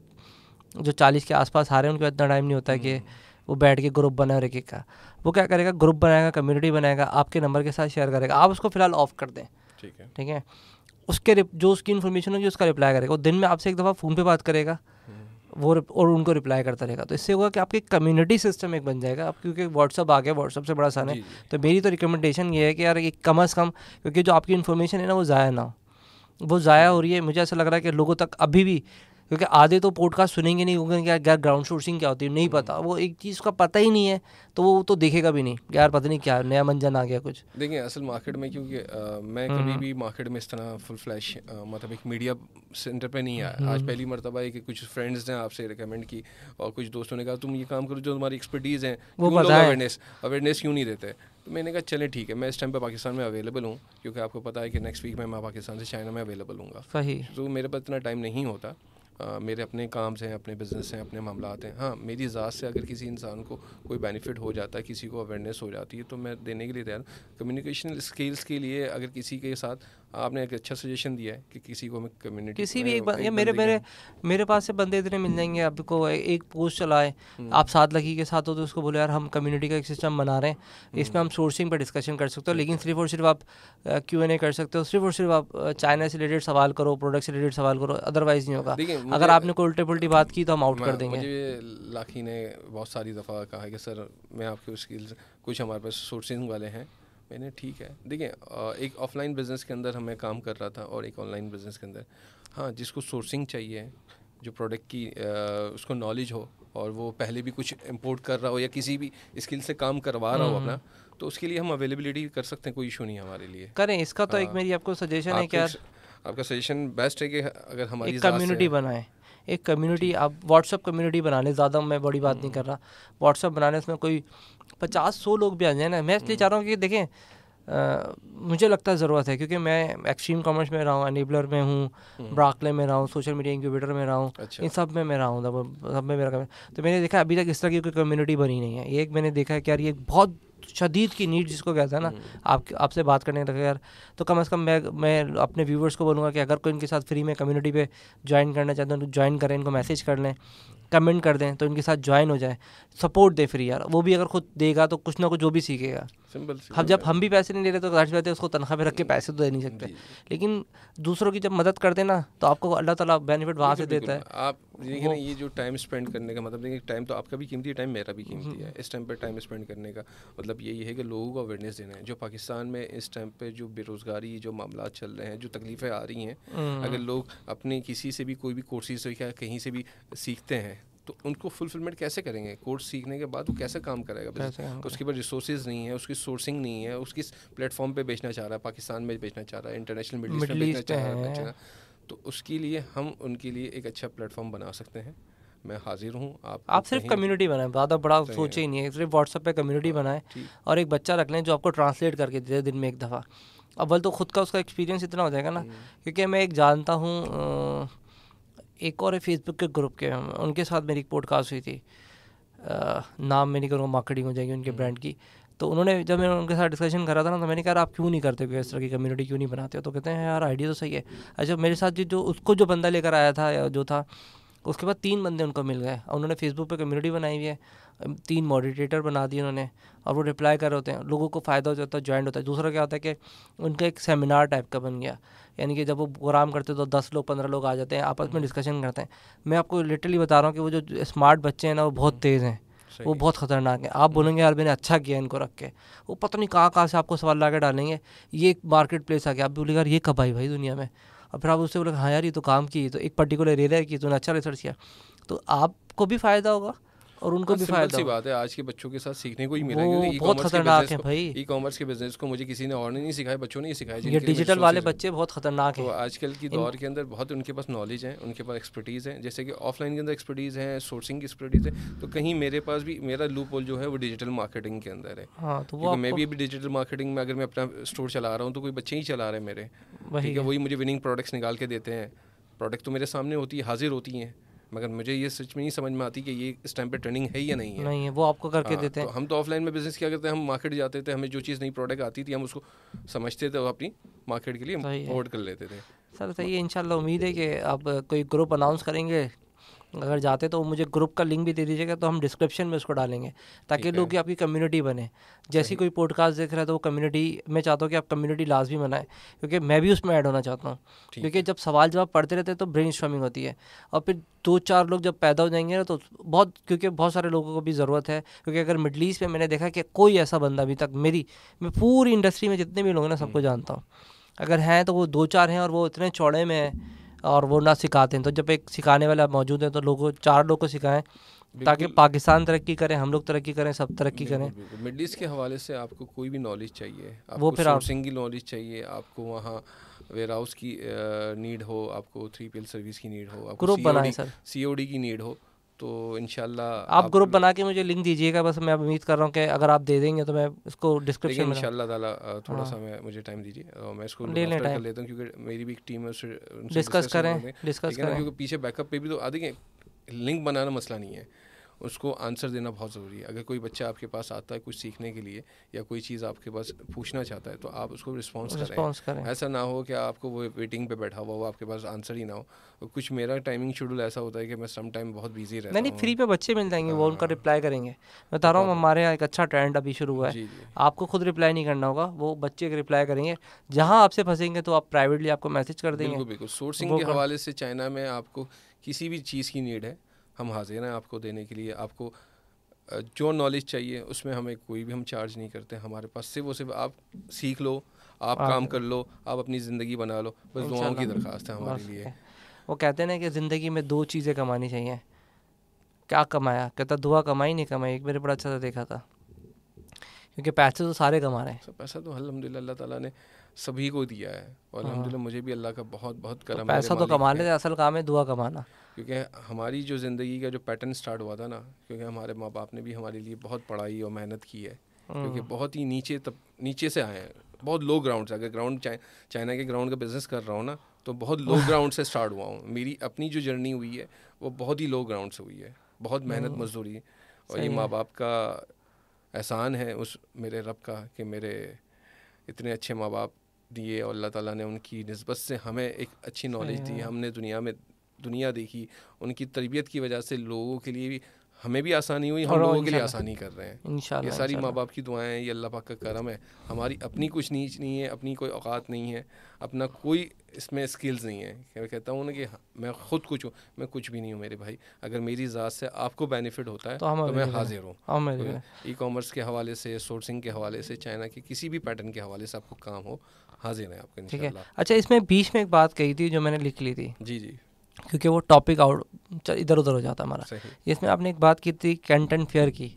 जो चालीस के आसपास आ रहे हैं उनके इतना टाइम नहीं होता है कि हम्म। वो बैठ के ग्रुप बनाए और एक का वो क्या करेगा ग्रुप बनाएगा कम्युनिटी बनाएगा आपके नंबर के साथ शेयर करेगा आप उसको फिलहाल ऑफ कर दें ठीक है ठीक है उसके जो उसकी इन्फॉर्मेशन होगी उसका रिप्लाई करेगा वो दिन में आपसे एक दफ़ा फ़ोन पे बात करेगा हम्म। वो और उनको रिप्लाई करता रहेगा तो इससे होगा कि आपकी कम्युनिटी सिस्टम एक बन जाएगा आप क्योंकि व्हाट्सअप आ गया व्हाट्सअप से बड़ा आसान है तो मेरी तो रिकमेंडेशन ये है कि यार एक कम अज़ कम क्योंकि जो आपकी इन्फॉर्मेशन है ना वो ज़ाया ना हो वो ज़ाया हो रही है मुझे ऐसा लग रहा है कि लोगों तक अभी भी क्योंकि आधे तो पॉडकास्ट सुनेंगे नहीं क्योंकि क्या यार ग्राउंड सोर्सिंग क्या होती है नहीं पता हम्म। वो एक चीज़ का पता ही नहीं है तो वो तो देखेगा भी नहीं यार पता नहीं क्या नया मंजन आ गया कुछ देखिए असल मार्केट में क्योंकि मैं हम्म, कभी हम्म। भी मार्केट में इस तरह फुल फ्लैश मतलब एक मीडिया सेंटर पे नहीं आया आज पहली मरतबा है कि कुछ फ्रेंड्स ने आपसे रिकमेंड की और कुछ दोस्तों ने कहा तुम ये काम करो जो तुम्हारी एक्सपर्टीज़ है वो अवेयरनेस अवेयरनेस क्यों नहीं देते तो मैंने कहा चले ठीक है मैं इस टाइम पे पाकिस्तान में अवेलेबल हूँ क्योंकि आपको पता है कि नेक्स्ट वीक में मैं पाकिस्तान से चाइना में अवेलेबल हूँ सही तो मेरे पास इतना टाइम नहीं होता आ, मेरे अपने काम हैं अपने बिजनेस हैं अपने मामला हैं हाँ मेरी ज़ात से अगर किसी इंसान को कोई बेनिफिट हो जाता है किसी को अवेयरनेस हो जाती है तो मैं देने के लिए तैयार कम्युनिकेशन स्किल्स के लिए अगर किसी के साथ आपने एक अच्छा सजेशन दिया है कि किसी को हमें कम्युनिटी किसी भी एक बंद या मेरे मेरे मेरे पास से बंदे इतने मिल जाएंगे आपको एक पोस्ट चलाए हम्म। आप साथ लगी के साथ हो तो उसको बोले यार हम कम्युनिटी का एक सिस्टम बना रहे हैं हम्म। इसमें हम सोर्सिंग पर डिस्कशन कर सकते हो लेकिन सिर्फ और सिर्फ आप क्यू एन ए कर सकते हो सिर्फ और सिर्फ आप चाइना से रिलेटेड सवाल करो प्रोडक्ट से रिलेटेड सवाल करो अदरवाइज नहीं होगा अगर आपने कोई उल्टी पुल्टी बात की तो हम आउट कर देंगे लाखी ने बहुत सारी दफ़ा कहा कि सर मैं आपके स्किल्स कुछ हमारे पास सोर्सिंग वाले हैं मैंने ठीक है देखिए एक ऑफलाइन बिज़नेस के अंदर हमें काम कर रहा था और एक ऑनलाइन बिज़नेस के अंदर हाँ जिसको सोर्सिंग चाहिए जो प्रोडक्ट की आ, उसको नॉलेज हो और वो पहले भी कुछ इम्पोर्ट कर रहा हो या किसी भी स्किल से काम करवा रहा हो हम्म, अपना हम्म। तो उसके लिए हम अवेलेबिलिटी कर सकते हैं कोई इशू नहीं हमारे लिए करें इसका तो आ, एक हाँ। मेरी आपको सजेशन है क्या आपका सजेशन बेस्ट है कि अगर हमारी कम्युनिटी बनाए एक कम्युनिटी आप व्हाट्सअप कम्युनिटी बना लें ज़्यादा मैं बड़ी बात नहीं हम्म। कर रहा व्हाट्सअप बनाने इसमें कोई पचास सौ लोग भी आ जाए ना मैं इसलिए चाह रहा हूँ कि देखें आ, मुझे लगता है ज़रूरत है क्योंकि मैं एक्सट्रीम कॉमर्स में रहा हूँ एनेबलर में हूँ ब्राकले हम्म। में रहा हूँ सोशल मीडिया इंक्यूबेटर में रहा हूँ अच्छा। इन सब में मैं रहा हूँ सब में मेरा तो मैंने देखा अभी तक इस तरह की कोई कम्युनिटी बनी नहीं है एक मैंने देखा है कि यार ये बहुत शदीद की नीड जिसको कहता है ना हम्म। आप आपसे बात करने लगे यार तो कम से कम मैं मैं अपने व्यूवर्स को बोलूँगा कि अगर कोई इनके साथ फ्री में कम्युनिटी पे ज्वाइन करना चाहते हैं तो ज्वाइन करें इनको मैसेज कर लें कमेंट कर दें तो इनके साथ ज्वाइन हो जाए सपोर्ट दे फिर यार वो भी अगर खुद देगा तो कुछ ना कुछ जो भी सीखेगा सिंपल हम जब हम भी पैसे नहीं ले रहे तो जाहिर बात है उसको तनख्वाह में रख के पैसे तो दे नहीं सकते लेकिन दूसरों की जब मदद कर देना तो आपको अल्लाह ताला बेनिफिट वहाँ से देता है आप देखिए ये जो टाइम स्पेंड करने का मतलब देखिए टाइम तो आपका भी कीमती है टाइम मेरा भी कीमती हम्म। है इस टाइम पर टाइम स्पेंड करने का मतलब यही है कि लोगों को अवेयरनेस देना है जो पाकिस्तान में इस टाइम पर जो बेरोज़गारी जो मामला चल रहे हैं जो तकलीफ़ें आ रही हैं हम्म। अगर लोग अपने किसी से भी कोई भी कोर्सेज या कहीं से भी सीखते हैं तो उनको फुलफिलमेंट कैसे करेंगे कोर्स सीखने के बाद वो कैसे काम करेगा उसके पास रिसोर्सेज नहीं है उसकी सोर्सिंग नहीं है उसकी प्लेटफॉर्म पे बेचना चाह रहा है पाकिस्तान में बेचना चाह रहा है इंटरनेशनल मीडिया में बेचना चाह रहा है तो उसके लिए हम उनके लिए एक अच्छा प्लेटफॉर्म बना सकते हैं मैं हाजिर हूँ आप आप सिर्फ कम्युनिटी बनाएं ज़्यादा बड़ा सोचे ही नहीं है सिर्फ व्हाट्सएप पे कम्युनिटी हाँ, बनाएं और एक बच्चा रख लें जो आपको ट्रांसलेट करके दे दिन में एक दफ़ा अव्वल तो ख़ुद का उसका एक्सपीरियंस इतना हो जाएगा ना हम्म। क्योंकि मैं एक जानता हूँ एक और है फेसबुक के ग्रुप के उनके साथ मेरी पॉडकास्ट हुई थी आ, नाम मैं नहीं करूँगा मार्केटिंग हो जाएगी उनके ब्रांड हम्म। की तो उन्होंने जब मैंने उनके साथ डिस्कशन करा था ना तो मैंने कहा आप क्यों नहीं करते इस तरह की कम्युनिटी क्यों नहीं बनाते हो तो कहते हैं यार आइडिया तो सही है अच्छा मेरे साथ जो उसको जो बंदा लेकर आया था जो था उसके बाद तीन बंदे उनको मिल गए और उन्होंने फेसबुक पे कम्युनिटी बनाई हुई है तीन मॉडिटेटर बना दिए उन्होंने और वो रिप्लाई कर रहे होते हैं लोगों को फ़ायदा हो जाता है ज्वाइन होता है दूसरा क्या होता है कि उनका एक सेमिनार टाइप का बन गया यानी कि जब वो प्रोग्राम करते तो दस लोग पंद्रह लोग आ जाते हैं आपस में डिस्कशन हम्म। करते हैं मैं आपको लिटरली बता रहा हूँ कि वो जो स्मार्ट बच्चे हैं ना वो बहुत हम्म। तेज़ हैं वो बहुत खतरनाक है आप हम्म। बोलेंगे यार मैंने अच्छा किया इनको रख के वो पता नहीं कहाँ कहाँ से आपको सवाल ला के डालेंगे ये एक मार्केट प्लेस आ गया आप बोलेगा यार ये कब आई भाई दुनिया में और फिर आप उससे बोले हाँ यार ये तो काम की तो एक पर्टिकुलर एरिया की तो अच्छा रिसर्च किया तो आपको भी फ़ायदा होगा और उनको हाँ, भी फायदा सी बात है आज के बच्चों के साथ सीखने को ही मिला क्योंकि बहुत खतरनाक है भाई ई कॉमर्स के बिजनेस को मुझे किसी ने और नहीं सिखाया बच्चों ने ही सिखाया ये डिजिटल वाले बच्चे बहुत खतरनाक तो है आजकल के दौर के अंदर बहुत उनके पास नॉलेज है उनके पास एक्सपर्टीज़ है जैसे कि ऑफलाइन के अंदर एक्सपर्टीज़ है सोर्सिंग की एक्सपर्टीज़ है तो कहीं मेरे पास भी मेरा लूप होल जो है वो डिजिटल मार्केटिंग के अंदर है हाँ, तो मैं भी डिजिटल मार्केटिंग में अगर मैं अपना स्टोर चला रहा हूँ तो कोई बच्चे ही चला रहे हैं मेरे ठीक है वही मुझे विनिंग प्रोडक्ट्स निकाल के देते हैं प्रोडक्ट तो मेरे सामने होती है हाजिर होती हैं मगर मुझे ये सच में नहीं समझ में आती कि ये इस टाइम पे ट्रेंडिंग है या नहीं है नहीं है वो आपको करके हाँ, देते हैं तो हम तो ऑफलाइन में बिजनेस क्या करते हैं हम मार्केट जाते थे हमें जो चीज़ नई प्रोडक्ट आती थी हम उसको समझते थे और अपनी मार्केट के लिए ऑर्डर कर लेते थे सर सही है हाँ। इन उम्मीद है कि आप कोई ग्रुप अनाउंस करेंगे हम्म। अगर जाते तो मुझे ग्रुप का लिंक भी दे दीजिएगा तो हम डिस्क्रिप्शन में उसको डालेंगे ताकि लोग आपकी कम्युनिटी बने जैसी कोई पॉडकास्ट देख रहा है तो वो कम्युनिटी मैं चाहता हूँ कि आप कम्युनिटी लाजमी बनाएं क्योंकि मैं भी उसमें ऐड होना चाहता हूँ क्योंकि जब सवाल जवाब पढ़ते रहते हैं तो ब्रेन होती है और फिर दो चार लोग जब पैदा हो जाएंगे ना तो बहुत क्योंकि बहुत सारे लोगों को भी ज़रूरत है क्योंकि अगर मिडल ईस्ट में मैंने देखा कि कोई ऐसा बंदा अभी तक मेरी मैं पूरी इंडस्ट्री में जितने भी लोग हैं ना सबको हम्म। जानता हूँ अगर हैं तो वो दो चार हैं और वो इतने चौड़े में हैं और वो ना सिखाते हैं तो जब एक सिखाने वाला मौजूद है तो लोगों चार लोग को सिखाएं ताकि पाकिस्तान तरक्की करें हम लोग तरक्की करें सब तरक्की करें मिड ईस्ट के हवाले से आपको कोई भी नॉलेज चाहिए वो फिर आप की नॉलेज चाहिए आपको वहाँ वेयर हाउस की नीड हो आपको थ्री पी सर्विस की नीड हो आपको ग्रुप बनाए सर सी की नीड हो तो इन आप, ग्रुप बना के मुझे लिंक दीजिएगा बस मैं उम्मीद कर रहा हूँ कि अगर आप दे देंगे तो मैं इसको डिस्क्रिप्शन में इनशाला ताला थोड़ा हाँ। सा मैं मुझे टाइम दीजिए मैं इसको ले लेता हूँ क्योंकि मेरी भी एक टीम है उससे डिस्कस करें डिस्कस करें क्योंकि पीछे बैकअप पे भी तो आ देखिए लिंक बनाना मसला नहीं है उसको आंसर देना बहुत ज़रूरी है अगर कोई बच्चा आपके पास आता है कुछ सीखने के लिए या कोई चीज़ आपके पास पूछना चाहता है तो आप उसको रिस्पॉन्स करें ऐसा ना हो कि आपको वो वेटिंग पे बैठा हुआ हो आपके पास आंसर ही ना हो कुछ मेरा टाइमिंग शेड्यूल ऐसा होता है कि मैं सम टाइम बहुत बिजी रहता नहीं फ्री पे बच्चे मिल जाएंगे वो उनका रिप्लाई हाँ। करेंगे मैं बता रहा हूँ हाँ। हमारे यहाँ एक अच्छा ट्रेंड अभी शुरू हुआ है आपको खुद रिप्लाई नहीं करना होगा वो बच्चे के रिप्लाई करेंगे जहाँ आपसे फंसेंगे तो आप प्राइवेटली आपको मैसेज कर देंगे बिल्कुल सोर्सिंग के हवाले से चाइना में आपको किसी भी चीज़ की नीड है हम हाजिर हैं आपको देने के लिए आपको जो नॉलेज चाहिए उसमें हमें कोई भी हम चार्ज नहीं करते हमारे पास सिर्फ वो सिर्फ आप सीख लो आप काम कर लो आप अपनी ज़िंदगी बना लो बस दुआओं की दरख्वास्त है हमारे लिए वो कहते हैं ना कि ज़िंदगी में दो चीज़ें कमानी चाहिए क्या कमाया कहता दुआ कमाई नहीं कमाई एक मेरे बड़ा अच्छा सा देखा था क्योंकि पैसे तो सारे कमा रहे हैं पैसा तो अलहमदिल्ला अल्लाह ताला ने सभी को दिया है और हाँ। अलहमदिल्ला मुझे भी अल्लाह का बहुत बहुत करम तो पैसा तो कमाने का असल काम है दुआ कमाना क्योंकि हमारी जो ज़िंदगी का जो पैटर्न स्टार्ट हुआ था ना क्योंकि हमारे माँ बाप ने भी हमारे लिए बहुत पढ़ाई और मेहनत की है हाँ। क्योंकि बहुत ही नीचे तब नीचे से आए हैं बहुत लो ग्राउंड से अगर ग्राउंड चाइना के ग्राउंड का बिज़नेस कर रहा हूँ ना तो बहुत लो ग्राउंड हाँ। से स्टार्ट हुआ हूँ मेरी अपनी जो जर्नी हुई है वो बहुत ही लो ग्राउंड से हुई है बहुत मेहनत मजदूरी और ये माँ बाप का एहसान है उस मेरे रब का कि मेरे इतने अच्छे माँ बाप दिए और अल्लाह ताला ने उनकी नस्बत से हमें एक अच्छी नॉलेज दी हाँ। हमने दुनिया में दुनिया देखी उनकी तरबियत की वजह से लोगों के लिए भी हमें भी आसानी हुई हम लोगों के लिए आसानी कर रहे हैं ये सारी माँ बाप की दुआएं हैं ये अल्लाह पाक का करम है हमारी अपनी कुछ नीच नहीं है अपनी कोई औकात नहीं है अपना कोई इसमें स्किल्स नहीं है मैं कहता हूँ ना कि हाँ, मैं खुद कुछ हूँ मैं कुछ भी नहीं हूँ मेरे भाई अगर मेरी ज़ात से आपको बेनिफिट होता है तो, तो मैं हाजिर हूँ ई कॉमर्स के हवाले से सोर्सिंग के हवाले से चाइना के किसी भी पैटर्न के हवाले से आपको काम हो हाजिर है आपके ठीक है अच्छा इसमें बीच में एक बात कही थी जो मैंने लिख ली थी जी जी क्योंकि वो टॉपिक आउट इधर उधर हो जाता है हमारा इसमें आपने एक बात की थी कैंटेंट फेयर की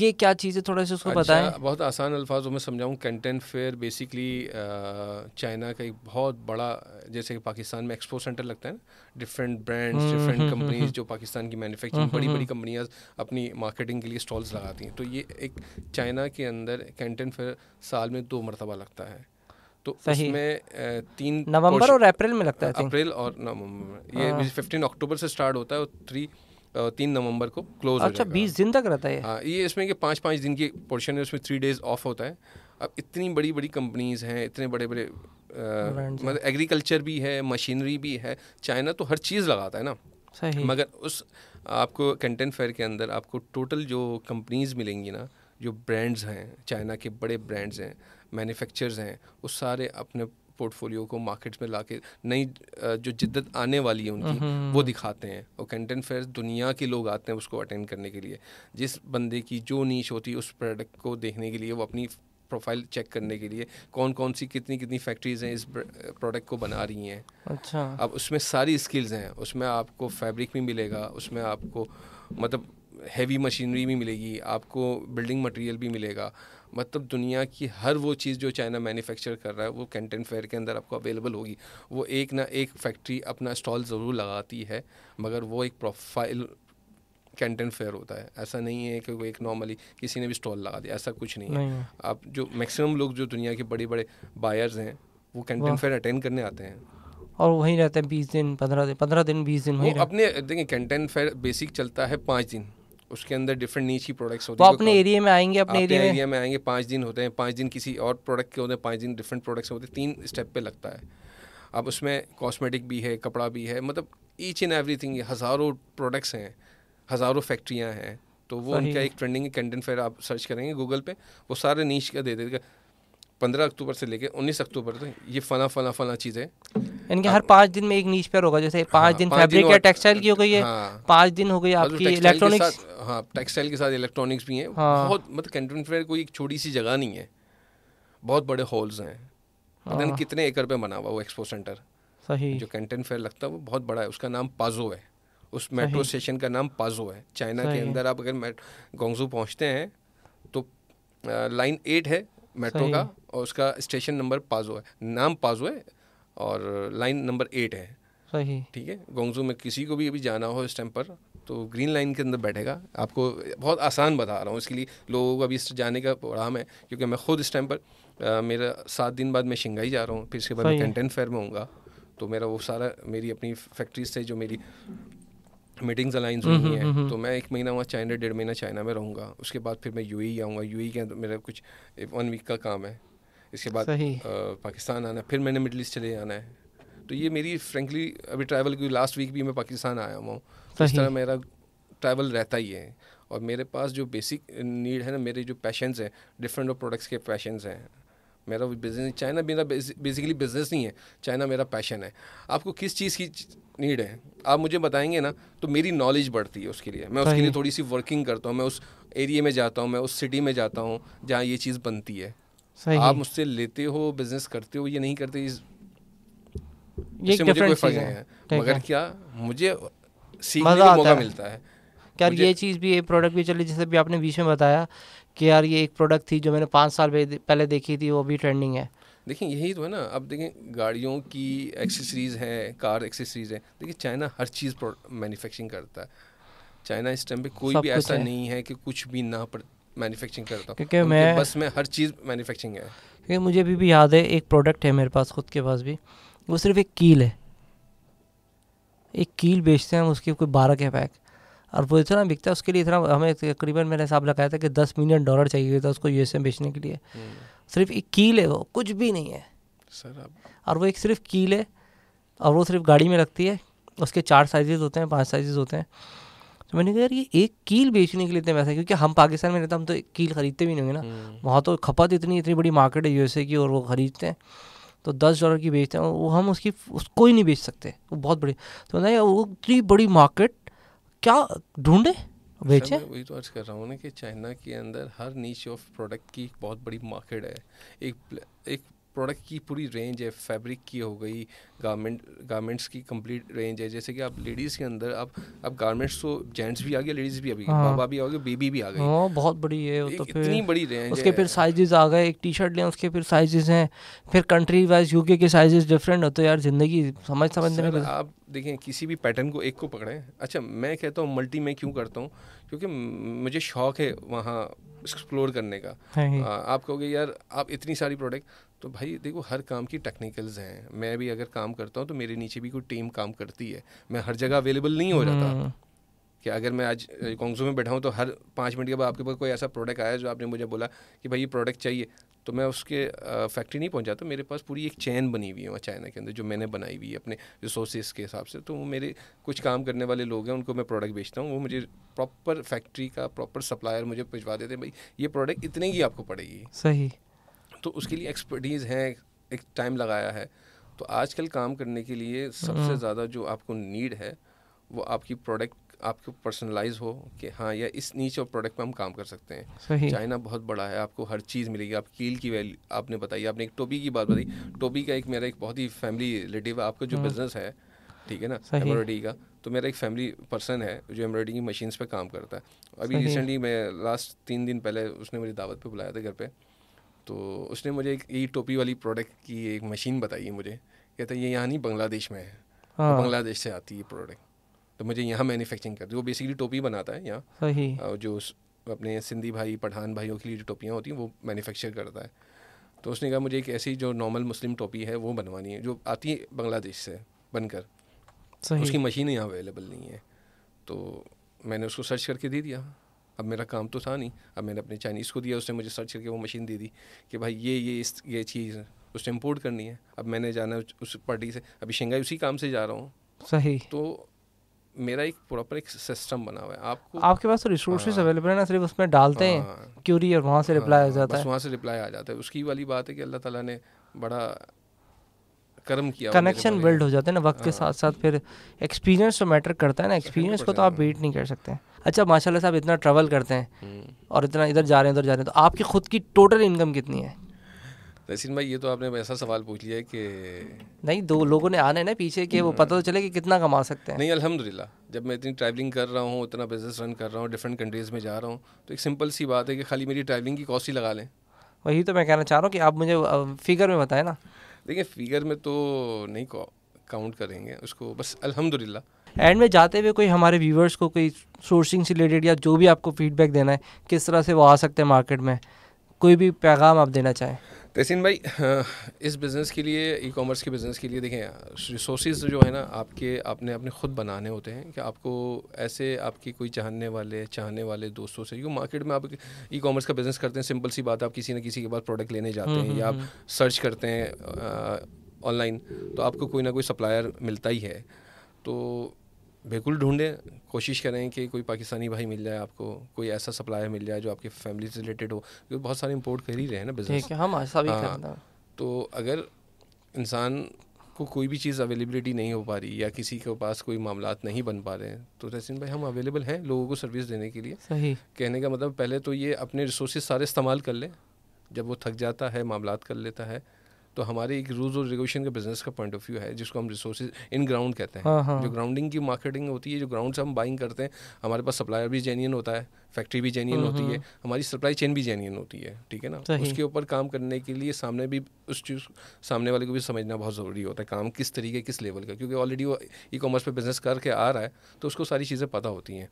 ये क्या चीज़ है थोड़ा सा उसको अच्छा, बताएं बहुत आसान अल्फाजों में समझाऊँ कैंटेंट फेयर बेसिकली चाइना का एक बहुत बड़ा जैसे कि पाकिस्तान में एक्सपो सेंटर लगता है ना डिफरेंट ब्रांड्स डिफरेंट कंपनीज जो पाकिस्तान की मैन्युफैक्चरिंग बड़ी बड़ी कंपनियाँ अपनी मार्केटिंग के लिए स्टॉल्स लगाती हैं तो ये एक चाइना के अंदर कैंटेंट फेयर साल में दो मरतबा लगता है तो सही तीन नवंबर और अप्रैल में लगता है अप्रैल और नवंबर ये हाँ। फिफ्टीन अक्टूबर से स्टार्ट होता है और थ्री तीन नवंबर को क्लोज अच्छा बीस दिन तक रहता है हाँ ये इसमें कि पाँच पाँच दिन की पोर्शन है उसमें थ्री डेज ऑफ होता है अब इतनी बड़ी बड़ी कंपनीज हैं इतने बड़े बड़े मतलब एग्रीकल्चर भी है मशीनरी भी है चाइना तो हर चीज़ लगाता है ना सही मगर उस आपको कंटेंट फेयर के अंदर आपको टोटल जो कंपनीज मिलेंगी ना जो ब्रांड्स हैं चाइना के बड़े ब्रांड्स हैं मैन्युफैक्चरर्स हैं वो सारे अपने पोर्टफोलियो को मार्केट्स में लाके नई जो जिद्दत आने वाली है उनकी हम्म, हम्म, वो हम्म। दिखाते हैं और कंटेंट फेयर दुनिया के लोग आते हैं उसको अटेंड करने के लिए जिस बंदे की जो नीच होती है उस प्रोडक्ट को देखने के लिए वो अपनी प्रोफाइल चेक करने के लिए कौन कौन सी कितनी कितनी फैक्ट्रीज हैं इस प्रोडक्ट को बना रही हैं अच्छा अब उसमें सारी स्किल्स हैं उसमें आपको फैब्रिक भी मिलेगा उसमें आपको मतलब हैवी मशीनरी भी मिलेगी आपको बिल्डिंग मटेरियल भी मिलेगा मतलब दुनिया की हर वो चीज़ जो चाइना मैन्युफैक्चर कर रहा है वो कैंटन फेयर के अंदर आपको अवेलेबल होगी वो एक ना एक फैक्ट्री अपना स्टॉल ज़रूर लगाती है मगर वो एक प्रोफाइल कैंटन फेयर होता है ऐसा नहीं है कि वो एक नॉर्मली किसी ने भी स्टॉल लगा दिया ऐसा कुछ नहीं, नहीं है आप जो मैक्सिमम लोग जो दुनिया के बड़े बड़े बायर्स हैं वो कैंटन फेयर अटेंड करने आते हैं और वहीं रहते हैं बीस दिन पंद्रह दिन पंद्रह दिन बीस दिन वो अपने देखिए कैंटन फेयर बेसिक चलता है पाँच दिन उसके अंदर डिफरेंट नीच की प्रोडक्ट्स होते हैं तो अपने एरिया में आएंगे अपने एरिया में में आएंगे पाँच दिन होते हैं पाँच दिन किसी और प्रोडक्ट के होते हैं पाँच दिन डिफरेंट प्रोडक्ट्स होते हैं तीन स्टेप पे लगता है अब उसमें कॉस्मेटिक भी है कपड़ा भी है मतलब ईच एंड एवरी थिंग हज़ारों प्रोडक्ट्स हैं हज़ारों फैक्ट्रियाँ हैं तो वो उनका एक ट्रेंडिंग कंटेंट फिर आप सर्च करेंगे गूगल पे वो सारे नीच का दे देगा पंद्रह अक्टूबर से लेके उन्नीस अक्टूबर तक ये फना फना फना चीज़ है यानी कि हाँ। हर पाँच दिन में एक नीच पर होगा जैसे हाँ, पाँच दिन फैब्रिक या टेक्सटाइल की हो गई है हाँ। पाँच दिन हो गई आपकी इलेक्ट्रॉनिक्स हाँ टेक्सटाइल के साथ इलेक्ट्रॉनिक्स भी हैं बहुत मतलब कैंटन फेयर कोई छोटी सी जगह नहीं है बहुत बड़े हॉल्स हैं पता कितने एकड़ पे बना हुआ वो एक्सपो सेंटर सही जो कैंटन फेयर लगता है वो बहुत बड़ा है उसका नाम पाजो है उस मेट्रो स्टेशन का नाम पाजो है चाइना के अंदर आप अगर गोंगजू पहुँचते हैं तो लाइन एट है मेट्रो का और उसका स्टेशन नंबर पाजो है नाम पाजो है और लाइन नंबर एट है सही ठीक है गोंगजू में किसी को भी अभी जाना हो इस टाइम पर तो ग्रीन लाइन के अंदर बैठेगा आपको बहुत आसान बता रहा हूँ इसके लिए लोगों को अभी इस जाने का प्रोग्राम है क्योंकि मैं खुद इस टाइम पर मेरा सात दिन बाद मैं शिंगाई जा रहा हूँ फिर इसके बाद मैं फेयर में हूँगा तो मेरा वो सारा मेरी अपनी फैक्ट्रीज से जो मेरी मीटिंग्स अलाइंस हम्म, हुई हम्म, हैं हम्म, तो मैं एक महीना वहाँ चाइना डेढ़ महीना चाइना में रहूँगा उसके बाद फिर मैं यूएई e आऊँगा यूएई e के अंदर मेरा कुछ वन वीक का काम है इसके बाद पाकिस्तान आना फिर मैंने मिडल ईस्ट चले जाना है तो ये मेरी फ्रेंकली अभी ट्रैवल की लास्ट वीक भी मैं पाकिस्तान आया हुआ हूँ इस तरह मेरा ट्रैवल रहता ही है और मेरे पास जो बेसिक नीड है ना मेरे जो पैशंस हैं डिफरेंट प्रोडक्ट्स के पैशंस हैं मेरा बिजनेस चाइना मेरा बेसिकली बिजनेस नहीं है चाइना मेरा पैशन है आपको किस चीज़ की नीड है आप मुझे बताएंगे ना तो मेरी नॉलेज बढ़ती है उसके लिए मैं उसके लिए थोड़ी सी वर्किंग करता हूँ मैं उस एरिया में जाता हूँ मैं उस सिटी में जाता हूँ जहाँ ये चीज़ बनती है आप मुझसे लेते हो बिजनेस करते हो ये नहीं करते इस ये मुझे कोई फर्क नहीं है मगर क्या मुझे सीखने का मौका मिलता है क्या ये चीज़ भी ये प्रोडक्ट भी चली जैसे भी आपने बीच में बताया कि यार ये एक प्रोडक्ट थी जो मैंने पाँच साल पहले देखी थी वो भी ट्रेंडिंग है देखें यही तो है ना अब देखें गाड़ियों की एक्सेसरीज़ हैं कार एक्सेसरीज़ हैं देखिए चाइना हर चीज़ मैन्युफैक्चरिंग करता है चाइना इस टाइम पे कोई भी ऐसा है। नहीं है कि कुछ भी ना मैन्युफैक्चरिंग करता क्योंकि मैं बस में हर चीज़ मैन्युफैक्चरिंग है क्योंकि मुझे अभी भी याद है एक प्रोडक्ट है मेरे पास खुद के पास भी वो सिर्फ एक कील है एक कील बेचते हैं हम उसके कोई बारह के पैक और वो इतना बिकता है उसके लिए इतना हमें तकरीबन मैंने हिसाब लगाया था कि दस मिलियन डॉलर चाहिए था उसको यूएसए में बेचने के लिए हम्म। सिर्फ एक कील है वो कुछ भी नहीं है सर और वो एक सिर्फ कील है और वो सिर्फ गाड़ी में लगती है उसके चार साइजेज होते हैं पांच साइजेज होते हैं तो मैंने कहा यार ये एक कील बेचने के लिए इतने पैसा क्योंकि हम पाकिस्तान में रहते हम तो एक कील ख़रीदते भी नहीं होंगे ना हम्म। वहाँ तो खपत इतनी इतनी बड़ी मार्केट है यूएसए की और वो ख़रीदते हैं तो दस डॉलर की बेचते हैं वो हम उसकी उसको ही नहीं बेच सकते वो बहुत बड़ी तो मैंने वो इतनी बड़ी मार्केट क्या ढूंढे बेचे वही तो आज कर रहा हूँ ना कि चाइना के अंदर हर नीच ऑफ प्रोडक्ट की बहुत बड़ी मार्केट है एक एक प्रोडक्ट की पूरी रेंज है फैब्रिक की हो गई गारमेंट गारमेंट्स की कंप्लीट रेंज है जैसे कि आप लेडीज़ के अंदर आप अब गारमेंट्स तो जेंट्स भी आ गए लेडीज़ भी अभी गई बाबा भी आ गए बेबी भी आ गए हाँ, हाँ बहुत बड़ी है तो फिर इतनी बड़ी रेंज उसके फिर साइजेस आ गए एक टी शर्ट लें उसके फिर साइजेस हैं फिर कंट्री वाइज यूके के साइजेस डिफरेंट होते हैं यार ज़िंदगी समझ समझ नहीं आप देखें किसी भी पैटर्न को एक को पकड़ें अच्छा मैं कहता हूँ मल्टी मैं क्यों करता हूँ क्योंकि मुझे शौक है वहाँ एक्सप्लोर करने का हाँ आप कहोगे यार आप इतनी सारी प्रोडक्ट तो भाई देखो हर काम की टेक्निकल्स हैं मैं भी अगर काम करता हूँ तो मेरे नीचे भी कोई टीम काम करती है मैं हर जगह अवेलेबल नहीं हो जाता हम्म। कि अगर मैं आज कॉन्गजो में बैठा हूँ तो हर पाँच मिनट के बाद आपके पास कोई ऐसा प्रोडक्ट आया जो आपने मुझे बोला कि भाई ये प्रोडक्ट चाहिए तो मैं उसके फैक्ट्री नहीं पहुँचा तो मेरे पास पूरी एक चैन बनी हुई है चाइना के अंदर जो मैंने बनाई हुई है अपने रिसोर्सेज के हिसाब से तो वो मेरे कुछ काम करने वाले लोग हैं उनको मैं प्रोडक्ट बेचता हूँ वो मुझे प्रॉपर फैक्ट्री का प्रॉपर सप्लायर मुझे भिजवा देते हैं भाई ये प्रोडक्ट इतने की आपको पड़ेगी सही तो उसके लिए एक्सपर्टीज़ हैं एक टाइम लगाया है तो आजकल काम करने के लिए सबसे हम्म। ज़्यादा जो आपको नीड है वो आपकी प्रोडक्ट आपको पर्सनलाइज हो कि हाँ या इस नीचे और प्रोडक्ट पे हम काम कर सकते हैं चाइना बहुत बड़ा है आपको हर चीज़ मिलेगी आप कील की वैल्यू आपने बताई आपने एक टोबी की बात बताई टोबी का एक मेरा एक बहुत ही फैमिली रिलेटिव है आपका जो बिज़नेस हम्म। है ठीक है ना एम्ब्रॉयडरी का तो मेरा एक फैमिली पर्सन है जो एम्ब्रॉयडरी की मशीन्स पर काम करता है अभी रिसेंटली मैं लास्ट तीन दिन पहले उसने मेरी दावत पर बुलाया था घर पर तो उसने मुझे एक ई टोपी वाली प्रोडक्ट की एक मशीन बताई है मुझे कहता ये यहाँ नहीं बांग्लादेश में है तो हाँ। बांग्लादेश से आती है प्रोडक्ट तो मुझे यहाँ मैन्युफैक्चरिंग करती है वो बेसिकली टोपी बनाता है यहाँ सही जो अपने सिंधी भाई पठान भाइयों के लिए जो टोपियाँ होती हैं वो मैन्युफैक्चर करता है तो उसने कहा मुझे एक ऐसी जो नॉर्मल मुस्लिम टोपी है वो बनवानी है जो आती है बांग्लादेश से बनकर उसकी मशीन यहाँ अवेलेबल नहीं है तो मैंने उसको सर्च करके दे दिया अब मेरा काम तो था नहीं अब मैंने अपने चाइनीज़ को दिया उसने मुझे सर्च करके वो मशीन दे दी कि भाई ये ये इस ये चीज़ उसने इम्पोर्ट करनी है अब मैंने जाना उस पार्टी से अभी शंघाई उसी काम से जा रहा हूँ सही तो मेरा एक प्रॉपर एक सिस्टम बना हुआ है आपको आपके पास तो रिसोर्सेज अवेलेबल है ना सिर्फ उसमें डालते हैं क्यूरी हाँ। और वहाँ से रिप्लाई हाँ, आ जाता है वहाँ से रिप्लाई आ जाता है उसकी वाली बात है कि अल्लाह ताला ने बड़ा कर्म किया कनेक्शन बिल्ड हो जाते हैं ना वक्त के हाँ। साथ साथ फिर एक्सपीरियंस तो मैटर करता है ना एक्सपीरियंस को तो आप वेट नहीं कर सकते अच्छा माशाल्लाह साहब इतना ट्रैवल करते हैं हम्म। और इतना इधर जा रहे हैं उधर जा रहे हैं तो आपकी खुद की टोटल इनकम कितनी है नसीन भाई ये तो आपने ऐसा सवाल पूछ लिया है कि नहीं दो लोगों ने आने ना पीछे कि वो हम्म। पता तो चले कि कितना कमा सकते हैं नहीं अल्हम्दुलिल्लाह जब मैं इतनी ट्रैवलिंग कर रहा हूँ इतना बिजनेस रन कर रहा हूँ डिफरेंट कंट्रीज़ में जा रहा हूँ तो एक सिंपल सी बात है कि खाली मेरी ट्रैवलिंग की कॉस्ट ही लगा लें वही तो मैं कहना चाह रहा हूँ कि आप मुझे फिगर में बताएं ना देखिए फिगर में तो नहीं काउंट करेंगे उसको बस अल्हम्दुलिल्लाह एंड में जाते हुए कोई हमारे व्यूवर्स को कोई सोर्सिंग से रिलेटेड या जो भी आपको फीडबैक देना है किस तरह से वो आ सकते हैं मार्केट में कोई भी पैगाम आप देना चाहें तहसीन भाई हाँ, इस बिज़नेस के लिए ई कॉमर्स के बिज़नेस के लिए देखें रिसोर्स जो है ना आपके आपने अपने ख़ुद बनाने होते हैं कि आपको ऐसे आपकी कोई चाहने वाले चाहने वाले दोस्तों से क्योंकि मार्केट में आप ई कॉमर्स का बिज़नेस करते हैं सिंपल सी बात आप किसी न किसी के पास प्रोडक्ट लेने जाते हम्म, हैं या आप सर्च हम्म, हम्म। करते हैं ऑनलाइन तो आपको कोई ना कोई सप्लायर मिलता ही है तो बिल्कुल ढूंढें कोशिश करें कि कोई पाकिस्तानी भाई मिल जाए आपको कोई ऐसा सप्लायर मिल जाए जो आपके फैमिली से रिलेटेड हो क्योंकि बहुत सारे इम्पोर्ट कर ही रहे हैं ना बिजनेस हम ऐसा भी हाँ, तो अगर इंसान को कोई भी चीज़ अवेलेबिलिटी नहीं हो पा रही या किसी के पास कोई मामला नहीं बन पा रहे हैं तो तहसीन भाई हम अवेलेबल हैं लोगों को सर्विस देने के लिए सही कहने का मतलब पहले तो ये अपने रिसोर्स सारे इस्तेमाल कर लें जब वो थक जाता है मामला कर लेता है तो हमारे एक रूल्स और रेगुलेशन का बिजनेस का पॉइंट ऑफ व्यू है जिसको हम रिसोर्सेज इन ग्राउंड कहते हैं हाँ, हाँ. जो ग्राउंडिंग की मार्केटिंग होती है जो ग्राउंड से हम बाइंग करते हैं हमारे पास सप्लायर भी जेन्यन होता है फैक्ट्री भी जेन्यन हम्म, होती है हम्म। हमारी सप्लाई चेन भी जेन्यन होती है ठीक है ना उसके ऊपर काम करने के लिए सामने भी उस चीज़ सामने वाले को भी समझना बहुत ज़रूरी होता है काम किस तरीके किस लेवल का क्योंकि ऑलरेडी वो ई कॉमर्स पर बिजनेस करके आ रहा है तो उसको सारी चीज़ें पता होती हैं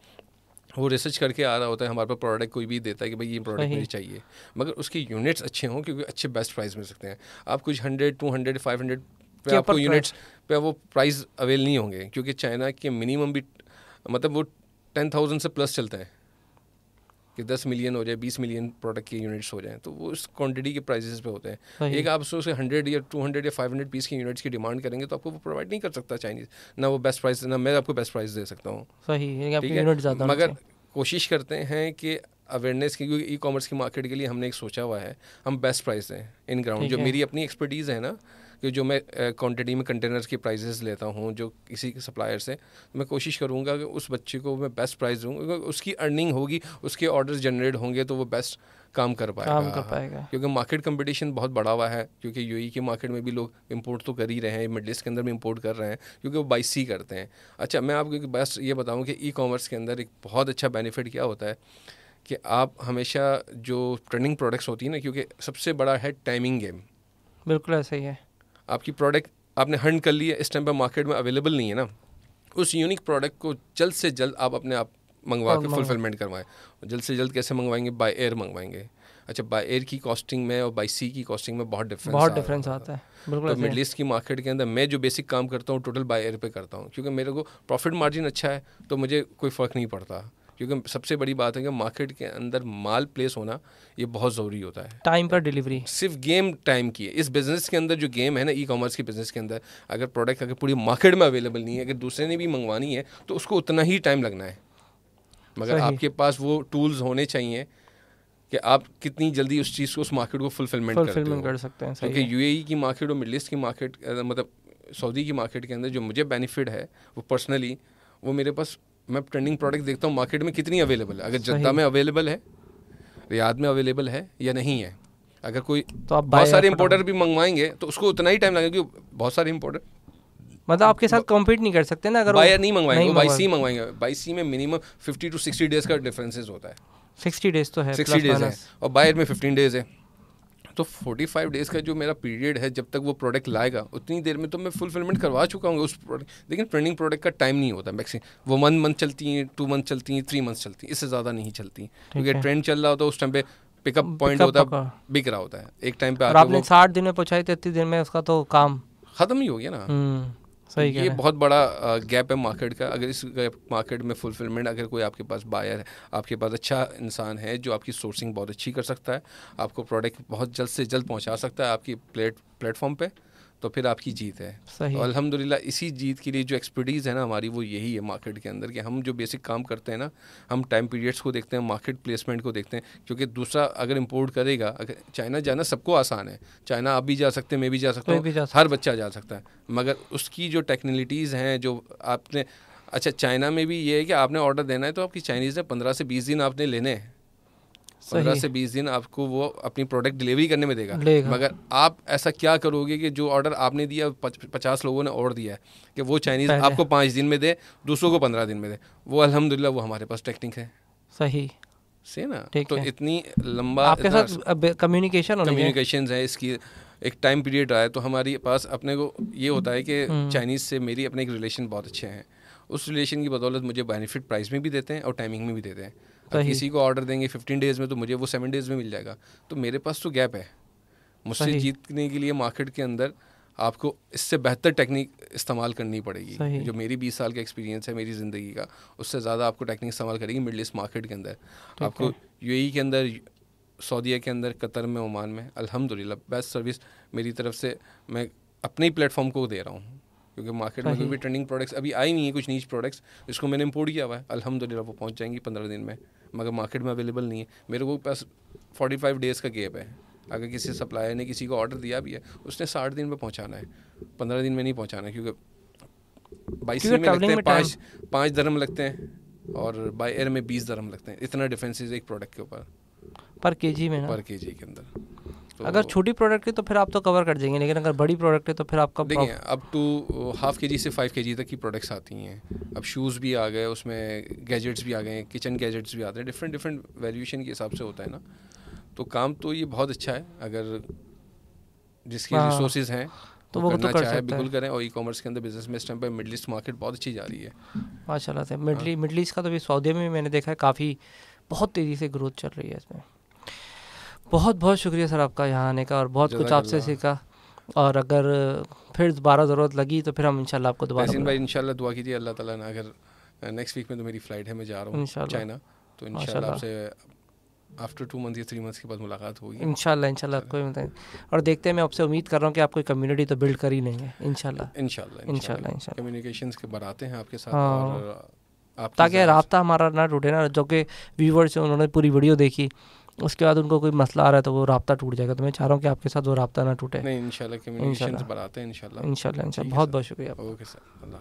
वो रिसर्च करके आ रहा होता है हमारे पास प्रोडक्ट कोई भी देता है कि भाई ये प्रोडक्ट मुझे चाहिए मगर उसके यूनिट्स अच्छे हों क्योंकि अच्छे बेस्ट प्राइस मिल सकते हैं आप कुछ hundred two hundred five hundred पे आपको यूनिट्स पे वो प्राइस अवेल नहीं होंगे क्योंकि चाइना के मिनिमम भी मतलब वो टेन थाउजेंड से प्लस चलता है कि दस मिलियन हो जाए बीस मिलियन प्रोडक्ट के यूनिट्स हो जाए तो वो उस क्वान्टिटी के प्राइसेस पे होते हैं एक आप उससे हंड्रेड या टू हंड्रेड या फाइव हंड्रेड पीस की यूनिट्स की डिमांड करेंगे तो आपको वो प्रोवाइड नहीं कर सकता चाइनीज ना वो बेस्ट प्राइस ना मैं आपको बेस्ट प्राइस दे सकता हूँ मगर कोशिश करते हैं कि अवेयरनेस की क्योंकि ई कॉमर्स की मार्केट के लिए हमने एक सोचा हुआ है हम बेस्ट प्राइस दें इन ग्राउंड जो मेरी अपनी एक्सपर्टीज़ है ना कि जो मैं क्वांटिटी में कंटेनर्स की प्राइजेस लेता हूँ जो किसी सप्लायर से मैं कोशिश करूँगा कि उस बच्चे को मैं बेस्ट प्राइस दूँगा उसकी अर्निंग होगी उसके ऑर्डर जनरेट होंगे तो वो बेस्ट काम कर पाएगा काम कर पाएगा क्योंकि मार्केट कंपटीशन बहुत बढ़ा हुआ है क्योंकि यू e की मार्केट में भी लोग इंपोर्ट तो कर ही रहे हैं मिडलिस्ट के अंदर भी इंपोर्ट कर रहे हैं क्योंकि वो बाई सी करते हैं अच्छा मैं आपको बेस्ट ये बताऊँ कि ई कॉमर्स के अंदर एक बहुत अच्छा बेनिफिट क्या होता है कि आप हमेशा जो ट्रेंडिंग प्रोडक्ट्स होती है ना क्योंकि सबसे बड़ा है टाइमिंग गेम बिल्कुल ऐसा ही है आपकी प्रोडक्ट आपने हंड कर लिया इस टाइम पर मार्केट में अवेलेबल नहीं है ना उस यूनिक प्रोडक्ट को जल्द से जल्द आप अपने आप मंगवा के फुलफिलमेंट करवाएं जल्द से जल्द कैसे मंगवाएंगे बाय एयर मंगवाएंगे अच्छा बाय एयर की कॉस्टिंग में और बाई सी की कॉस्टिंग में बहुत डिफरेंस बहुत डिफरेंस आता है बिल्कुल मिडल तो ईस्ट की मार्केट के अंदर मैं जो बेसिक काम करता हूँ टोटल बाय एयर पे करता हूँ क्योंकि मेरे को प्रॉफिट मार्जिन अच्छा है तो मुझे कोई फ़र्क नहीं पड़ता क्योंकि सबसे बड़ी बात है कि मार्केट के अंदर माल प्लेस होना ये बहुत ज़रूरी होता है टाइम पर डिलीवरी सिर्फ गेम टाइम की है इस बिज़नेस के अंदर जो गेम है ना ई कॉमर्स की बिज़नेस के अंदर अगर प्रोडक्ट अगर पूरी मार्केट में अवेलेबल नहीं है अगर दूसरे ने भी मंगवानी है तो उसको उतना ही टाइम लगना है मगर आपके पास वो टूल्स होने चाहिए कि आप कितनी जल्दी उस चीज़ को उस मार्केट को फुलफिलमेंट फुलफिलमेंट कर सकते हैं क्योंकि यूएई e की मार्केट और मिडल ईस्ट की मार्केट मतलब सऊदी की मार्केट के अंदर जो मुझे बेनिफिट है वो पर्सनली वो मेरे पास मैं ट्रेंडिंग प्रोडक्ट देखता हूँ मार्केट में कितनी अवेलेबल है अगर जनता में अवेलेबल है रियाद में अवेलेबल है या नहीं है अगर कोई तो आप बहुत सारे इम्पोर्टर भी मंगवाएंगे तो उसको उतना ही टाइम लगेगा क्योंकि बहुत सारे इम्पोर्टर मतलब आपके साथ कम्पीट नहीं कर सकते ना अगर बायर नहीं मंगवाएंगे बाई सी मंगवाएंगे बाई सी में minimum fifty to sixty days का डिफरेंसेस होता है सिक्सटी डेज तो है सिक्सटी डेज है और बायर में फिफ्टीन डेज है तो 45 डेज का जो मेरा पीरियड है जब तक वो प्रोडक्ट लाएगा उतनी देर में तो मैं फुलफिलमेंट करवा चुका हूँ उस प्रोडक्ट लेकिन प्रिंटिंग प्रोडक्ट का टाइम नहीं होता मैक्सिम वो वन मंथ चलती हैं टू मंथ चलती हैं थ्री मंथ चलती हैं इससे ज़्यादा नहीं चलती क्योंकि ट्रेंड चल रहा होता है उस टाइम पे पिकअप पॉइंट होता है बिक रहा होता है एक टाइम पे आपने साठ दिन में पहुँचाई तो इतनी देर में उसका तो काम ख़त्म ही हो गया ना हम्म। सही ये बहुत बड़ा गैप है मार्केट का अगर इस मार्केट में फुलफिलमेंट अगर कोई आपके पास बायर है आपके पास अच्छा इंसान है जो आपकी सोर्सिंग बहुत अच्छी कर सकता है आपको प्रोडक्ट बहुत जल्द से जल्द पहुंचा सकता है आपकी प्लेट प्लेटफॉर्म पे तो फिर आपकी जीत है तो अलहमदिल्ला इसी जीत के लिए जो एक्सपर्टीज़ है ना हमारी वो यही है मार्केट के अंदर कि हम जो बेसिक काम करते हैं ना हम टाइम पीरियड्स को देखते हैं मार्केट प्लेसमेंट को देखते हैं क्योंकि दूसरा अगर इम्पोर्ट करेगा अगर चाइना जाना सबको आसान है चाइना आप भी जा सकते हैं मैं भी जा सकता हूँ हर बच्चा जा सकता है मगर उसकी जो टेक्नोलिटीज़ हैं जो आपने अच्छा चाइना में भी ये है कि आपने ऑर्डर देना है तो आपकी चाइनीज़ ने पंद्रह से बीस दिन आपने लेने हैं पंद्रह से बीस दिन आपको वो अपनी प्रोडक्ट डिलीवरी करने में देगा मगर आप ऐसा क्या करोगे कि जो ऑर्डर आपने दिया पचास लोगों ने और दिया है कि वो चाइनीज़ आपको पाँच दिन में दे दूसरों को पंद्रह दिन में दे वो अलहमदिल्ला वो हमारे पास टेक्निक है सही से ना तो इतनी लंबा आपके साथ कम्युनिकेशन कम्युनिकेशन है इसकी एक टाइम पीरियड है तो हमारे पास अपने को ये होता है कि चाइनीज़ हम्म। से मेरी अपने एक रिलेशन बहुत अच्छे हैं उस रिलेशन की बदौलत मुझे बेनिफिट प्राइस में भी देते हैं और टाइमिंग में भी देते हैं किसी को ऑर्डर देंगे फिफ्टीन डेज़ में तो मुझे वो सेवन डेज़ में मिल जाएगा तो मेरे पास तो गैप है मुझसे जीतने के लिए मार्केट के अंदर आपको इससे बेहतर टेक्निक इस्तेमाल करनी पड़ेगी जो मेरी बीस साल का एक्सपीरियंस है मेरी ज़िंदगी का उससे ज़्यादा आपको टेक्निक इस्तेमाल करेगी मिडल ईस्ट मार्केट के अंदर आपको यू e के अंदर सऊदीया के अंदर कतर में ओमान में अलहमदिल्ला बेस्ट सर्विस मेरी तरफ से मैं अपने ही प्लेटफॉर्म को दे रहा हूँ क्योंकि मार्केट में भी ट्रेंडिंग प्रोडक्ट्स अभी आई नहीं है कुछ नीच प्रोडक्ट्स जिसको मैंने इम्पोर्ट किया हुआ है अलहमदिल्ला वो पहुँच जाएंगी पंद्रह दिन में मगर मार्केट में अवेलेबल नहीं है मेरे को पास फोर्टी फाइव डेज़ का गेप है अगर किसी सप्लायर ने किसी को ऑर्डर दिया भी है उसने साठ दिन में पहुँचाना है पंद्रह दिन में नहीं पहुँचाना है क्योंकि बाईस में लगते हैं पाँच पाँच धर्म लगते हैं और बाई एयर में बीस धर्म लगते हैं इतना डिफरेंस एक प्रोडक्ट के ऊपर पर के जी में पर के जी के अंदर तो अगर छोटी प्रोडक्ट है तो फिर आप तो कवर कर देंगे लेकिन अगर बड़ी प्रोडक्ट है तो फिर आपका देखिए अब टू हाफ के जी से फाइव के जी तक की प्रोडक्ट्स आती हैं अब शूज़ भी आ गए उसमें गैजेट्स भी आ गए किचन गैजेट्स भी आते हैं डिफरेंट डिफरेंट वैल्यूशन के हिसाब से होता है ना तो काम तो ये बहुत अच्छा है अगर जिसके रिसोर्सेज हाँ। हैं तो वो तो कर सकते बिल्कुल करें और ई कॉमर्स के अंदर बिजनेस में इस टाइम पर मिडल ईस्ट मार्केट बहुत अच्छी जा रही है माशाल्लाह से मिडल मिडल ईस्ट का तो भी सऊदी में मैंने देखा है काफ़ी बहुत तेज़ी से ग्रोथ चल रही है इसमें बहुत बहुत शुक्रिया सर आपका यहाँ आने का और बहुत कुछ आपसे सीखा और अगर फिर दोबारा ज़रूरत लगी तो फिर हम इंशाल्लाह आपको दोबारा भाई इंशाल्लाह दुआ कीजिए अल्लाह ताला ने अगर नेक्स्ट वीक में तो मेरी फ़्लाइट है मैं जा रहा हूँ चाइना तो इंशाल्लाह आपसे आफ्टर टू मंथ या थ्री मंथ्स के बाद मुलाकात होगी इनशाला इनशाला कोई मतलब और देखते हैं मैं आपसे उम्मीद कर रहा हूँ कि आप कोई कम्युनिटी तो बिल्ड कर ही लेंगे इनशाला इनशाला इनशाला कम्युनिकेशन के बढ़ाते हैं आपके साथ हाँ। और ताकि रबता हमारा ना टूटे ना जो कि व्यूवर्स हैं उन्होंने पूरी वीडियो देखी उसके बाद उनको कोई मसला आ रहा है तो वो रबता टूट जाएगा तो मैं चाह रहा हूँ कि आपके साथ वो रबता ना टूटे इन बहुत बहुत शुक्रिया ओके सर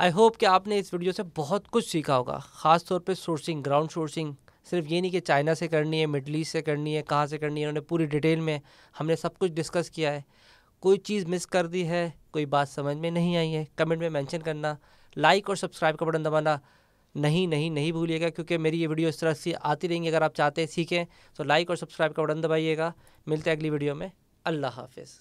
आई होप कि आपने इस वीडियो से बहुत कुछ सीखा होगा ख़ास तौर पे सोर्सिंग ग्राउंड सोर्सिंग सिर्फ ये नहीं कि चाइना से करनी है मिडल ईस्ट से करनी है कहाँ से करनी है उन्होंने पूरी डिटेल में हमने सब कुछ डिस्कस किया है कोई चीज़ मिस कर दी है कोई बात समझ में नहीं आई है कमेंट में मेंशन करना लाइक और सब्सक्राइब का बटन दबाना नहीं नहीं नहीं भूलिएगा क्योंकि मेरी ये वीडियो इस तरह से आती रहेंगी अगर आप चाहते हैं सीखें तो लाइक और सब्सक्राइब का बटन दबाइएगा मिलते हैं अगली वीडियो में अल्लाह हाफिज़